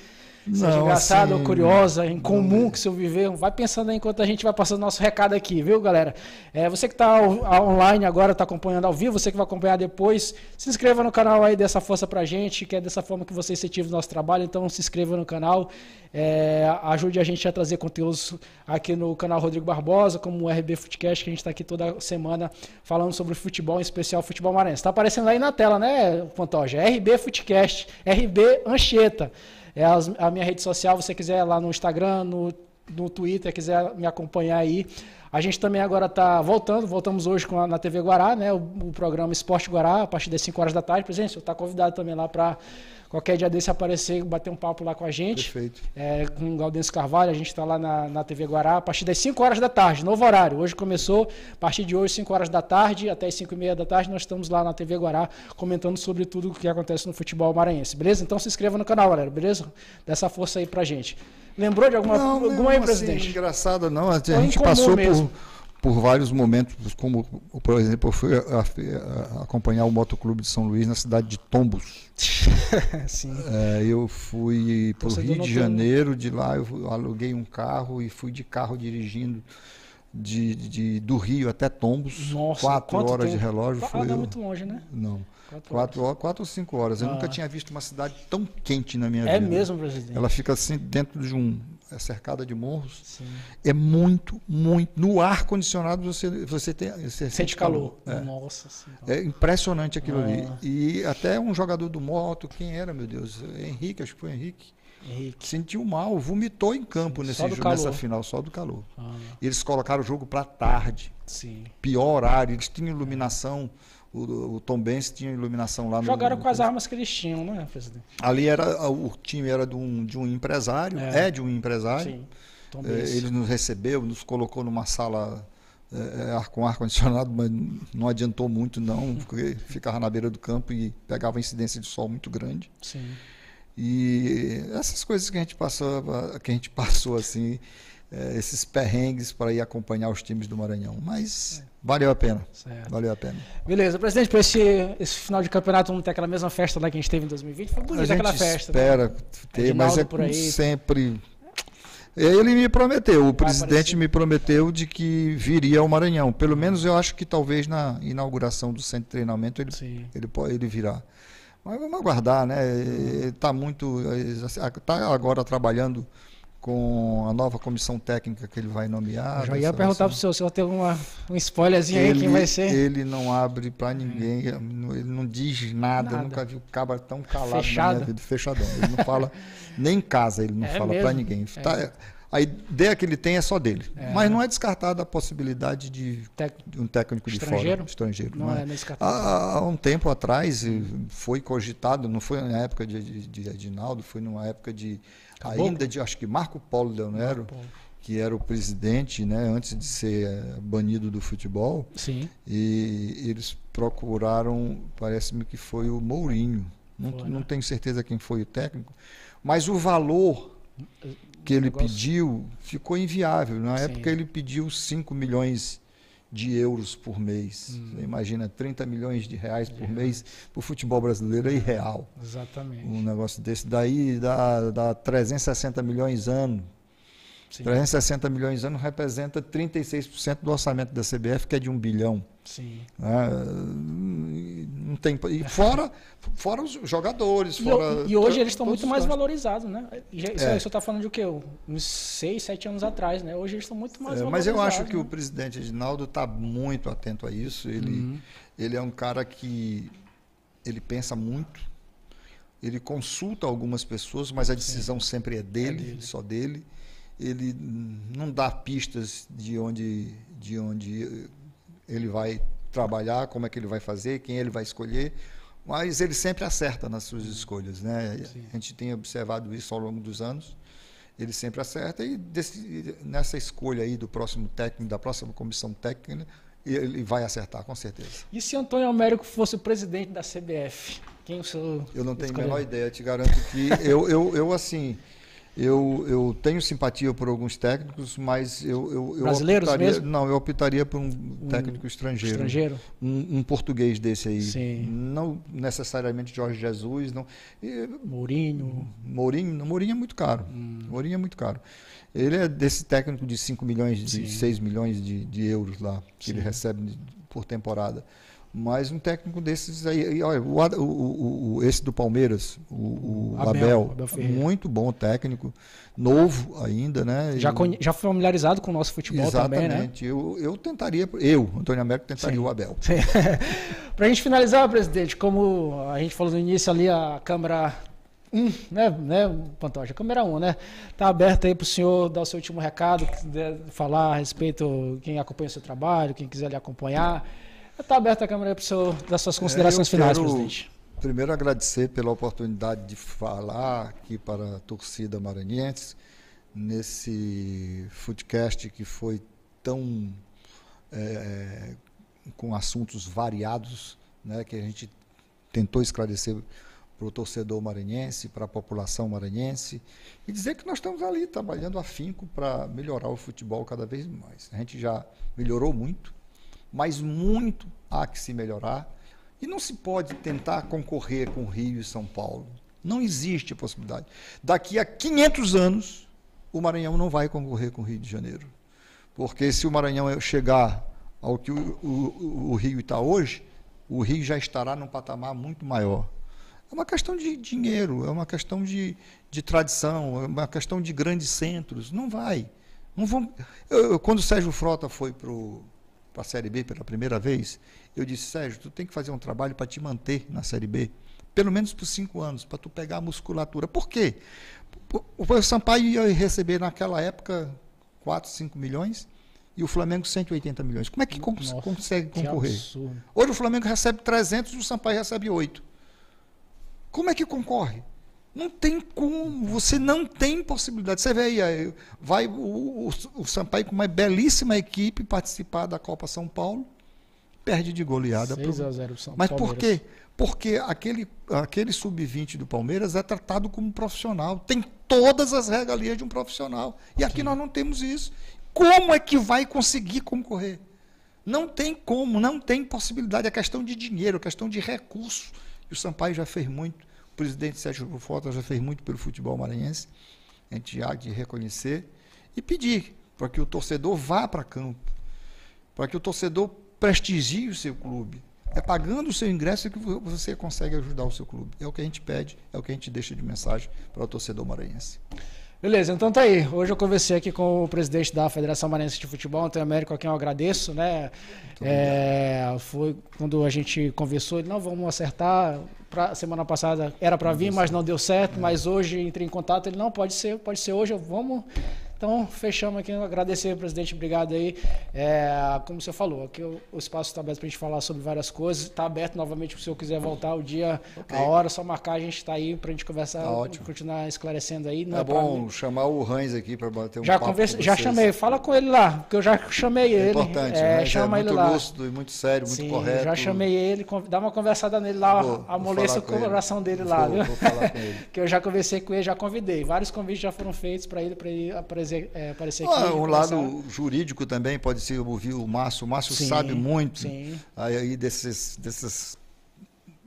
seja engraçada assim, ou curiosa, em comum que se eu viver, vai pensando aí enquanto a gente vai passando nosso recado aqui, viu, galera? É, você que está online agora, está acompanhando ao vivo, você que vai acompanhar depois, se inscreva no canal aí, dessa força pra gente, que é dessa forma que você incentiva o nosso trabalho, então se inscreva no canal, é, ajude a gente a trazer conteúdos aqui no canal Rodrigo Barbosa, como o RB Footcast, que a gente está aqui toda semana falando sobre futebol, em especial futebol maranhense. Está aparecendo aí na tela, né, Pantoja? RB Footcast, RB Ancheta. É a minha rede social, você quiser lá no Instagram, no, no Twitter, quiser me acompanhar aí. A gente também agora está voltando, voltamos hoje com a, na TV Guará, né, o, o, programa Esporte Guará, a partir das 5 horas da tarde. Presidente, você está convidado também lá para Qualquer dia desse aparecer, bater um papo lá com a gente. Perfeito. É, com o Galdêncio Carvalho, a gente está lá na, na TV Guará a partir das 5 horas da tarde, novo horário. Hoje começou, a partir de hoje, 5 horas da tarde, até as 5 e meia da tarde, nós estamos lá na TV Guará comentando sobre tudo o que acontece no futebol maranhense, beleza? Então se inscreva no canal, galera, beleza? Dessa força aí pra gente. Lembrou de alguma, não, alguma aí, assim, presidente? Engraçado não, a gente passou mesmo. por por vários momentos, como, por exemplo, eu fui a, a, a acompanhar o Motoclube de São Luís na cidade de Tombos. [LAUGHS] é, eu fui para o então Rio de Janeiro, de lá eu aluguei um carro e fui de carro dirigindo de, de do Rio até Tombos. Nossa, quatro horas tempo? de relógio. Ah, foi não é muito longe, né? Não. Quatro, quatro quatro ou cinco horas. Eu ah. nunca tinha visto uma cidade tão quente na minha é vida. É mesmo, presidente? Ela fica assim dentro de um é cercada de morros. Sim. É muito, muito. No ar condicionado você você, tem, você sente, sente calor. calor. É. Nossa. É impressionante aquilo ali. Ah. E até um jogador do moto, quem era, meu Deus, Henrique, acho que foi Henrique. Henrique. Sentiu mal, vomitou em campo Sim, nesse jogo, nessa final, só do calor. Ah. Eles colocaram o jogo para tarde. Sim. Pior horário, eles tinham iluminação. É o, o Tom Benz tinha iluminação lá. Jogaram no, jogaram com as armas que eles tinham, né, presidente? Ali era o time era de um, de um empresário, é. é de um empresário. Sim. Tom é, ele nos recebeu, nos colocou numa sala é, é com ar-condicionado, mas não adiantou muito não, porque ficava na beira do campo e pegava incidência de sol muito grande. Sim. E essas coisas que a gente passou, que a gente [LAUGHS] passou assim, é, esses perrengues para ir acompanhar os times do Maranhão. Mas valeu a pena. Certo. Valeu a pena. Beleza, presidente, para esse, esse final de campeonato não ter aquela mesma festa lá que a gente teve em 2020. Foi bonita aquela festa. Né? Espera né? ter, mas é por aí. sempre. Ele me prometeu, o presidente me prometeu de que viria ao Maranhão. Pelo menos eu acho que talvez na inauguração do centro de treinamento ele, ele, ele virá. Mas vamos aguardar, né? Está hum. muito. Está eh, agora trabalhando com a nova comissão técnica que ele vai nomear. Eu já ia perguntar para o senhor se eu tenho uma, um spoilerzinho ele, aí, quem vai ser. Ele não abre para ninguém, ele não diz nada, nada. Eu nunca vi o cabra tão calado Fechado. na minha vida, fechadão. Ele não fala, [LAUGHS] nem em casa ele não é fala para ninguém. É. Tá, a ideia que ele tem é só dele. É. Mas não é descartada a possibilidade de, Tec... um técnico estrangeiro? de fora. Estrangeiro? Não, não é, é, é há, há, um tempo atrás foi cogitado, não foi na época de, de, de Edinaldo, foi numa época de Acabou? ainda de, acho que Marco Polo Leonero, Marco que era o presidente, né, antes de ser eh, banido do futebol. Sim. E eles procuraram, parece-me que foi o Mourinho. Não, foi, não né? tenho certeza quem foi o técnico, mas o valor hum, hum, que ele negócio... pediu ficou inviável. Na Sim. época ele pediu 5 milhões de euros por mês. Hum. imagina 30 milhões de reais por é. mês para o futebol brasileiro é irreal. Exatamente. Um negócio desse daí dá, dá 360 milhões ano Sim. 360 milhões de anos representa 36% do orçamento da CBF, que é de um bilhão. Sim. Ah, não tem, e fora, fora os jogadores. E, fora, e hoje eles estão muito mais valorizados, né? É. Isso, é. está falando de o quê? Uns 6, 7 anos atrás, né? Hoje eles estão muito mais é, valorizados. Mas eu acho né? que o presidente Edinaldo está muito atento a isso. Ele, uhum. ele é um cara que ele pensa muito, ele consulta algumas pessoas, mas a decisão Sim. sempre é dele, é dele, só dele ele não dá pistas de onde, de onde ele vai trabalhar, como é que ele vai fazer, quem ele vai escolher, mas ele sempre acerta nas suas uhum. escolhas. Né? A gente tem observado isso ao longo dos anos. Ele sempre acerta e desse, nessa escolha aí do próximo técnico, da próxima comissão técnica, ele vai acertar, com certeza. E se Antônio Américo fosse o presidente da CBF? Quem o senhor Eu não tenho a menor ideia, te garanto que. eu, eu, eu, assim, eu, eu tenho simpatia por alguns técnicos, mas eu, eu, eu Brasileiros optaria, mesmo? Não, eu optaria por um técnico um estrangeiro. Estrangeiro? Um, um, português desse aí. Sim. Não necessariamente Jorge Jesus. Não. E, Mourinho. Mourinho. Mourinho é muito caro. Hum. Mourinho é muito caro. Ele é desse técnico de 5 milhões, de Sim. 6 milhões de, de euros lá, que Sim. ele recebe por temporada. Mas um técnico desses aí, olha, o, o, o, esse do Palmeiras, o, Abel, Abel, Abel muito bom técnico, novo ainda, né? Já, e, já familiarizado com o nosso futebol exatamente, também, né? Exatamente. Eu, eu tentaria, eu, Antônio Américo, tentaria Sim. o Abel. [LAUGHS] Para a gente finalizar, presidente, como a gente falou no início ali, a Câmara 1, um, né, né, Pantoja? Câmera 1, um, né? Tá aberta aí para o senhor dar o seu último recado, falar a respeito, quem acompanha o seu trabalho, quem quiser lhe acompanhar. Está aberta a câmera para as suas é, considerações finais, presidente. Primeiro, agradecer pela oportunidade de falar aqui para a torcida maranhense, nesse foodcast que foi tão. É, é com assuntos variados, né, que a gente tentou esclarecer para o torcedor maranhense, para a população maranhense, e dizer que nós estamos ali trabalhando afinco para melhorar o futebol cada vez mais. A gente já melhorou muito, mas muito há que se melhorar. E não se pode tentar concorrer com Rio e São Paulo. Não existe a possibilidade. Daqui a 500 anos, o Maranhão não vai concorrer com o Rio de Janeiro. Porque se o Maranhão é, chegar ao que o, o, o Rio está hoje, o Rio já estará num patamar muito maior. É uma questão de dinheiro, é uma questão de, de tradição, é uma questão de grandes centros. Não vai. Não vão... Eu, eu, quando o Sérgio Frota foi para o para a Série B pela primeira vez, eu disse, Sérgio, tu tem que fazer um trabalho para te manter na Série B, pelo menos por cinco anos, para tu pegar a musculatura. Por quê? O Sampaio ia receber naquela época 4, 5 milhões e o Flamengo 180 milhões. Como é que cons Nossa, consegue concorrer? Hoje o Flamengo recebe 300 e o Sampaio recebe 8. Como é que concorre? Não tem como, você não tem possibilidade. Você vê aí, vai o, o, o Sampaio com uma belíssima equipe participar da Copa São Paulo, perde de goleada. 6 a 0 São Mas Palmeiras. por quê? Porque aquele, aquele sub-20 do Palmeiras é tratado como profissional, tem todas as regalias de um profissional. E aqui nós não temos isso. Como é que vai conseguir concorrer? Não tem como, não tem possibilidade. É questão de dinheiro, é questão de recurso. E o Sampaio já fez muito presidente Sérgio Rufota já fez muito pelo futebol maranhense, a gente há de reconhecer, e pedir para que o torcedor vá para campo, para que o torcedor prestigie o seu clube. É pagando o seu ingresso que você consegue ajudar o seu clube. É o que a gente pede, é o que a gente deixa de mensagem para o torcedor maranhense. Beleza, então tá aí. Hoje eu conversei aqui com o presidente da Federação Maranhense de Futebol, Antônio Américo, a quem eu agradeço, né? É, foi quando a gente conversou, ele, não, vamos acertar. Pra, semana passada era para vir, mas não deu certo, é. mas hoje entrei em contato, ele, não, pode ser, pode ser hoje, vamos então, fechamos aqui. Agradecer, presidente. Obrigado aí. É, como você falou, aqui o, o espaço está aberto para a gente falar sobre várias coisas. Está aberto novamente se o senhor quiser voltar o dia, okay. a hora, só marcar. A gente está aí para a gente conversar, tá ótimo. continuar esclarecendo aí. Não é, é bom chamar o Hans aqui para bater um já papo Já chamei. Fala com ele lá, porque eu já chamei é ele. Importante, é, né? É chama é muito ele lá. lúcido e muito sério, muito Sim, correto. Já chamei ele. Dá uma conversada nele lá, amoleça o coração dele vou, lá. Vou, viu? Vou falar com ele. [LAUGHS] que eu já conversei com ele, já convidei. Vários convites já foram feitos para ele, para ele apresentar aparecer, é, aparecer aqui. Ah, um lado jurídico também pode ser ouvir o Márcio. O Márcio sim, sabe muito sim. aí desses, dessas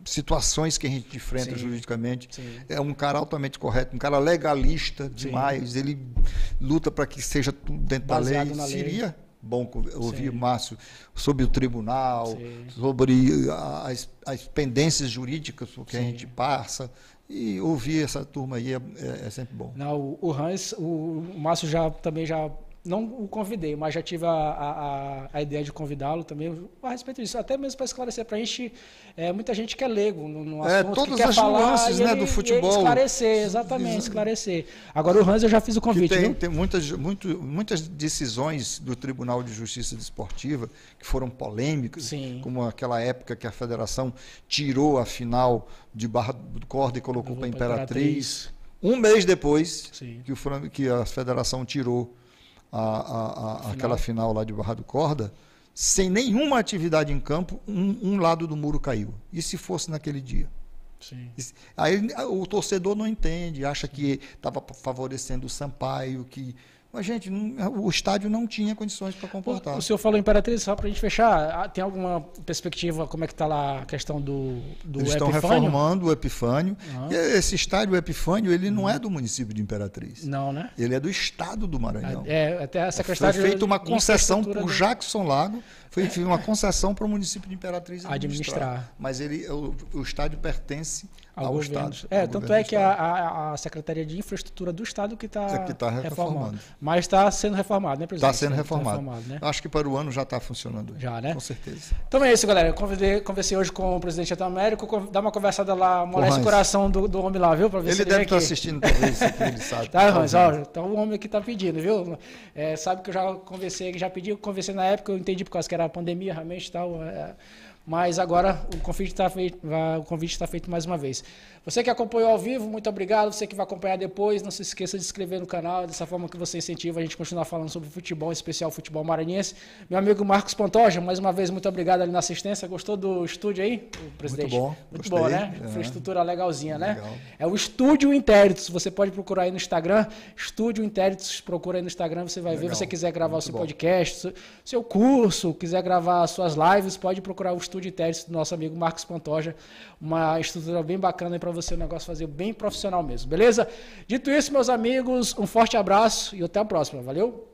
situações que a gente enfrenta sim, juridicamente. Sim. É um cara altamente correto, um cara legalista demais. Sim. Ele luta para que seja tudo dentro Baseado da lei. Seria lei. bom ouvir Márcio sobre o tribunal, sobre as, as pendências jurídicas que a gente passa. E ouvir essa turma aí é, é, é sempre bom. Não, o, Hans, o Márcio já também já não o convidei, mas já tive a, a, a ideia de convidá-lo também a respeito disso, até mesmo para esclarecer para a gente, é, muita gente que é leigo no, no é, assunto, é, todas que as quer falar nuances, né, ele, do futebol. esclarecer, exatamente, esclarecer. Agora o Hans eu já fiz o convite. tem, tem muitas, muito, muitas decisões do Tribunal de Justiça Desportiva que foram polêmicas, Sim. como aquela época que a Federação tirou a final de Barra do Corda e colocou para Imperatriz. Imperatriz. Um mês depois que, o, que a Federação tirou a, a, a, final. aquela final lá de Barra Corda, sem nenhuma atividade em campo, um, um, lado do muro caiu. E se fosse naquele dia? Sim. Aí o torcedor não entende, acha que estava favorecendo o Sampaio, que mas, gente, o estádio não tinha condições para comportar. O, senhor falou Imperatriz, só para a gente fechar, ah, tem alguma perspectiva, como é que está lá a questão do, do Eles Epifânio? estão reformando o Epifânio. Uhum. esse estádio, o Epifânio, ele não uhum. é do município de Imperatriz. Não, né? Ele é do estado do Maranhão. É, é até essa é questão... Foi feita uma concessão por Jackson Lago, foi enfim, uma concessão para o município de Imperatriz administrar. administrar. Mas ele, o, o estádio pertence ao, ao Estado. É, ao tanto é que a, a, Secretaria de Infraestrutura do Estado que está é tá reformando. Mas está sendo reformado, né, presidente? Está sendo reformado. Tá reformado né? Acho que para o ano já está funcionando. Já, né? Com certeza. Então é isso, galera. Eu convidei, conversei hoje com o presidente da Américo. Dá uma conversada lá, moleste o coração do, do homem lá, viu? ver ele se ele deve estar tá é assistindo, talvez, ele sabe. [LAUGHS] Tá, tá Rans, então o homem aqui está pedindo, viu? É, sabe que eu já conversei, já pedi, conversei na época, eu entendi por causa que era era a pandemia realmente tal. É, mas agora o convite está feito, o convite está feito mais uma vez. Você que acompanhou ao vivo, muito obrigado. Você que vai acompanhar depois, não se esqueça de se inscrever no canal. Dessa forma que você incentiva a gente a continuar falando sobre futebol, em especial futebol maranhense. Meu amigo Marcos Pantoja, mais uma vez, muito obrigado ali na assistência. Gostou do estúdio aí, presidente? Muito bom. Muito bom, né? É. Infraestrutura legalzinha, né? Legal. É o Estúdio Intéritos. Você pode procurar aí no Instagram. Estúdio Intéritos, procura aí no Instagram, você vai Legal. ver. Se você quiser gravar muito o seu bom. podcast, seu curso, quiser gravar suas lives, pode procurar o Estúdio de Testes do nosso amigo Marcos Pantoja. Uma estrutura bem bacana para você, o um negócio fazer bem profissional mesmo, beleza? Dito isso, meus amigos, um forte abraço e até a próxima. Valeu!